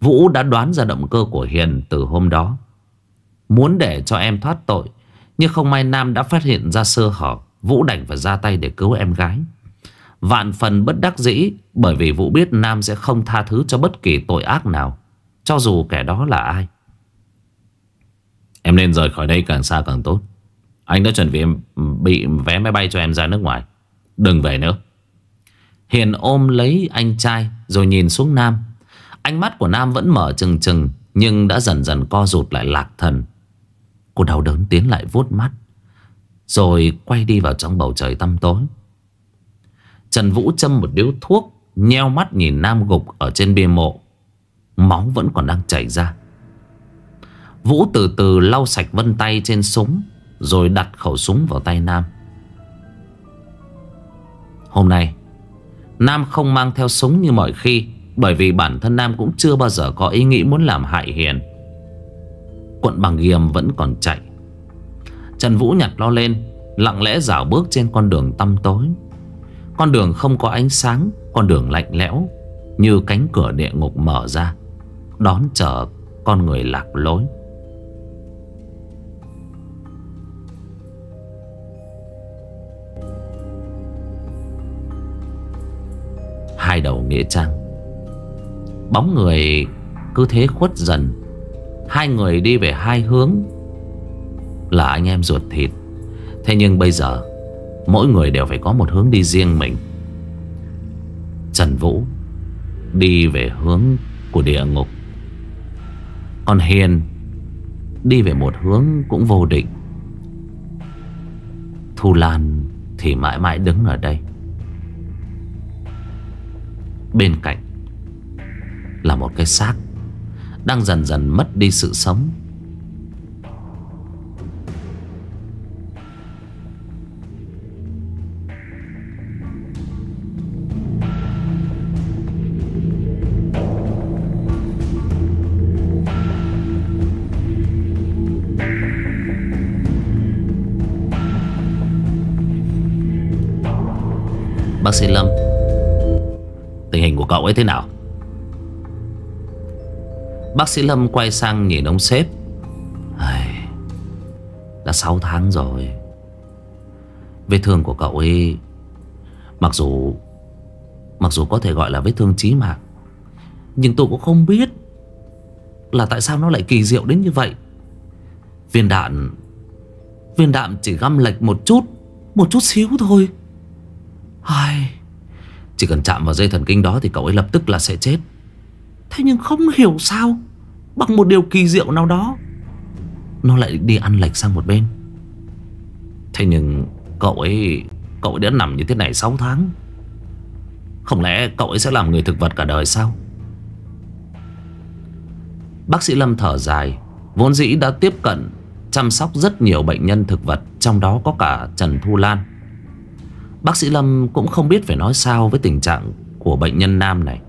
Vũ đã đoán ra động cơ của Hiền từ hôm đó. Muốn để cho em thoát tội, nhưng không may Nam đã phát hiện ra sơ hở, Vũ đành phải ra tay để cứu em gái. Vạn phần bất đắc dĩ bởi vì Vũ biết Nam sẽ không tha thứ cho bất kỳ tội ác nào, cho dù kẻ đó là ai. Em nên rời khỏi đây càng xa càng tốt. Anh đã chuẩn bị bị vé máy bay cho em ra nước ngoài. Đừng về nữa. Hiền ôm lấy anh trai rồi nhìn xuống Nam. Ánh mắt của Nam vẫn mở trừng trừng nhưng đã dần dần co rụt lại lạc thần. Cô đau đớn tiến lại vuốt mắt rồi quay đi vào trong bầu trời tăm tối. Trần Vũ châm một điếu thuốc nheo mắt nhìn Nam gục ở trên bia mộ. Máu vẫn còn đang chảy ra. Vũ từ từ lau sạch vân tay trên súng rồi đặt khẩu súng vào tay Nam. Hôm nay Nam không mang theo súng như mọi khi Bởi vì bản thân Nam cũng chưa bao giờ có ý nghĩ muốn làm hại Hiền Quận bằng ghiềm vẫn còn chạy Trần Vũ nhặt lo lên Lặng lẽ dạo bước trên con đường tăm tối Con đường không có ánh sáng Con đường lạnh lẽo Như cánh cửa địa ngục mở ra Đón chờ con người lạc lối hai đầu nghĩa trang Bóng người cứ thế khuất dần Hai người đi về hai hướng Là anh em ruột thịt Thế nhưng bây giờ Mỗi người đều phải có một hướng đi riêng mình Trần Vũ Đi về hướng của địa ngục Còn Hiền Đi về một hướng cũng vô định Thu Lan thì mãi mãi đứng ở đây Bên cạnh Là một cái xác Đang dần dần mất đi sự sống Bác sĩ Lâm tình hình của cậu ấy thế nào Bác sĩ Lâm quay sang nhìn ông sếp Ai... Đã 6 tháng rồi Vết thương của cậu ấy Mặc dù Mặc dù có thể gọi là vết thương chí mạng Nhưng tôi cũng không biết Là tại sao nó lại kỳ diệu đến như vậy Viên đạn Viên đạn chỉ găm lệch một chút Một chút xíu thôi Ai chỉ cần chạm vào dây thần kinh đó thì cậu ấy lập tức là sẽ chết Thế nhưng không hiểu sao Bằng một điều kỳ diệu nào đó Nó lại đi ăn lệch sang một bên Thế nhưng cậu ấy Cậu ấy đã nằm như thế này 6 tháng Không lẽ cậu ấy sẽ làm người thực vật cả đời sao Bác sĩ Lâm thở dài Vốn dĩ đã tiếp cận Chăm sóc rất nhiều bệnh nhân thực vật Trong đó có cả Trần Thu Lan Bác sĩ Lâm cũng không biết phải nói sao với tình trạng của bệnh nhân nam này.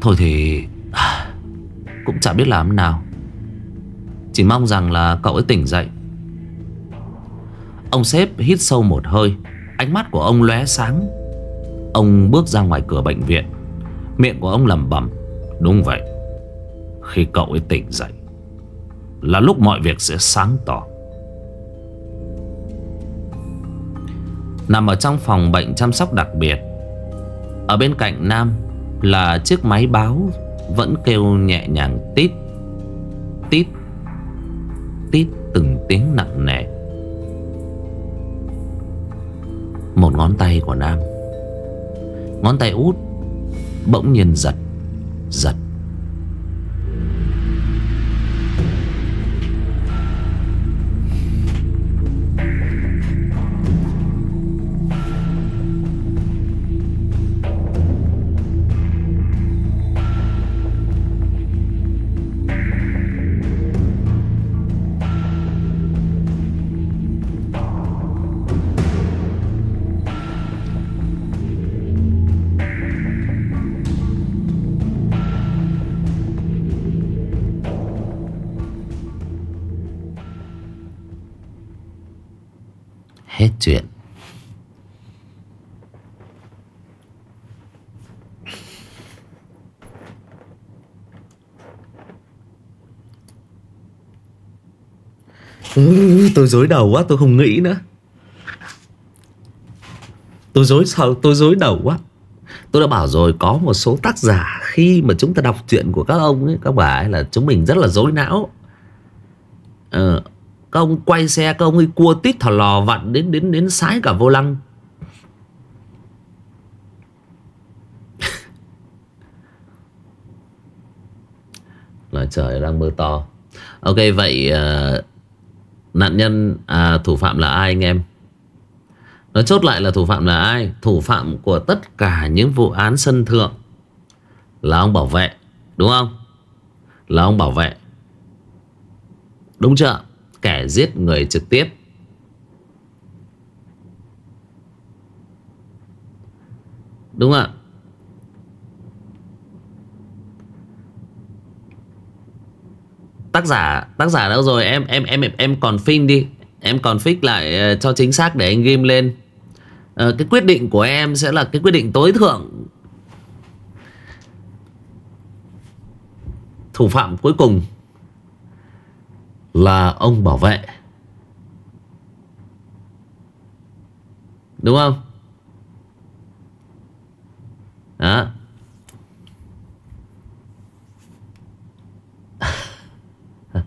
Thôi thì à, cũng chả biết làm nào. Chỉ mong rằng là cậu ấy tỉnh dậy. Ông sếp hít sâu một hơi, ánh mắt của ông lóe sáng. Ông bước ra ngoài cửa bệnh viện, miệng của ông lẩm bẩm, "Đúng vậy, khi cậu ấy tỉnh dậy là lúc mọi việc sẽ sáng tỏ." Nằm ở trong phòng bệnh chăm sóc đặc biệt Ở bên cạnh Nam Là chiếc máy báo Vẫn kêu nhẹ nhàng tít Tít Tít từng tiếng nặng nề Một ngón tay của Nam Ngón tay út Bỗng nhiên giật Giật tôi dối đầu quá tôi không nghĩ nữa tôi dối sao tôi dối đầu quá tôi đã bảo rồi có một số tác giả khi mà chúng ta đọc chuyện của các ông ấy các bà ấy là chúng mình rất là dối não ờ, các ông quay xe các ông ấy cua tít thò lò vặn đến đến đến sái cả vô lăng *laughs* là trời đang mưa to ok vậy uh, Nạn nhân à, thủ phạm là ai anh em Nói chốt lại là thủ phạm là ai Thủ phạm của tất cả những vụ án sân thượng Là ông bảo vệ Đúng không Là ông bảo vệ Đúng chưa Kẻ giết người trực tiếp Đúng ạ tác giả tác giả đâu rồi em em em em, còn phim đi em còn fix lại ờ, cho chính xác để anh ghim lên ờ, cái quyết định của em sẽ là cái quyết định tối thượng thủ phạm cuối cùng là ông bảo vệ đúng không đó *laughs*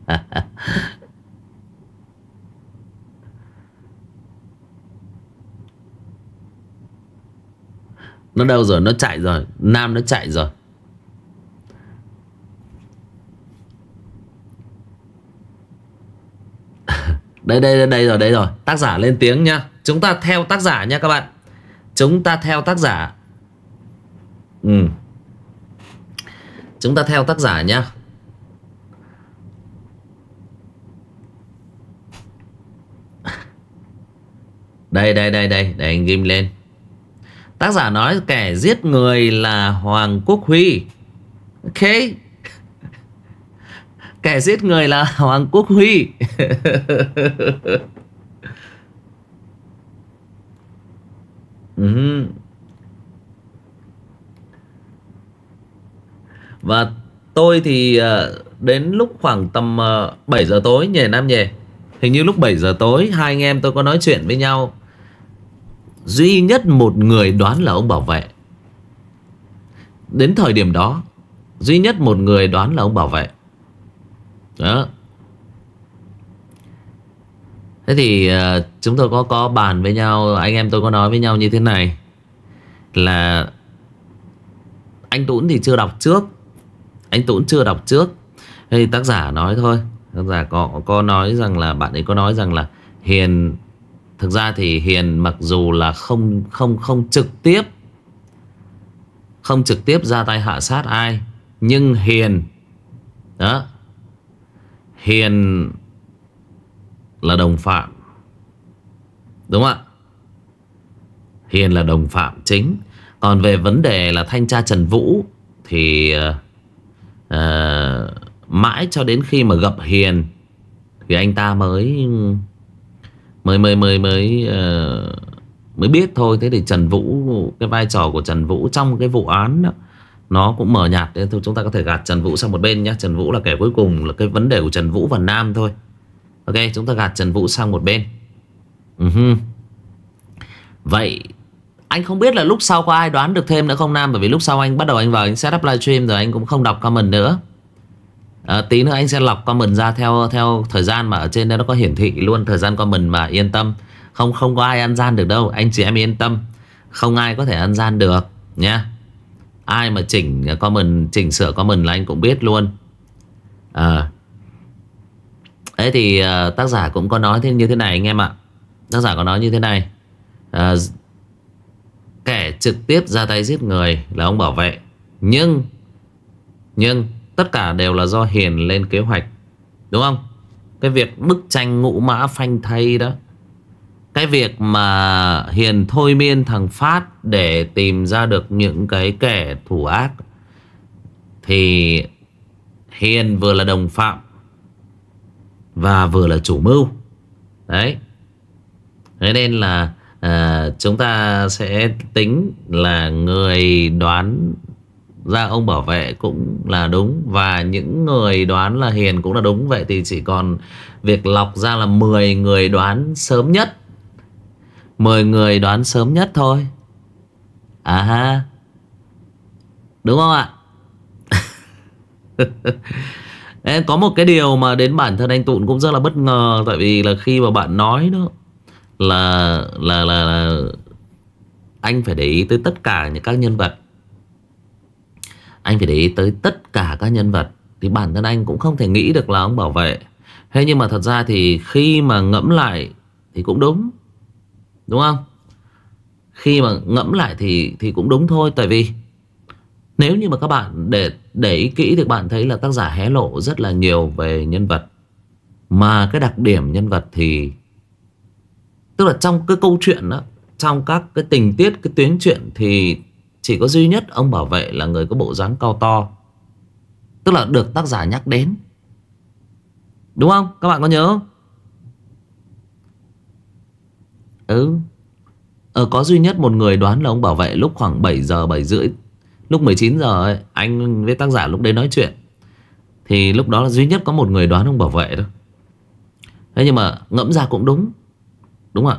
nó đâu rồi nó chạy rồi nam nó chạy rồi *laughs* đây đây đây rồi đây rồi tác giả lên tiếng nhá chúng ta theo tác giả nha các bạn chúng ta theo tác giả ừ chúng ta theo tác giả nhá Đây đây đây đây Để anh ghim lên Tác giả nói kẻ giết người là Hoàng Quốc Huy Ok *laughs* Kẻ giết người là Hoàng Quốc Huy *laughs* ừ. Và tôi thì ờ, đến lúc khoảng tầm 7 ờ, giờ tối nhỉ Nam nhỉ Hình như lúc 7 giờ tối hai anh em tôi có nói chuyện với nhau Duy nhất một người đoán là ông bảo vệ Đến thời điểm đó Duy nhất một người đoán là ông bảo vệ Đó Thế thì ờ, chúng tôi có có bàn với nhau Anh em tôi có nói với nhau như thế này Là Anh Tũng thì chưa đọc trước Anh Tũng chưa đọc trước Thì tác giả nói thôi Tác giả có, có nói rằng là Bạn ấy có nói rằng là Hiền Thực ra thì Hiền mặc dù là không không không trực tiếp không trực tiếp ra tay hạ sát ai nhưng Hiền đó Hiền là đồng phạm đúng không ạ? Hiền là đồng phạm chính. Còn về vấn đề là thanh tra Trần Vũ thì uh, mãi cho đến khi mà gặp Hiền thì anh ta mới mới mới mới mới uh, mới biết thôi thế thì Trần Vũ cái vai trò của Trần Vũ trong cái vụ án đó, nó cũng mở nhạt nên thôi chúng ta có thể gạt Trần Vũ sang một bên nhé Trần Vũ là kẻ cuối cùng là cái vấn đề của Trần Vũ và Nam thôi ok chúng ta gạt Trần Vũ sang một bên uh ừ -huh. vậy anh không biết là lúc sau có ai đoán được thêm nữa không Nam Bởi vì lúc sau anh bắt đầu anh vào anh set up livestream rồi anh cũng không đọc comment nữa à, tí nữa anh sẽ lọc comment ra theo theo thời gian mà ở trên đây nó có hiển thị luôn thời gian comment mà yên tâm không không có ai ăn gian được đâu anh chị em yên tâm không ai có thể ăn gian được nhé ai mà chỉnh comment chỉnh sửa comment là anh cũng biết luôn à. Ờ. ấy thì à, tác giả cũng có nói thế như thế này anh em ạ tác giả có nói như thế này à, kẻ trực tiếp ra tay giết người là ông bảo vệ nhưng nhưng Tất cả đều là do Hiền lên kế hoạch Đúng không? Cái việc bức tranh ngũ mã phanh thay đó Cái việc mà Hiền thôi miên thằng Phát Để tìm ra được những cái kẻ thủ ác Thì Hiền vừa là đồng phạm Và vừa là chủ mưu Đấy Thế nên là à, Chúng ta sẽ tính là người đoán ra ông bảo vệ cũng là đúng và những người đoán là hiền cũng là đúng vậy thì chỉ còn việc lọc ra là 10 người đoán sớm nhất 10 người đoán sớm nhất thôi à ha đúng không ạ *laughs* có một cái điều mà đến bản thân anh tụn cũng rất là bất ngờ tại vì là khi mà bạn nói đó là là là, là anh phải để ý tới tất cả những các nhân vật anh phải để ý tới tất cả các nhân vật Thì bản thân anh cũng không thể nghĩ được là ông bảo vệ Thế nhưng mà thật ra thì khi mà ngẫm lại Thì cũng đúng Đúng không? Khi mà ngẫm lại thì thì cũng đúng thôi Tại vì nếu như mà các bạn để để ý kỹ thì bạn thấy là tác giả hé lộ rất là nhiều về nhân vật mà cái đặc điểm nhân vật thì tức là trong cái câu chuyện đó trong các cái tình tiết cái tuyến chuyện thì chỉ có duy nhất ông bảo vệ là người có bộ dáng cao to Tức là được tác giả nhắc đến Đúng không? Các bạn có nhớ không? Ừ Ờ có duy nhất một người đoán là ông bảo vệ lúc khoảng 7 giờ 7 rưỡi Lúc 19 giờ ấy, anh với tác giả lúc đấy nói chuyện Thì lúc đó là duy nhất có một người đoán ông bảo vệ thôi Thế nhưng mà ngẫm ra cũng đúng Đúng ạ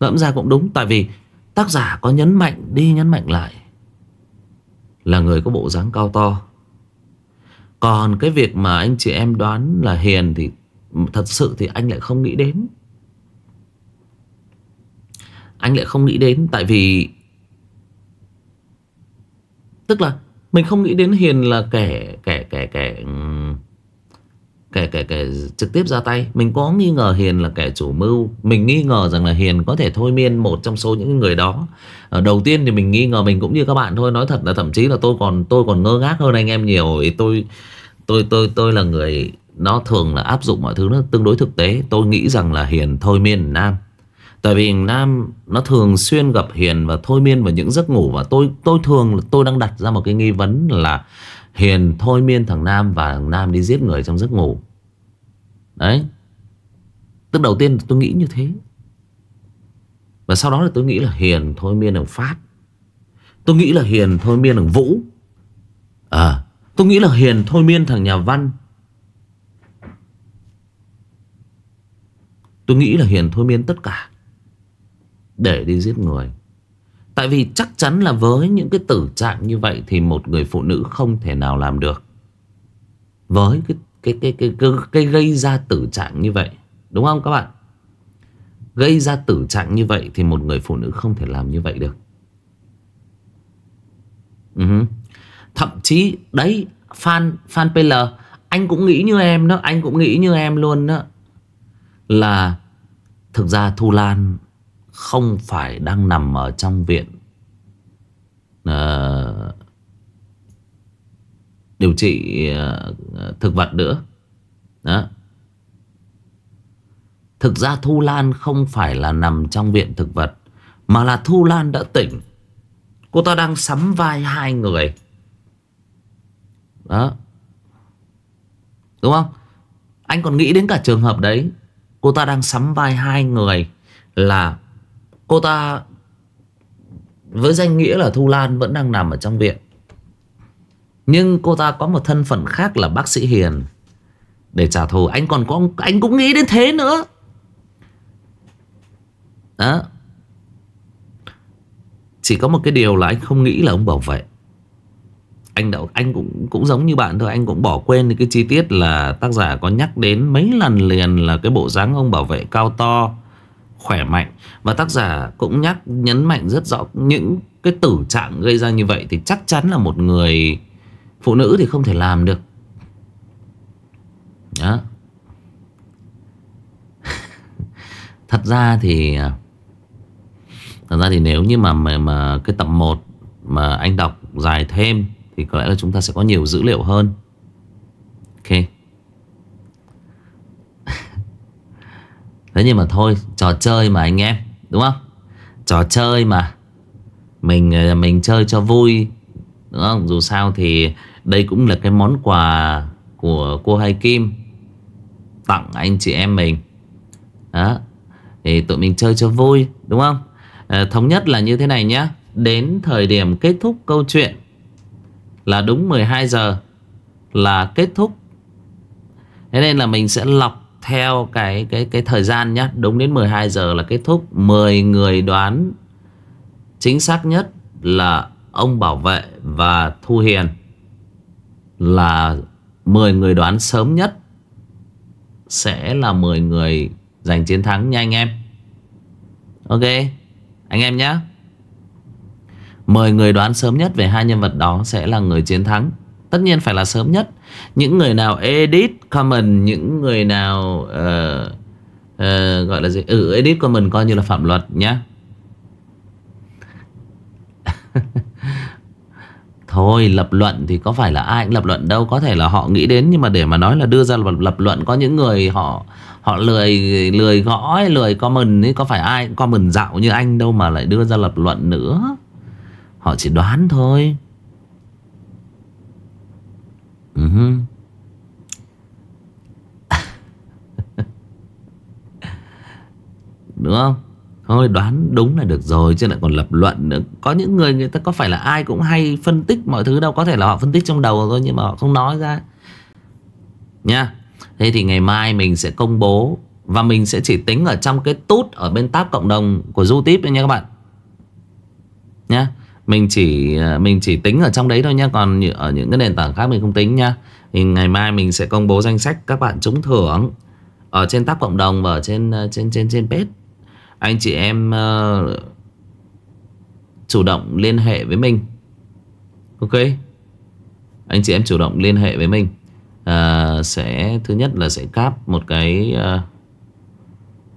Ngẫm ra cũng đúng Tại vì tác giả có nhấn mạnh đi nhấn mạnh lại là người có bộ dáng cao to còn cái việc mà anh chị em đoán là hiền thì thật sự thì anh lại không nghĩ đến anh lại không nghĩ đến tại vì tức là mình không nghĩ đến hiền là kẻ kẻ kẻ kẻ kẻ kẻ kẻ trực tiếp ra tay mình có nghi ngờ hiền là kẻ chủ mưu mình nghi ngờ rằng là hiền có thể thôi miên một trong số những người đó ờ, đầu tiên thì mình nghi ngờ mình cũng như các bạn thôi nói thật là thậm chí là tôi còn tôi còn ngơ ngác hơn anh em nhiều ý tôi tôi tôi tôi là người nó thường là áp dụng mọi thứ nó tương đối thực tế tôi nghĩ rằng là hiền thôi miên nam tại vì nam nó thường xuyên gặp hiền và thôi miên vào những giấc ngủ và tôi tôi thường tôi đang đặt ra một cái nghi vấn là Hiền thôi miên thằng Nam và thằng Nam đi giết người trong giấc ngủ. Đấy. Tức đầu tiên tôi nghĩ như thế. Và sau đó là tôi nghĩ là Hiền thôi miên thằng Phát. Tôi nghĩ là Hiền thôi miên thằng Vũ. À, tôi nghĩ là Hiền thôi miên thằng nhà Văn. Tôi nghĩ là Hiền thôi miên tất cả. Để đi giết người. Tại vì chắc chắn là với những cái tử trạng như vậy Thì một người phụ nữ không thể nào làm được Với cái, cái, cái, cái, cái, cái gây ra tử trạng như vậy Đúng không các bạn? Gây ra tử trạng như vậy Thì một người phụ nữ không thể làm như vậy được uh Thậm chí Đấy fan fan PL Anh cũng nghĩ như em đó Anh cũng nghĩ như em luôn đó Là Thực ra Thu Lan không phải đang nằm ở trong viện à, điều trị à, thực vật nữa đó thực ra thu lan không phải là nằm trong viện thực vật mà là thu lan đã tỉnh cô ta đang sắm vai hai người đó đúng không anh còn nghĩ đến cả trường hợp đấy cô ta đang sắm vai hai người là Cô ta với danh nghĩa là Thu Lan vẫn đang nằm ở trong viện. Nhưng cô ta có một thân phận khác là bác sĩ Hiền. Để trả thù anh còn có anh cũng nghĩ đến thế nữa. Đó. Chỉ có một cái điều là anh không nghĩ là ông bảo vệ. Anh đã, anh cũng cũng giống như bạn thôi, anh cũng bỏ quên cái chi tiết là tác giả có nhắc đến mấy lần liền là cái bộ dáng ông bảo vệ cao to khỏe mạnh Và tác giả cũng nhắc nhấn mạnh rất rõ Những cái tử trạng gây ra như vậy Thì chắc chắn là một người phụ nữ thì không thể làm được Đó. *laughs* Thật ra thì à, Thật ra thì nếu như mà, mà, mà cái tập 1 Mà anh đọc dài thêm Thì có lẽ là chúng ta sẽ có nhiều dữ liệu hơn Ok Thế nhưng mà thôi trò chơi mà anh em Đúng không Trò chơi mà Mình ờ, mình chơi cho vui Đúng không Dù sao thì đây cũng là cái món quà Của cô Hai Kim Tặng anh chị em mình Đó Thì tụi mình chơi cho vui Đúng không à, Thống nhất là như thế này nhé Đến thời điểm kết thúc câu chuyện Là đúng 12 giờ Là kết thúc Thế nên là mình sẽ lọc theo cái cái cái thời gian nhá, đúng đến 12 giờ là kết thúc. 10 người đoán chính xác nhất là ông bảo vệ và Thu Hiền là 10 người đoán sớm nhất sẽ là 10 người giành chiến thắng nha anh em. Ok, anh em nhá. 10 người đoán sớm nhất về hai nhân vật đó sẽ là người chiến thắng. Tất nhiên phải là sớm nhất những người nào edit comment những người nào uh, uh, gọi là gì ừ edit comment coi như là phạm luật nhá *laughs* thôi lập luận thì có phải là ai cũng lập luận đâu có thể là họ nghĩ đến nhưng mà để mà nói là đưa ra lập, lập luận có những người họ họ lười lười gõ lười comment ấy có phải ai comment dạo như anh đâu mà lại đưa ra lập luận nữa họ chỉ đoán thôi Uh-huh. *laughs* Đúng không? Thôi đoán đúng là được rồi chứ lại còn lập luận nữa. Có những người người ta có phải là ai cũng hay phân tích mọi thứ đâu. Có thể là họ phân tích trong đầu thôi nhưng mà họ không nói ra. Nha. Thế thì ngày mai mình sẽ công bố và mình sẽ chỉ tính ở trong cái tút ở bên tab cộng đồng của YouTube nha các bạn. Nha mình chỉ ờ, mình chỉ tính ở trong đấy thôi nha còn ở những cái nền tảng khác mình không tính nha thì ngày mai mình sẽ công bố danh sách các bạn trúng thưởng ở trên tác cộng đồng và ở trên ờ, trên trên trên page anh chị em uh, chủ động liên hệ với mình ok anh chị em chủ động liên hệ với mình uh, sẽ thứ nhất là sẽ cáp một cái uh,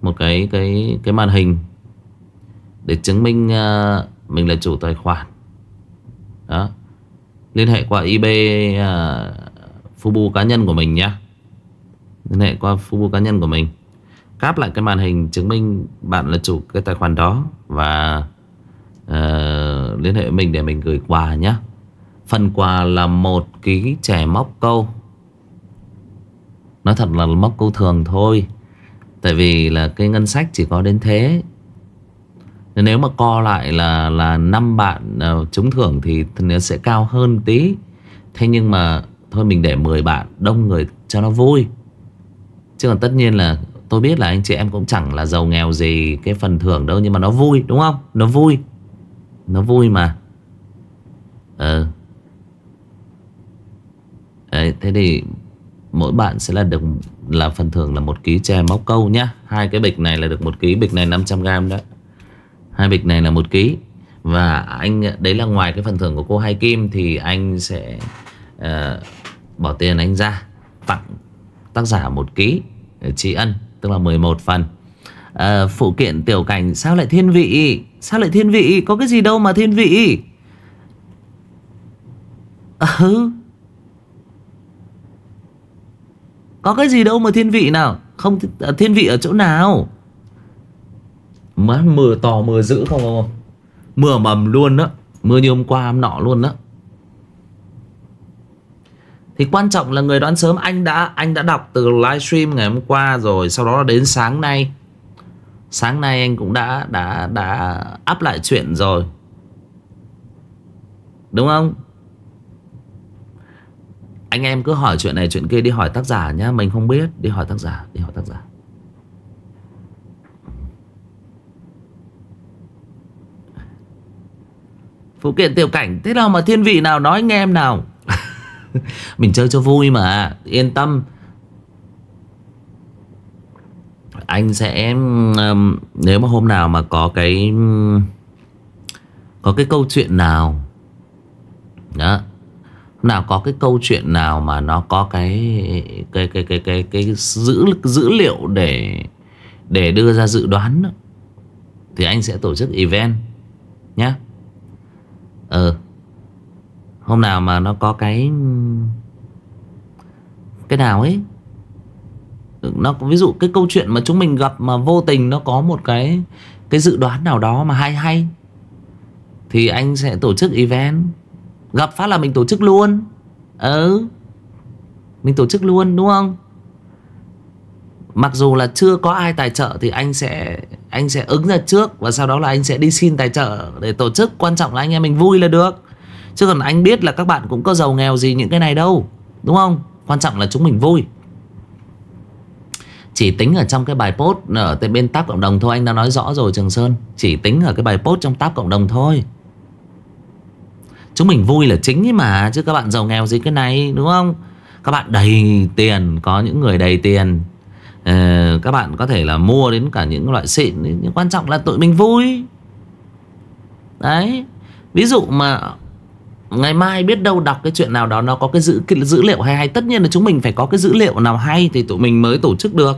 một cái cái cái màn hình để chứng minh uh, mình là chủ tài khoản Đó Liên hệ qua IB uh, à, Fubu cá nhân của mình nhé Liên hệ qua Fubu cá nhân của mình Cáp lại cái màn hình chứng minh bạn là chủ cái tài khoản đó Và uh, liên hệ với mình để mình gửi quà nhé Phần quà là một ký chè móc câu Nói thật là móc câu thường thôi Tại vì là cái ngân sách chỉ có đến thế nếu mà co lại là là năm bạn uh, trúng thưởng thì nó sẽ cao hơn tí. Thế nhưng mà thôi mình để 10 bạn đông người cho nó vui. Chứ còn tất nhiên là tôi biết là anh chị em cũng chẳng là giàu nghèo gì cái phần thưởng đâu nhưng mà nó vui đúng không? Nó vui. Nó vui mà. Ừ. Đấy, thế thì mỗi bạn sẽ là được là phần thưởng là một ký chè móc câu nhá. Hai cái bịch này là được một ký, bịch này 500 g đó hai bịch này là một ký và anh đấy là ngoài cái phần thưởng của cô Hai Kim thì anh sẽ uh, bỏ tiền anh ra tặng tác giả một ký ờ, tri ân tức là 11 phần à, phụ kiện tiểu cảnh sao lại thiên vị sao lại thiên vị có cái gì đâu mà thiên vị ừ có cái gì đâu mà thiên vị nào không thiên vị ở chỗ nào mưa mưa to mưa dữ không không Mưa mầm luôn đó Mưa như hôm qua hôm nọ luôn đó thì quan trọng là người đoán sớm anh đã anh đã đọc từ livestream ngày hôm qua rồi sau đó đến sáng nay sáng nay anh cũng đã đã đã áp lại chuyện rồi đúng không anh em cứ hỏi chuyện này chuyện kia đi hỏi tác giả nhá mình không biết đi hỏi tác giả đi hỏi tác giả Phụ kiện tiểu cảnh Thế nào mà thiên vị nào nói nghe em nào *laughs* Mình chơi cho vui mà Yên tâm Anh sẽ um, Nếu mà hôm nào mà có cái Có cái câu chuyện nào Đó nào có cái câu chuyện nào mà nó có cái cái cái cái cái cái dữ dữ liệu để để đưa ra dự đoán thì anh sẽ tổ chức event nhé Ừ Hôm nào mà nó có cái Cái nào ấy nó ví dụ cái câu chuyện mà chúng mình gặp mà vô tình nó có một cái cái dự đoán nào đó mà hay hay thì anh sẽ tổ chức event gặp phát là mình tổ chức luôn ừ mình tổ chức luôn đúng không mặc dù là chưa có ai tài trợ thì anh sẽ anh sẽ ứng ra trước và sau đó là anh sẽ đi xin tài trợ để tổ chức quan trọng là anh em mình vui là được chứ còn anh biết là các bạn cũng có giàu nghèo gì những cái này đâu đúng không quan trọng là chúng mình vui chỉ tính ở trong cái bài post ở bên tab cộng đồng thôi anh đã nói rõ rồi trường sơn chỉ tính ở cái bài post trong tab cộng đồng thôi chúng mình vui là chính ấy mà chứ các bạn giàu nghèo gì cái này đúng không các bạn đầy tiền có những người đầy tiền Ờ, các bạn có thể là mua đến cả những loại xịn nhưng quan trọng là tụi mình vui đấy ví dụ mà ngày mai biết đâu đọc cái chuyện nào đó nó có cái dữ cái dữ liệu hay hay tất nhiên là chúng mình phải có cái dữ liệu nào hay thì tụi mình mới tổ chức được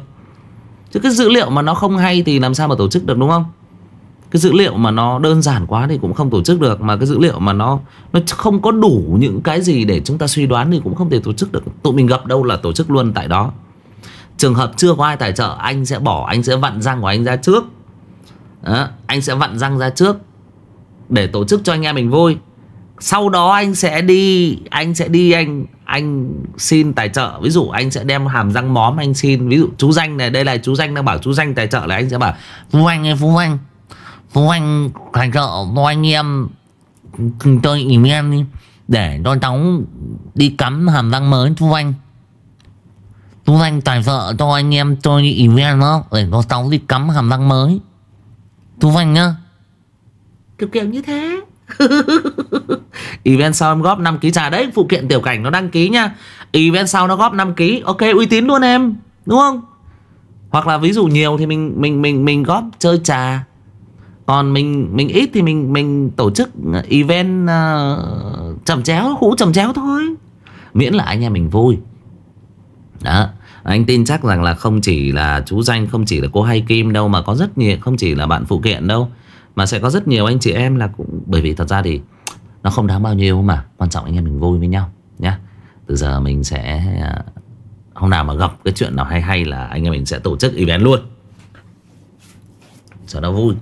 chứ cái dữ liệu mà nó không hay thì làm sao mà tổ chức được đúng không cái dữ liệu mà nó đơn giản quá thì cũng không tổ chức được mà cái dữ liệu mà nó nó không có đủ những cái gì để chúng ta suy đoán thì cũng không thể tổ chức được tụi mình gặp đâu là tổ chức luôn tại đó Trường hợp chưa có ai tài trợ Anh sẽ bỏ Anh sẽ vặn răng của anh ra trước đó, Anh sẽ vặn răng ra trước Để tổ chức cho anh em mình vui Sau đó anh sẽ đi Anh sẽ đi anh anh xin tài trợ ví dụ anh sẽ đem hàm răng móm anh xin ví dụ chú danh này đây là chú danh đang bảo chú danh tài trợ là anh sẽ bảo phú anh ơi phú anh phú anh tài trợ cho anh em tôi email đi để cho cháu đi cắm hàm răng mới phú anh Tú Anh tài trợ cho anh em chơi event đó Để có sáu đi cắm hàm răng mới Tú Anh nhá Kiểu kiểu như thế *laughs* event sau em góp 5 ký trà đấy phụ kiện tiểu cảnh nó đăng ký nha event sau nó góp 5 ký ok uy tín luôn em đúng không hoặc là ví dụ nhiều thì mình mình mình mình góp chơi trà còn mình mình ít thì mình mình tổ chức ờ, event uh, ờ, trầm chéo hũ chầm chéo thôi miễn là anh em mình vui đó anh tin chắc rằng là không chỉ là chú Danh Không chỉ là cô Hay Kim đâu Mà có rất nhiều Không chỉ là bạn phụ kiện đâu Mà sẽ có rất nhiều anh chị em là cũng Bởi vì thật ra thì Nó không đáng bao nhiêu mà Quan trọng anh em mình vui với nhau nhá Từ giờ mình sẽ à, Hôm nào mà gặp cái chuyện nào hay hay là Anh em mình sẽ tổ chức event luôn Cho nó vui uh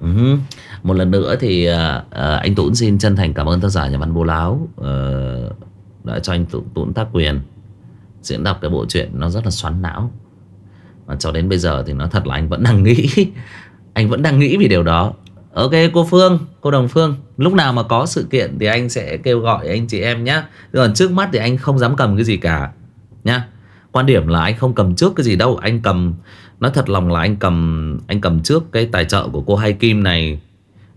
ừ -huh. Một lần nữa thì uh, Anh Tũng xin chân thành cảm ơn tác giả nhà văn Bố Láo uh, Đã cho anh Tũng, Tũng tác quyền diễn đọc cái bộ truyện nó rất là xoắn não và cho đến bây giờ thì nó thật là anh vẫn đang nghĩ *laughs* anh vẫn đang nghĩ về điều đó ok cô phương cô đồng phương lúc nào mà có sự kiện thì anh sẽ kêu gọi anh chị em nhé còn trước mắt thì anh không dám cầm cái gì cả nhá quan điểm là anh không cầm trước cái gì đâu anh cầm nói thật lòng là anh cầm anh cầm trước cái tài trợ của cô Hai Kim này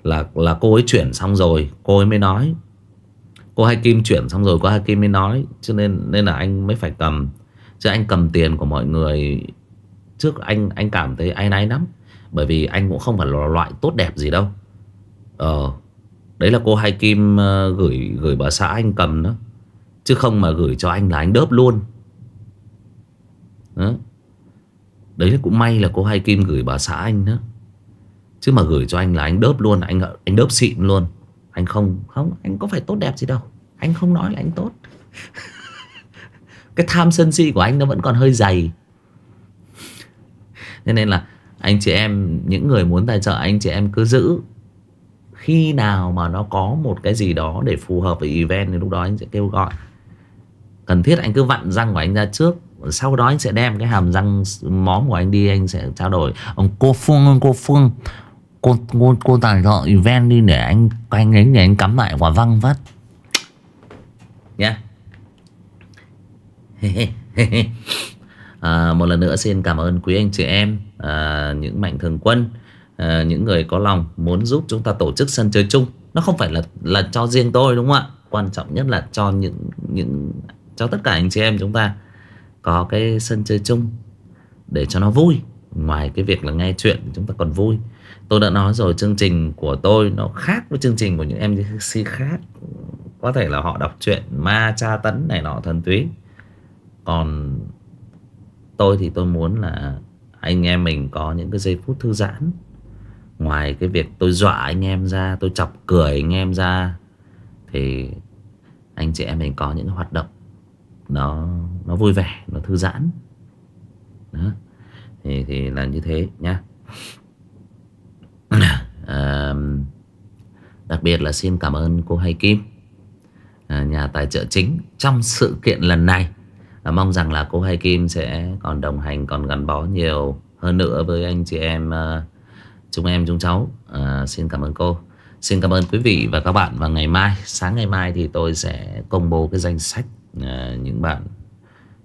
là là cô ấy chuyển xong rồi cô ấy mới nói Cô Hai Kim chuyển xong rồi cô Hai Kim mới nói Cho nên nên là anh mới phải cầm Chứ anh cầm tiền của mọi người Trước anh anh cảm thấy ai náy lắm Bởi vì anh cũng không phải là loại tốt đẹp gì đâu Ờ Đấy là cô Hai Kim ờ, gửi gửi bà xã anh cầm đó Chứ không mà gửi cho anh là anh đớp luôn Đó Đấy là cũng may là cô Hai Kim gửi bà xã anh đó Chứ mà gửi cho anh là anh đớp luôn Anh anh đớp xịn luôn anh không không anh có phải tốt đẹp gì đâu anh không nói là anh tốt *laughs* cái tham sân si của anh nó vẫn còn hơi dày nên nên là anh chị em những người muốn tài trợ anh chị em cứ giữ khi nào mà nó có một cái gì đó để phù hợp với event thì lúc đó anh sẽ kêu gọi cần thiết anh cứ vặn răng của anh ra trước sau đó anh sẽ đem cái hàm răng móm của anh đi anh sẽ trao đổi ông cô phương ông cô phương cô cô cô tài gọi event đi để anh anh ấy để anh cắm lại quả văng phát nhé yeah. *laughs* À, một lần nữa xin cảm ơn quý anh chị em à, những mạnh thường quân à, những người có lòng muốn giúp chúng ta tổ chức sân chơi chung nó không phải là là cho riêng tôi đúng không ạ quan trọng nhất là cho những những cho tất cả anh chị em chúng ta có cái sân chơi chung để cho nó vui ngoài cái việc là nghe chuyện chúng ta còn vui tôi đã nói rồi chương trình của tôi nó khác với chương trình của những mc khác có thể là họ đọc truyện ma cha tấn này nọ thần túy còn tôi thì tôi muốn là anh em mình có những cái giây phút thư giãn ngoài cái việc tôi dọa anh em ra tôi chọc cười anh em ra thì anh chị em mình có những hoạt động nó nó vui vẻ nó thư giãn đó thì thì là như thế nhá À, đặc biệt là xin cảm ơn cô Hay Kim à, nhà tài trợ chính trong sự kiện lần này mong rằng là cô Hay Kim sẽ còn đồng hành còn gắn bó nhiều hơn nữa với anh chị em à, chúng em chúng cháu xin cảm ơn cô xin cảm ơn quý vị và các bạn và ngày mai sáng ngày mai thì tôi sẽ công bố cái danh sách những bạn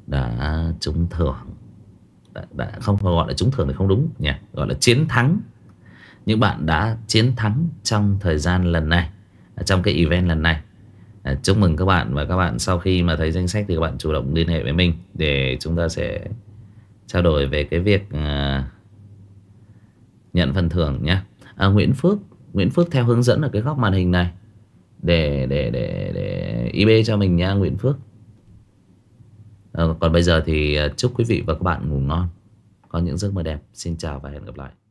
đã trúng thưởng đã, đã không gọi là trúng thưởng thì không đúng nhỉ gọi là chiến thắng những bạn đã chiến thắng trong thời gian lần này à, trong cái event lần này à, chúc mừng các bạn và các bạn sau khi mà thấy danh sách thì các bạn chủ động liên hệ với mình để chúng ta sẽ trao đổi về cái việc à, nhận phần thưởng nhé à, Nguyễn Phước Nguyễn Phước theo hướng dẫn ở cái góc màn hình này để để để để IB cho mình nha Nguyễn Phước à, còn bây giờ thì chúc quý vị và các bạn ngủ ngon có những giấc mơ đẹp xin chào và hẹn gặp lại